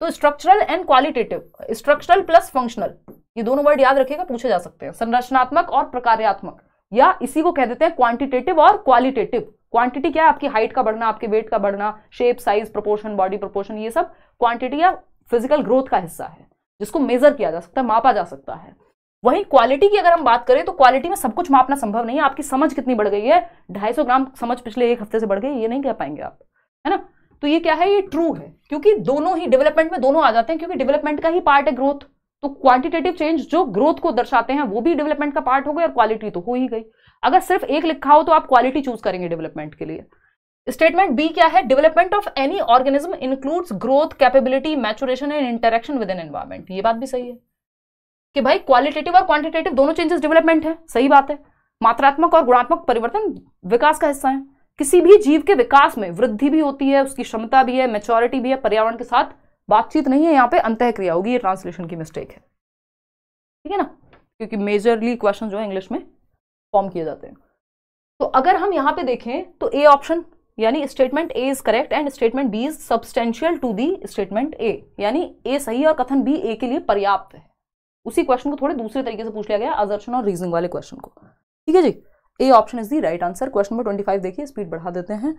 तो structural and qualitative structural plus functional ये दोनों वर्ड याद रखिएगा पूछे जा सकते हैं संरचनात्मक और प्रकार्यात्मक या इसी को कह देते हैं क्वांटिटेटिव और क्वालिटेटिव क्वांटिटी क्या है आपकी हाइट का बढ़ना आपके वेट का बढ़ना shape size proportion body proportion ये सब क्वांटिटी या फिजिकल ग्रोथ का हिस्सा है जिसको मेजर किया जा सकता है मापा जा सकता है वहीं क्वालिटी की अगर हम बात करें तो क्वालिटी में सब कुछ मापना संभव नहीं है आपकी समझ कितनी बढ़ गई है ढाई सौ ग्राम समझ पिछले एक हफ्ते से बढ़ गई ये नहीं कह पाएंगे आप है ना तो ये क्या है ये ट्रू है क्योंकि दोनों ही डेवलपमेंट में दोनों आ जाते हैं क्योंकि डेवलपमेंट का ही पार्ट है ग्रोथ तो क्वांटिटेटिव चेंज जो ग्रोथ को दर्शाते हैं वो भी डेवलपमेंट का पार्ट हो गया और क्वालिटी तो हो ही गई अगर सिर्फ एक लिखा हो तो आप क्वालिटी चूज करेंगे डेवलपमेंट के लिए स्टेटमेंट बी क्या है development of any organism includes growth capability maturation and interaction with an environment ये बात भी सही है कि भाई क्वालिटेटिव और क्वांटिटेटिव दोनों चेंजेस डेवलपमेंट है सही बात है मात्रात्मक और गुणात्मक परिवर्तन विकास का हिस्सा है किसी भी जीव के विकास में वृद्धि भी होती है उसकी क्षमता भी है मेचोरिटी भी है पर्यावरण के साथ बातचीत नहीं है यहाँ पे अंत क्रिया होगी ये ट्रांसलेशन की मिस्टेक है ठीक है ना क्योंकि मेजरली क्वेश्चन जो है इंग्लिश में फॉर्म किए जाते हैं तो अगर हम यहाँ पे देखें तो ए ऑप्शन यानी statement A is correct and statement B is substantial to the statement A यानी ए सही और कथन बी ए के लिए पर्याप्त है उसी क्वेश्चन को थोड़े दूसरे तरीके से पूछ लिया गया अजर्शन और रीजनिंग वाले क्वेश्चन को ठीक है जी A option is the right answer question number twenty five देखिए स्पीड बढ़ा देते हैं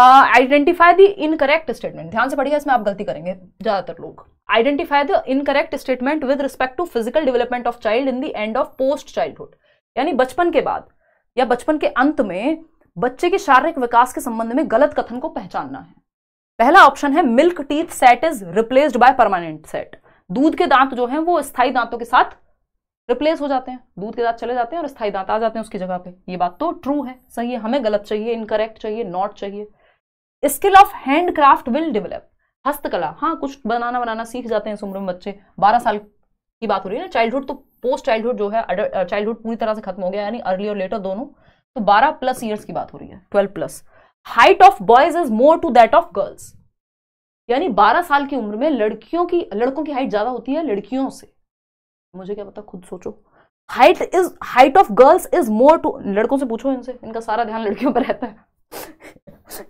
आइडेंटिफाई द इनकरेक्ट स्टेटमेंट ध्यान से पढ़िएगा इसमें आप गलती करेंगे ज्यादातर लोग identify the incorrect statement with respect to physical development of child in the end of post childhood यानी बचपन के बाद या बचपन के अंत में बच्चे के शारीरिक विकास के संबंध में गलत कथन को पहचानना है पहला ऑप्शन है milk teeth set is replaced by permanent set दूध के दांत जो हैं वो स्थायी दांतों के साथ रिप्लेस हो जाते हैं दूध के दांत चले जाते हैं और स्थायी दांत आ जाते हैं उसकी जगह पे ये बात तो ट्रू है सही है हमें गलत चाहिए इनकरेक्ट चाहिए नॉट चाहिए skill of handcraft will develop हस्तकला हाँ कुछ बनाना बनाना सीख जाते हैं इस उम्र में बच्चे बारह साल की बात हो रही है ना चाइल्डहुड तो पोस्ट चाइल्डहुड जो है चाइल्डहुड पूरी तरह से खत्म हो गया यानी अर्ली और लेटर दोनों तो बारह प्लस ईयर्स की बात हो रही है twelve plus height of boys is more to that of girls यानी 12 साल की उम्र में लड़कियों की लड़कों की हाइट ज्यादा होती है लड़कियों से मुझे क्या पता खुद सोचो height is height of girls is more to लड़कों से पूछो इनसे इनका सारा ध्यान लड़कियों पर रहता है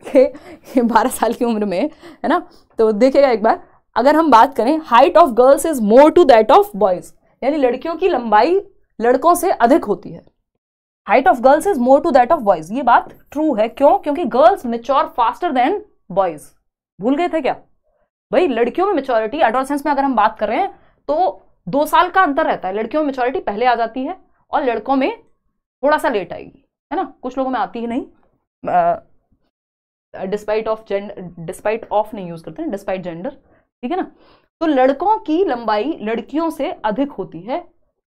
कि बारह साल की उम्र में है ना तो देखेगा एक बार अगर हम बात करें height of girls is more to that of boys यानी लड़कियों की लंबाई लड़कों से अधिक होती है height of girls is more to that of boys ये बात ट्रू है क्यों क्योंकि girls mature faster than boys भूल गए थे क्या भाई लड़कियों में मेच्योरिटी एडोलसेंस में अगर हम बात कर रहे हैं तो दो साल का अंतर रहता है लड़कियों में मेचोरिटी पहले आ जाती है और लड़कों में थोड़ा सा लेट आएगी है ना कुछ लोगों में आती ही नहीं despite of gender despite of नहीं यूज़ करते हैं डिस्पाइट जेंडर ठीक है ना तो लड़कों की लंबाई लड़कियों से अधिक होती है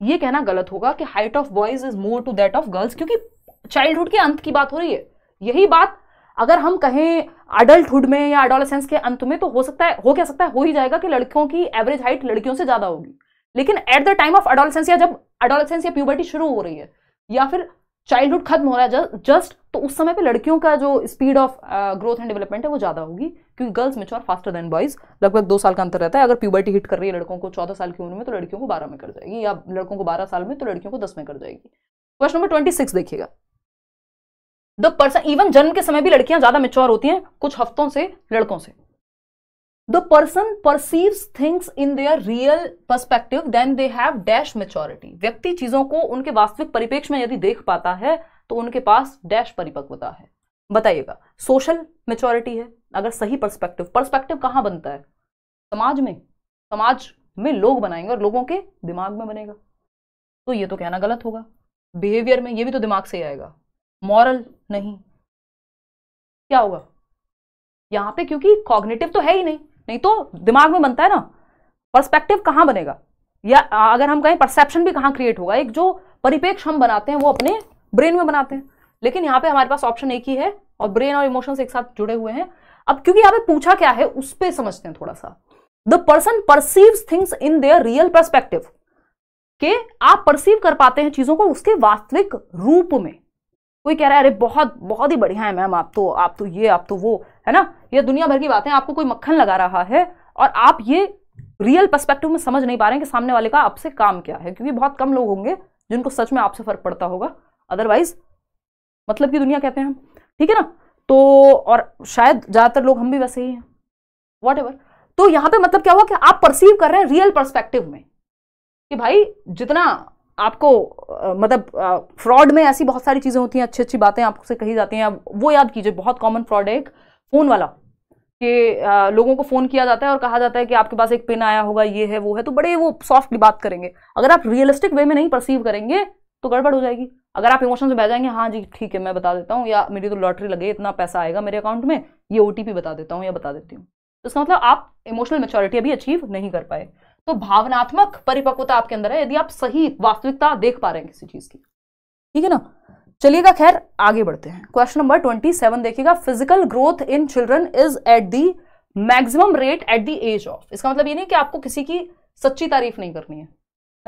ये कहना गलत होगा कि height of boys is more to that of girls क्योंकि चाइल्डहुड के अंत की बात हो रही है यही बात अगर हम कहें अडल्टहुड में या अडोलसेंस के अंत में तो हो सकता है हो क्या सकता है हो ही जाएगा कि लड़कियों की एवरेज हाइट लड़कियों से ज़्यादा होगी लेकिन at the time of adolescence या जब अडोलसेंस या प्यूबर्टी शुरू हो रही है या फिर चाइल्डहुड खत्म हो रहा है जस्ट तो उस समय पे लड़कियों का जो speed of growth and development है वो ज़्यादा होगी क्योंकि girls mature faster than boys लगभग दो साल का अंतर रहता है अगर प्यूबर्टी हिट कर रही है लड़कों को चौदह साल की उम्र में तो लड़कियों को बारह में कर जाएगी या लड़कों को बारह साल में तो लड़कियों को दस में कर जाएगी क्वेश्चन नंबर ट्वेंटी सिक्स देखिएगा द पर्सन इवन जन्म के समय भी लड़कियां ज़्यादा मेच्योर होती हैं कुछ हफ्तों से लड़कों से the person perceive things in their real perspective than they have dash maturity व्यक्ति चीजों को उनके वास्तविक परिपेक्ष में यदि देख पाता है तो उनके पास डैश परिपक्वता है बताइएगा सोशल मेचोरिटी है अगर सही परस्पेक्टिव परस्पेक्टिव कहां बनता है समाज में समाज में लोग बनाएंगे और लोगों के दिमाग में बनेगा तो ये तो कहना गलत होगा बिहेवियर में ये भी तो दिमाग से ही आएगा मॉरल नहीं क्या होगा यहां पे क्योंकि कॉग्नेटिव तो है ही नहीं नहीं तो दिमाग में बनता है ना परस्पेक्टिव कहाँ बनेगा या अगर हम कहें परसेप्शन भी कहाँ क्रिएट होगा एक जो परिपेक्ष हम बनाते हैं वो अपने ब्रेन में बनाते हैं लेकिन यहाँ पे हमारे पास ऑप्शन एक ही है और ब्रेन और इमोशंस एक साथ जुड़े हुए हैं अब क्योंकि यहाँ पे पूछा क्या है उस पर समझते हैं थोड़ा सा the person perceive things in their real perspective के आप परसीव कर पाते हैं चीजों को उसके वास्तविक रूप में कोई कह रहा है अरे बहुत बहुत ही बढ़िया है मैम आप तो आप तो ये आप तो वो है ना ये दुनिया भर की बातें आपको कोई मक्खन लगा रहा है और आप ये रियल पर्सपेक्टिव में समझ नहीं पा रहे हैं कि सामने वाले का आपसे काम क्या है क्योंकि बहुत कम लोग होंगे जिनको सच में आपसे फर्क पड़ता होगा अदरवाइज मतलब की दुनिया कहते हैं हम ठीक है ना तो और शायद ज़्यादातर लोग हम भी वैसे ही हैं वॉट तो यहाँ पे मतलब क्या हुआ कि आप परसीव कर रहे हैं रियल परस्पेक्टिव में कि भाई जितना आपको मतलब फ्रॉड में ऐसी बहुत सारी चीज़ें होती हैं अच्छी अच्छी बातें आपसे कही जाती हैं वो याद कीजिए बहुत कॉमन फ्रॉड है एक फ़ोन वाला कि लोगों को फ़ोन किया जाता है और कहा जाता है कि आपके पास एक पिन आया होगा ये है वो है तो बड़े वो सॉफ्टली बात करेंगे अगर आप रियलिस्टिक वे में नहीं परसीव करेंगे तो गड़बड़ हो जाएगी अगर आप इमोशन से बह जाएंगे हाँ जी ठीक है मैं बता देता हूँ या मेरी तो लॉटरी लगे इतना पैसा आएगा मेरे अकाउंट में ये ओ बता देता हूँ या बता देती हूँ तो इसका मतलब आप इमोशनल मेचोरिटी अभी अचीव नहीं कर पाए तो भावनात्मक परिपक्वता आपके अंदर है यदि आप सही वास्तविकता देख पा रहे हैं किसी चीज की ठीक है ना चलिएगा खैर आगे बढ़ते हैं क्वेश्चन नंबर ट्वेंटी सेवन देखिएगा physical growth in children is at the maximum rate at the age of इसका मतलब ये नहीं कि आपको किसी की सच्ची तारीफ नहीं करनी है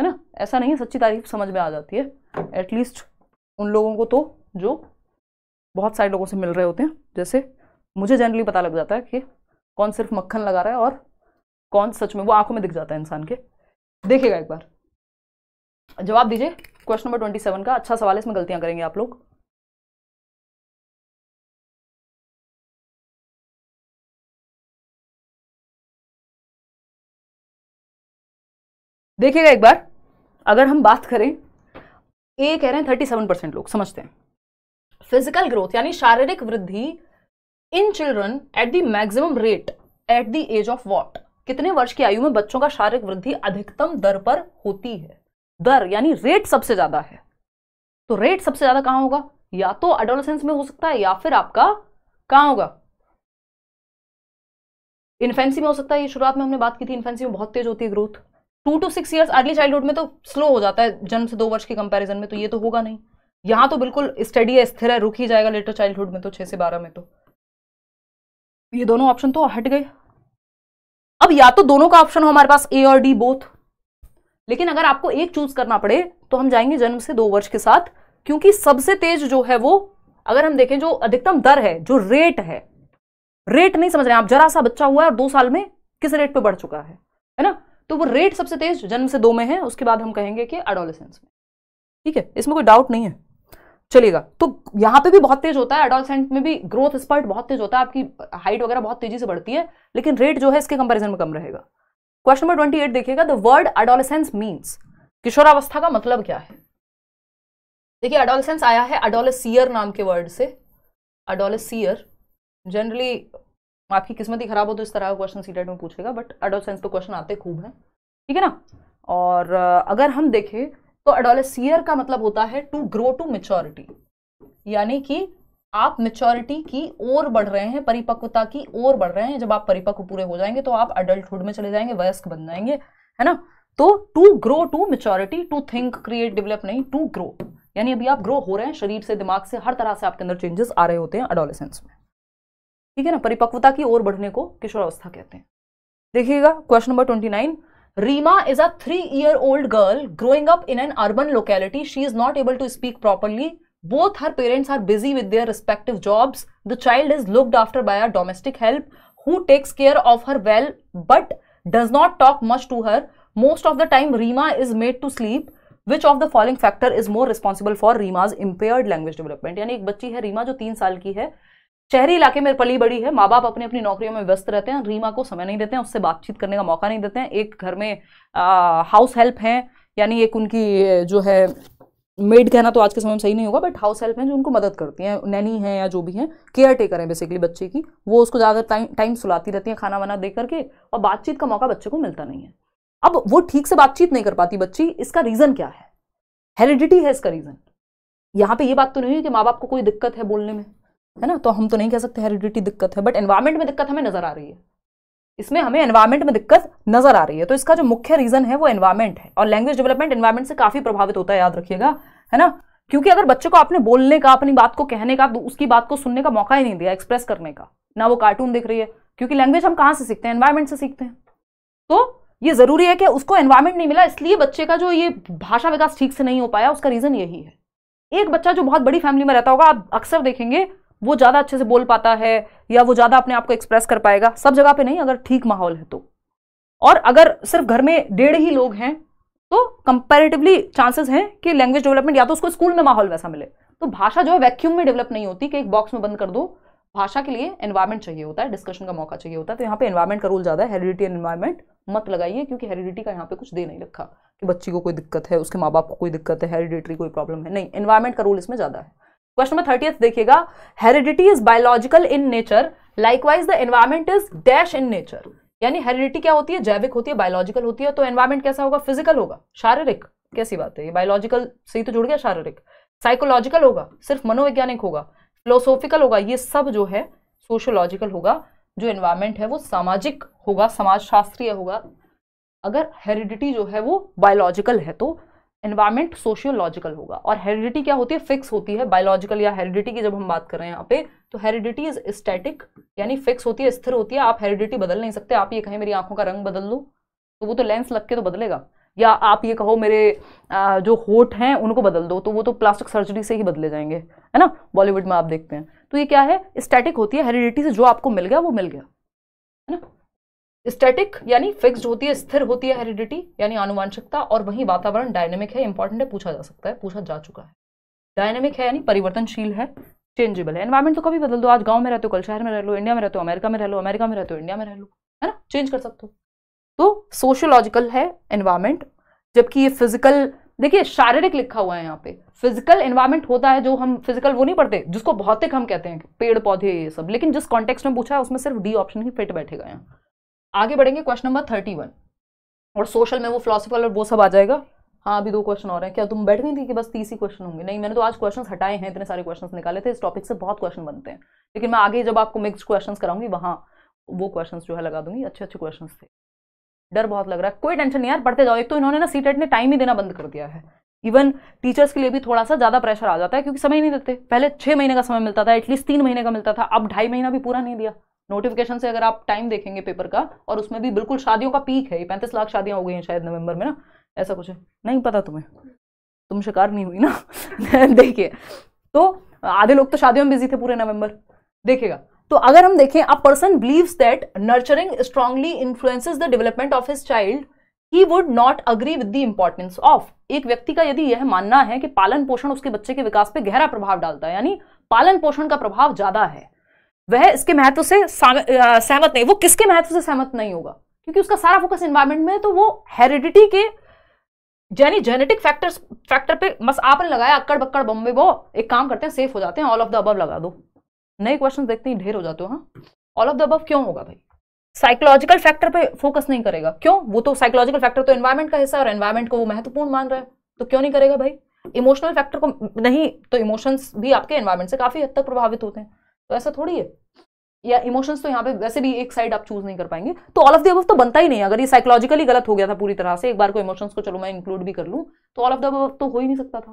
है ना ऐसा नहीं है सच्ची तारीफ समझ में आ जाती है एटलीस्ट उन लोगों को तो जो बहुत सारे लोगों से मिल रहे होते हैं जैसे मुझे जनरली पता लग जाता है कि कौन सिर्फ मक्खन लगा रहा है और कौन सच में वो आंखों में दिख जाता है इंसान के देखिएगा एक बार जवाब दीजिए क्वेश्चन नंबर ट्वेंटी सेवन का अच्छा सवाल है इसमें गलतियां करेंगे आप लोग देखिएगा एक बार अगर हम बात करें ए कह रहे हैं थर्टी सेवन परसेंट लोग समझते हैं फिजिकल ग्रोथ यानी शारीरिक वृद्धि in children at the maximum rate at the age of what कितने वर्ष की आयु में बच्चों का शारीरिक वृद्धि अधिकतम दर पर होती है दर यानी रेट सबसे ज्यादा है तो रेट सबसे ज्यादा कहां होगा या तो अडोलसेंस में हो सकता है या फिर आपका कहां होगा इन्फेंसी में हो सकता है ये शुरुआत में हमने बात की थी इन्फेंसी में बहुत तेज होती है growth two to six years early childhood में तो स्लो हो जाता है जन्म से दो वर्ष के कंपैरिजन में तो ये तो होगा नहीं यहां तो बिल्कुल स्टडी है स्थिर है रुक ही जाएगा लेटर चाइल्डहुड में तो छह से बारह में तो ये दोनों ऑप्शन तो हट गए अब या तो दोनों का ऑप्शन हो हमारे पास ए और डी बोथ लेकिन अगर आपको एक चूज करना पड़े तो हम जाएंगे जन्म से दो वर्ष के साथ क्योंकि सबसे तेज जो है वो अगर हम देखें जो अधिकतम दर है जो रेट है रेट नहीं समझ रहे आप जरा सा बच्चा हुआ है और दो साल में किस रेट पे बढ़ चुका है है ना तो वो रेट सबसे तेज जन्म से दो में है उसके बाद हम कहेंगे कि अडोलेसेंस में ठीक है इसमें कोई डाउट नहीं है चलेगा तो यहाँ पे भी बहुत तेज होता है एडोलसेंट में भी ग्रोथ स्पर्ट बहुत तेज होता है आपकी हाइट वगैरह बहुत तेजी से बढ़ती है लेकिन रेट जो है इसके कंपेरिजन में कम रहेगा क्वेश्चन नंबर ट्वेंटी एट देखिएगा द वर्ड एडोलसेंस मीन्स किशोरावस्था का मतलब क्या है देखिए एडोलसेंस आया है अडोलसियर नाम के वर्ड से अडोलसियर जनरली आपकी किस्मत ही खराब हो तो इस तरह का क्वेश्चन सीटेट में पूछेगा बट अडोलसेंस पे क्वेश्चन आते खूब हैं ठीक है ना और अगर हम देखें तो एडोलेसियर का मतलब होता है टू ग्रो टू मेच्योरिटी यानी कि आप मेच्योरिटी की ओर बढ़ रहे हैं परिपक्वता की ओर बढ़ रहे हैं जब आप परिपक्व पूरे हो जाएंगे तो आप अडल्टहुड में चले जाएंगे वयस्क बन जाएंगे है ना तो to grow to maturity to think create develop नहीं टू ग्रो यानी अभी आप ग्रो हो रहे हैं शरीर से दिमाग से हर तरह से आपके अंदर चेंजेस आ रहे होते हैं अडोलेसेंस में ठीक है ना परिपक्वता की ओर बढ़ने को किशोरावस्था कहते हैं देखिएगा question number twenty nine Reema is a three-year-old girl growing up in an urban locality. She is not able to speak properly. Both her parents are busy with their respective jobs. The child is looked after by a domestic help who takes care of her well but does not talk much to her. Most of the time, Reema is made to sleep. Which of the following factor is more responsible for Reema's impaired language development? यानी एक बच्ची है Reema जो तीन साल की है शहरी इलाके में पली बड़ी है माँ बाप अपनी अपनी नौकरियों में व्यस्त रहते हैं रीमा को समय नहीं देते हैं उससे बातचीत करने का मौका नहीं देते हैं एक घर में हाउस हेल्प हैं यानी एक उनकी जो है मेड कहना तो आज के समय में सही नहीं होगा बट हाउस हेल्प हैं जो उनको मदद करती हैं नैनी हैं या जो भी हैं केयर टेकर हैं बेसिकली बच्चे की वो उसको ज़्यादा टाइम टाइम सुलाती रहती हैं खाना वाना दे करके और बातचीत का मौका बच्चे को मिलता नहीं है अब वो ठीक से बातचीत नहीं कर पाती बच्ची इसका रीज़न क्या है हेरिडिटी है इसका रीज़न यहाँ पे ये बात तो नहीं है कि माँ बाप को कोई दिक्कत है बोलने में है ना तो हम तो नहीं कह सकते हेरिडिटी दिक्कत है बट एनवायरमेंट में दिक्कत हमें नजर आ रही है इसमें हमें एनवायरमेंट में दिक्कत नजर आ रही है तो इसका जो मुख्य रीजन है वो एनवायरमेंट है और लैंग्वेज डेवलपमेंट एनवायरमेंट से काफी प्रभावित होता है याद रखिएगा है ना क्योंकि अगर बच्चे को आपने बोलने का अपनी बात को कहने का उसकी बात को सुनने का मौका ही नहीं दिया एक्सप्रेस करने का ना वो कार्टून देख रही है क्योंकि लैंग्वेज हम कहाँ से सीखते हैं एनवायरमेंट से सीखते हैं तो ये जरूरी है कि उसको एनवायरमेंट नहीं मिला इसलिए बच्चे का जो ये भाषा विकास ठीक से नहीं हो पाया उसका रीजन यही है एक बच्चा जो बहुत बड़ी फैमिली में रहता होगा आप अक्सर देखेंगे वो ज़्यादा अच्छे से बोल पाता है या वो ज़्यादा अपने आप को एक्सप्रेस कर पाएगा सब जगह पे नहीं अगर ठीक माहौल है तो और अगर सिर्फ घर में डेढ़ ही लोग हैं तो कंपेरेटिवली चांसेस हैं कि लैंग्वेज डेवलपमेंट या तो उसको स्कूल में माहौल वैसा मिले तो भाषा जो है वैक्यूम में डेवलप नहीं होती कि एक बॉक्स में बंद कर दो भाषा के लिए एनवायरमेंट चाहिए होता है डिस्कशन का मौका चाहिए होता है तो यहाँ पे एनवायरमेंट का रोल ज़्यादा है हेरिडिटी एंड एनवायरमेंट मत लगाइए क्योंकि हेरिडिटी का यहाँ पे कुछ दे नहीं रखा कि बच्ची को कोई दिक्कत है उसके माँ बाप को कोई दिक्कत है हेरिडिटरी कोई प्रॉब्लम है नहीं एनवायरमेंट का रोल इसमें ज़्यादा है क्वेश्चन नंबर थर्टी देखिएगा heredity is biological in nature likewise the environment is dash in nature यानी हेरिडिटी क्या होती है जैविक होती है बायोलॉजिकल होती है तो एनवायरमेंट कैसा होगा फिजिकल होगा शारीरिक कैसी बात है ये बायोलॉजिकल से ही तो जुड़ गया शारीरिक साइकोलॉजिकल होगा सिर्फ मनोवैज्ञानिक होगा फिलोसॉफिकल होगा ये सब जो है सोशोलॉजिकल होगा जो एनवायरमेंट है वो सामाजिक होगा समाजशास्त्रीय होगा अगर हेरिडिटी जो है वो बायोलॉजिकल है तो एनवायरमेंट सोशियोलॉजिकल होगा और हेरिडिटी क्या होती है फिक्स होती है बायोलॉजिकल या हेरिडिटी की जब हम बात कर रहे हैं यहाँ पे तो हेरिडिटी इज स्टैटिक यानी फिक्स होती है स्थिर होती है आप हेरिडिटी बदल नहीं सकते आप ये कहें मेरी आंखों का रंग बदल लो तो वो तो लेंस लग के तो बदलेगा या आप ये कहो मेरे जो होठ हैं उनको बदल दो तो वो तो प्लास्टिक सर्जरी से ही बदले जाएंगे है ना बॉलीवुड में आप देखते हैं तो ये क्या है स्टैटिक होती है हेरिडिटी से जो आपको मिल गया वो मिल गया है ना स्टैटिक यानी फिक्स्ड होती है स्थिर होती है हेरिडिटी यानी आनुवांशिकता और वहीं वातावरण डायनेमिक है इंपॉर्टेंट है पूछा जा सकता है पूछा जा चुका है डायनेमिक है यानी परिवर्तनशील है चेंजेबल है एनवायरमेंट तो कभी बदल दो आज गांव में रहते हो कल शहर में रह लो इंडिया में रहते हो अमेरिका में रह लो अमेरिका में रहते हो इंडिया में रह लो है ना चेंज कर सकते हो तो सोशियोलॉजिकल है एनवायरमेंट जबकि ये फिजिकल देखिए शारीरिक लिखा हुआ है यहाँ पे फिजिकल एनवायरमेंट होता है जो हम फिजिकल वो नहीं पढ़ते जिसको भौतिक हम कहते हैं पेड़ पौधे ये सब लेकिन जिस कॉन्टेक्स्ट में पूछा है उसमें सिर्फ डी ऑप्शन ही फिट बैठेगा यहाँ आगे बढ़ेंगे क्वेश्चन नंबर थर्टी वन और सोशल में वो फिलोसफर और वो सब आ जाएगा हाँ अभी दो क्वेश्चन और हैं क्या तुम बैठ गई थी कि बस तीस ही क्वेश्चन होंगे नहीं मैंने तो आज क्वेश्चन हटाए हैं इतने सारे क्वेश्चन निकाले थे इस टॉपिक से बहुत क्वेश्चन बनते हैं लेकिन मैं आगे जब आपको मिक्स क्वेश्चन कराऊंगी वहाँ वो क्वेश्चन जो है लगा दूंगी अच्छे अच्छे क्वेश्चन थे डर बहुत लग रहा है कोई टेंशन नहीं यार पढ़ते जाओ एक तो इन्होंने ना सी e ने टाइम ही देना बंद कर दिया है इवन टीचर्स के लिए भी थोड़ा सा ज़्यादा प्रेशर आ जाता है क्योंकि समय नहीं देते पहले छः महीने का समय मिलता था एटलीस्ट तीन महीने का मिलता था अब ढाई महीना भी पूरा नहीं दिया नोटिफिकेशन से अगर आप टाइम देखेंगे पेपर का और उसमें भी बिल्कुल शादियों का पीक है ये पैंतीस लाख शादियां हो गई हैं शायद नवंबर में ना ऐसा कुछ है नहीं पता तुम्हें तुम शिकार नहीं हुई ना देखिए तो आधे लोग तो शादियों में बिजी थे पूरे नवंबर देखेगा तो अगर हम देखें a person believes that nurturing strongly influences the development of his child he would not agree with the importance of एक व्यक्ति का यदि यह मानना है कि पालन पोषण उसके बच्चे के विकास पर गहरा प्रभाव डालता है यानी पालन पोषण का प्रभाव ज्यादा है वह इसके महत्व से सहमत नहीं वो किसके महत्व से सहमत नहीं होगा क्योंकि उसका सारा फोकस इन्वायरमेंट में है तो वो हेरिडिटी के यानी जेनेटिक फैक्टर्स फैक्टर पे बस आपने लगाया अक्कड़ बक्कड़ बम्बे बो एक काम करते हैं सेफ हो जाते हैं ऑल ऑफ द अबव लगा दो नए क्वेश्चन देखते हैं ढेर हो जाते हो हाँ ऑल ऑफ द अबव क्यों होगा भाई साइकोलॉजिकल फैक्टर पे फोकस नहीं करेगा क्यों वो तो साइकोलॉजिकल फैक्टर तो एनवायरमेंट का हिस्सा और एनवायरमेंट को वो महत्वपूर्ण मान रहा है तो क्यों नहीं करेगा भाई इमोशनल फैक्टर को नहीं तो इमोशंस भी आपके एनवायरमेंट से काफी हद तक प्रभावित होते हैं तो ऐसा थोड़ी है या इमोशंस तो यहाँ पे वैसे भी एक साइड आप चूज नहीं कर पाएंगे तो ऑल ऑफ द अबव तो बनता ही नहीं अगर ये साइकोलॉजिकली गलत हो गया था पूरी तरह से एक बार को इमोशंस को चलो मैं इंक्लूड भी कर लूँ तो ऑल ऑफ द अबव तो हो ही नहीं सकता था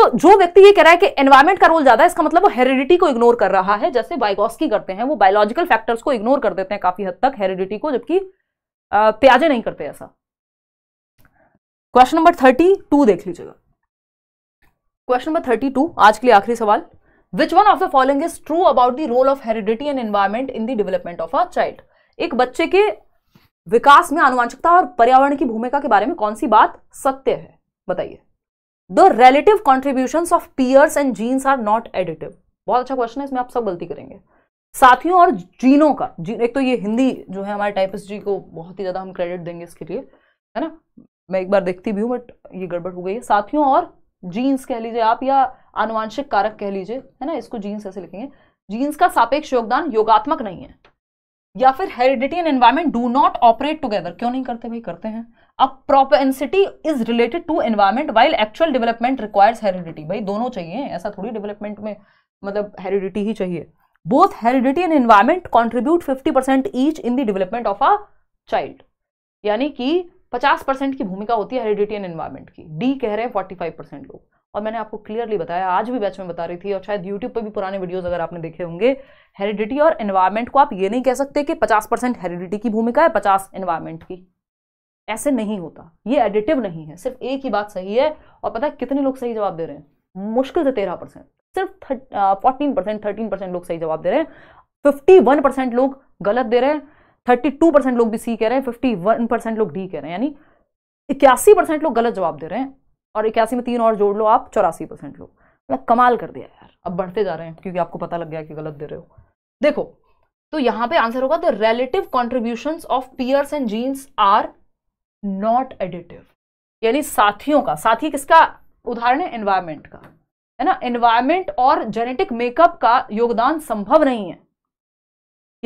तो जो व्यक्ति ये कह रहा है कि एनवायरमेंट का रोल ज्यादा है इसका मतलब वो हेरिडिटी को इग्नोर कर रहा है जैसे बाइगॉस्की करते हैं वो बायोलॉजिकल फैक्टर्स को इग्नोर कर देते हैं काफी हद तक हेरिडिटी को जबकि प्याजे नहीं करते ऐसा क्वेश्चन नंबर थर्टी टू देख लीजिएगा क्वेश्चन नंबर थर्टी टू आज के लिए आखिरी सवाल which one of the following is true about the role of heredity and environment in the development of a child एक बच्चे के विकास में आनुवांशिकता और पर्यावरण की भूमिका के बारे में कौन सी बात सत्य है बताइए the relative contribution of peers and genes are not additive बहुत अच्छा क्वेश्चन है इसमें आप सब गलती करेंगे साथियों और जीनों का जीन एक तो ये हिंदी जो है हमारे टाइपिस जी को बहुत ही ज़्यादा हम क्रेडिट देंगे इसके लिए है ना मैं एक बार देखती भी हूँ बट ये गड़बड़ हो गई है साथियों और जीन्स कह लीजिए आप या आनुवांशिक कारक कह लीजिए है ना इसको जीन्स ऐसे लिखेंगे जीन्स का सापेक्ष योगदान योगात्मक नहीं है या फिर heredity and environment do not operate together क्यों नहीं करते भाई करते हैं अब propensity is related to environment while actual development requires heredity भाई दोनों चाहिए ऐसा थोड़ी डेवलपमेंट में मतलब हेरिडिटी ही चाहिए both heredity and environment contribute fifty percent each in the development of a child यानी कि पचास परसेंट की भूमिका होती है हेरिडिटी एंड एनवायरमेंट की डी कह रहे हैं फोर्टी फाइव परसेंट लोग और मैंने आपको क्लियरली बताया आज भी बैच में बता रही थी और शायद यूट्यूब पर भी पुराने वीडियोस अगर आपने देखे होंगे हेरिडिटी और एनवायरमेंट को आप ये नहीं कह सकते कि पचास परसेंट हेरिडिटी की भूमिका है पचास एनवायरमेंट की ऐसे नहीं होता ये एडिटिव नहीं है सिर्फ एक ही बात सही है और पता है कितने लोग सही जवाब दे रहे हैं मुश्किल से तेरह परसेंट सिर्फ फोर्टीन परसेंट थर्टीन परसेंट लोग सही जवाब दे रहे हैं फिफ्टी वन परसेंट लोग गलत दे रहे हैं थर्टी टू परसेंट लोग भी सी कह रहे हैं फिफ्टी वन परसेंट लोग डी कह रहे हैं यानी इक्यासी परसेंट लोग गलत जवाब दे रहे हैं और इक्यासी में तीन और जोड़ लो आप चौरासी परसेंट लोग मतलब कमाल कर दिया यार अब बढ़ते जा रहे हैं क्योंकि आपको पता लग गया कि गलत दे रहे हो देखो तो यहाँ पे आंसर होगा the relative contribution of peers and genes are not additive यानी साथियों का साथी किसका उदाहरण है एनवायरमेंट का है ना एनवायरमेंट और जेनेटिक मेकअप का योगदान संभव नहीं है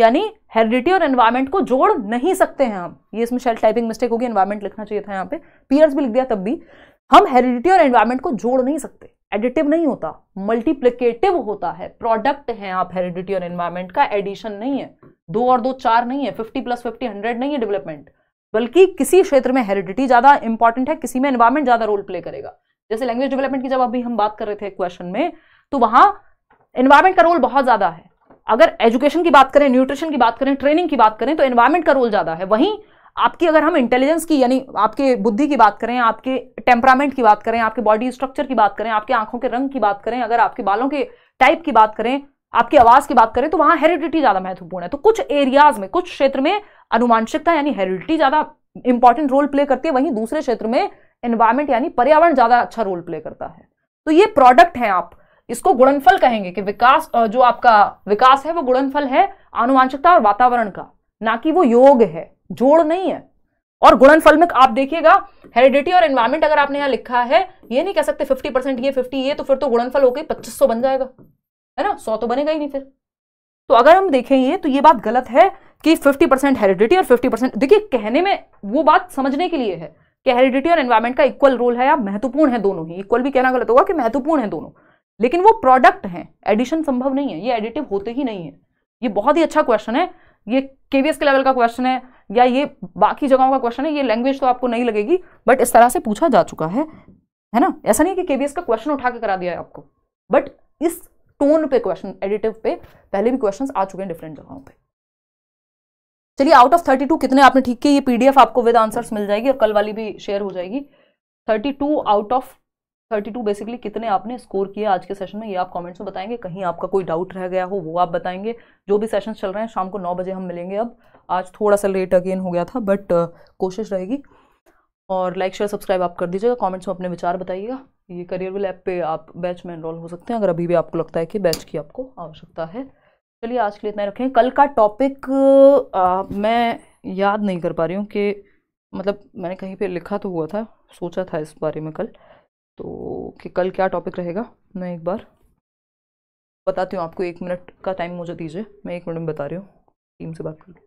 यानी हेरिडिटी और एनवायरमेंट को जोड़ नहीं सकते हैं हम ये इसमें शेल्फ टाइपिंग मिस्टेक होगी एनवायरमेंट लिखना चाहिए था यहाँ पे पीयर्स भी लिख दिया तब भी हम हेरिडिटी और एनवायरमेंट को जोड़ नहीं सकते एडिटिव नहीं होता मल्टीप्लीकेटिव होता है प्रोडक्ट है आप हेरिडिटी और एनवायरमेंट का एडिशन नहीं है दो और दो चार नहीं है फिफ्टी प्लस फिफ्टी हंड्रेड नहीं है डेवलपमेंट बल्कि किसी क्षेत्र में हेरिडिटी ज्यादा इंपॉर्टेंट है किसी में एनवायरमेंट ज्यादा रोल प्ले करेगा जैसे लैंग्वेज डेवलपमेंट की जब अभी हम बात कर रहे थे क्वेश्चन में तो वहां एनवायरमेंट का रोल बहुत ज्यादा है अगर एजुकेशन की बात करें न्यूट्रिशन की बात करें ट्रेनिंग की बात करें तो एनवायरमेंट का रोल ज़्यादा है वहीं आपकी अगर हम इंटेलिजेंस की यानी आपके बुद्धि की बात करें आपके टेम्परामेंट की बात करें आपके बॉडी स्ट्रक्चर की बात करें आपके आंखों के रंग की बात करें अगर आपके बालों के टाइप की बात करें आपकी आवाज की बात करें तो वहां हेरिडिटी ज्यादा महत्वपूर्ण है तो कुछ एरियाज में कुछ क्षेत्र में अनुमानशिकता यानी हेरिडिटी ज्यादा इंपॉर्टेंट रोल प्ले करती है वहीं दूसरे क्षेत्र में एनवायरमेंट यानी पर्यावरण ज्यादा अच्छा रोल प्ले करता है तो ये प्रोडक्ट हैं आप इसको गुणनफल कहेंगे कि विकास जो आपका विकास है वो गुणनफल है आनुवांशिकता और वातावरण का ना कि वो योग है जोड़ नहीं है और गुणनफल में आप देखिएगा हेरिडिटी और एनवायरमेंट अगर आपने यहां लिखा है ये नहीं कह सकते फिफ्टी परसेंट ये फिफ्टी ये तो फिर तो गुणनफल होकर पच्चीस सौ बन जाएगा है ना सौ तो बनेगा ही नहीं फिर तो अगर हम देखें ये तो ये बात गलत है कि फिफ्टी परसेंट हेरिडिटी और फिफ्टी परसेंट देखिए कहने में वो बात समझने के लिए है कि हेरिडिटी और एनवायरमेंट का इक्वल रोल है या महत्वपूर्ण है दोनों ही इक्वल भी कहना गलत होगा कि महत्वपूर्ण है दोनों लेकिन वो प्रोडक्ट हैं एडिशन संभव नहीं है ये एडिटिव होते ही नहीं है ये बहुत ही अच्छा क्वेश्चन है ये केवीएस के लेवल का क्वेश्चन है या ये बाकी जगहों का क्वेश्चन है ये लैंग्वेज तो आपको नहीं लगेगी बट इस तरह से पूछा जा चुका है है ना ऐसा नहीं है कि केवीएस का क्वेश्चन उठा के करा दिया है आपको बट इस टोन पे क्वेश्चन एडिटिव पे पहले भी क्वेश्चन आ चुके हैं डिफरेंट जगहों पर चलिए आउट ऑफ थर्टी टू कितने आपने ठीक किए ये पीडीएफ आपको विद आंसर्स मिल जाएगी और कल वाली भी शेयर हो जाएगी thirty two out of thirty two basically कितने आपने स्कोर किया आज के सेशन में ये आप कमेंट्स में बताएंगे कहीं आपका कोई डाउट रह गया हो वो आप बताएंगे जो भी सेशन चल रहे हैं शाम को नौ बजे हम मिलेंगे अब आज थोड़ा सा लेट अगेन हो गया था बट uh, कोशिश रहेगी और लाइक शेयर सब्सक्राइब आप कर दीजिएगा कमेंट्स में अपने विचार बताइएगा ये करियर विल ऐप पे आप बैच में एनरोल हो सकते हैं अगर अभी भी आपको लगता है कि बैच की आपको आवश्यकता है चलिए आज के लिए इतना रखें कल का टॉपिक uh, मैं याद नहीं कर पा रही हूँ कि मतलब मैंने कहीं पे लिखा तो हुआ था सोचा था इस बारे में कल तो कि कल क्या टॉपिक रहेगा मैं एक बार बताती हूँ आपको एक मिनट का टाइम मुझे दीजिए मैं एक मिनट में बता रही हूँ टीम से बात करके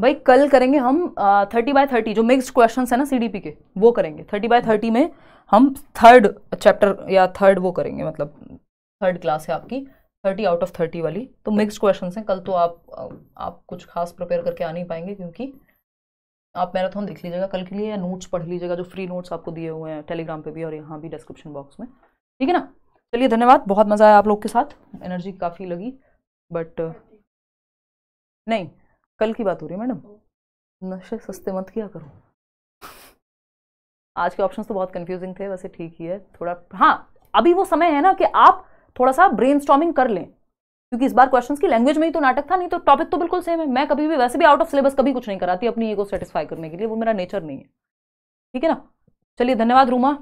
भाई कल करेंगे हम थर्टी बाय थर्टी जो मिक्स्ड क्वेश्चन है ना सीडीपी के वो करेंगे थर्टी बाय थर्टी में हम थर्ड चैप्टर या थर्ड वो करेंगे मतलब थर्ड क्लास है आपकी थर्टी आउट ऑफ थर्टी वाली तो मिक्स्ड क्वेश्चन हैं कल तो आप आप कुछ खास प्रिपेयर करके आ नहीं पाएंगे क्योंकि आप मैराथन देख लीजिएगा कल के लिए या नोट्स पढ़ लीजिएगा जो फ्री नोट्स आपको दिए हुए हैं टेलीग्राम पे भी और यहाँ भी डिस्क्रिप्शन बॉक्स में ठीक है ना चलिए धन्यवाद बहुत मज़ा आया आप लोग के साथ एनर्जी काफ़ी लगी बट नहीं कल की बात हो रही है मैडम नशे सस्ते मत किया करो आज के ऑप्शंस तो बहुत कंफ्यूजिंग थे वैसे ठीक ही है थोड़ा हाँ अभी वो समय है ना कि आप थोड़ा सा ब्रेन कर लें क्योंकि इस बार क्वेश्चंस की लैंग्वेज में ही तो नाटक था नहीं तो टॉपिक तो बिल्कुल सेम है मैं कभी भी वैसे भी आउट ऑफ सिलेबस कभी कुछ नहीं कराती अपनी ईगो सेटिस्फाई करने के लिए वो मेरा नेचर नहीं है ठीक है ना चलिए धन्यवाद रूमा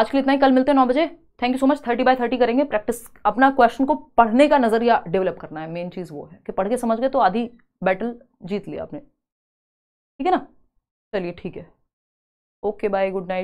आज के लिए इतना ही कल मिलते हैं नौ बजे thank you so much thirty by thirty करेंगे प्रैक्टिस अपना क्वेश्चन को पढ़ने का नजरिया डेवलप करना है मेन चीज़ वो है कि पढ़ के समझ गए तो आधी बैटल जीत लिया आपने ठीक है ना चलिए ठीक है ओके बाय गुड नाइट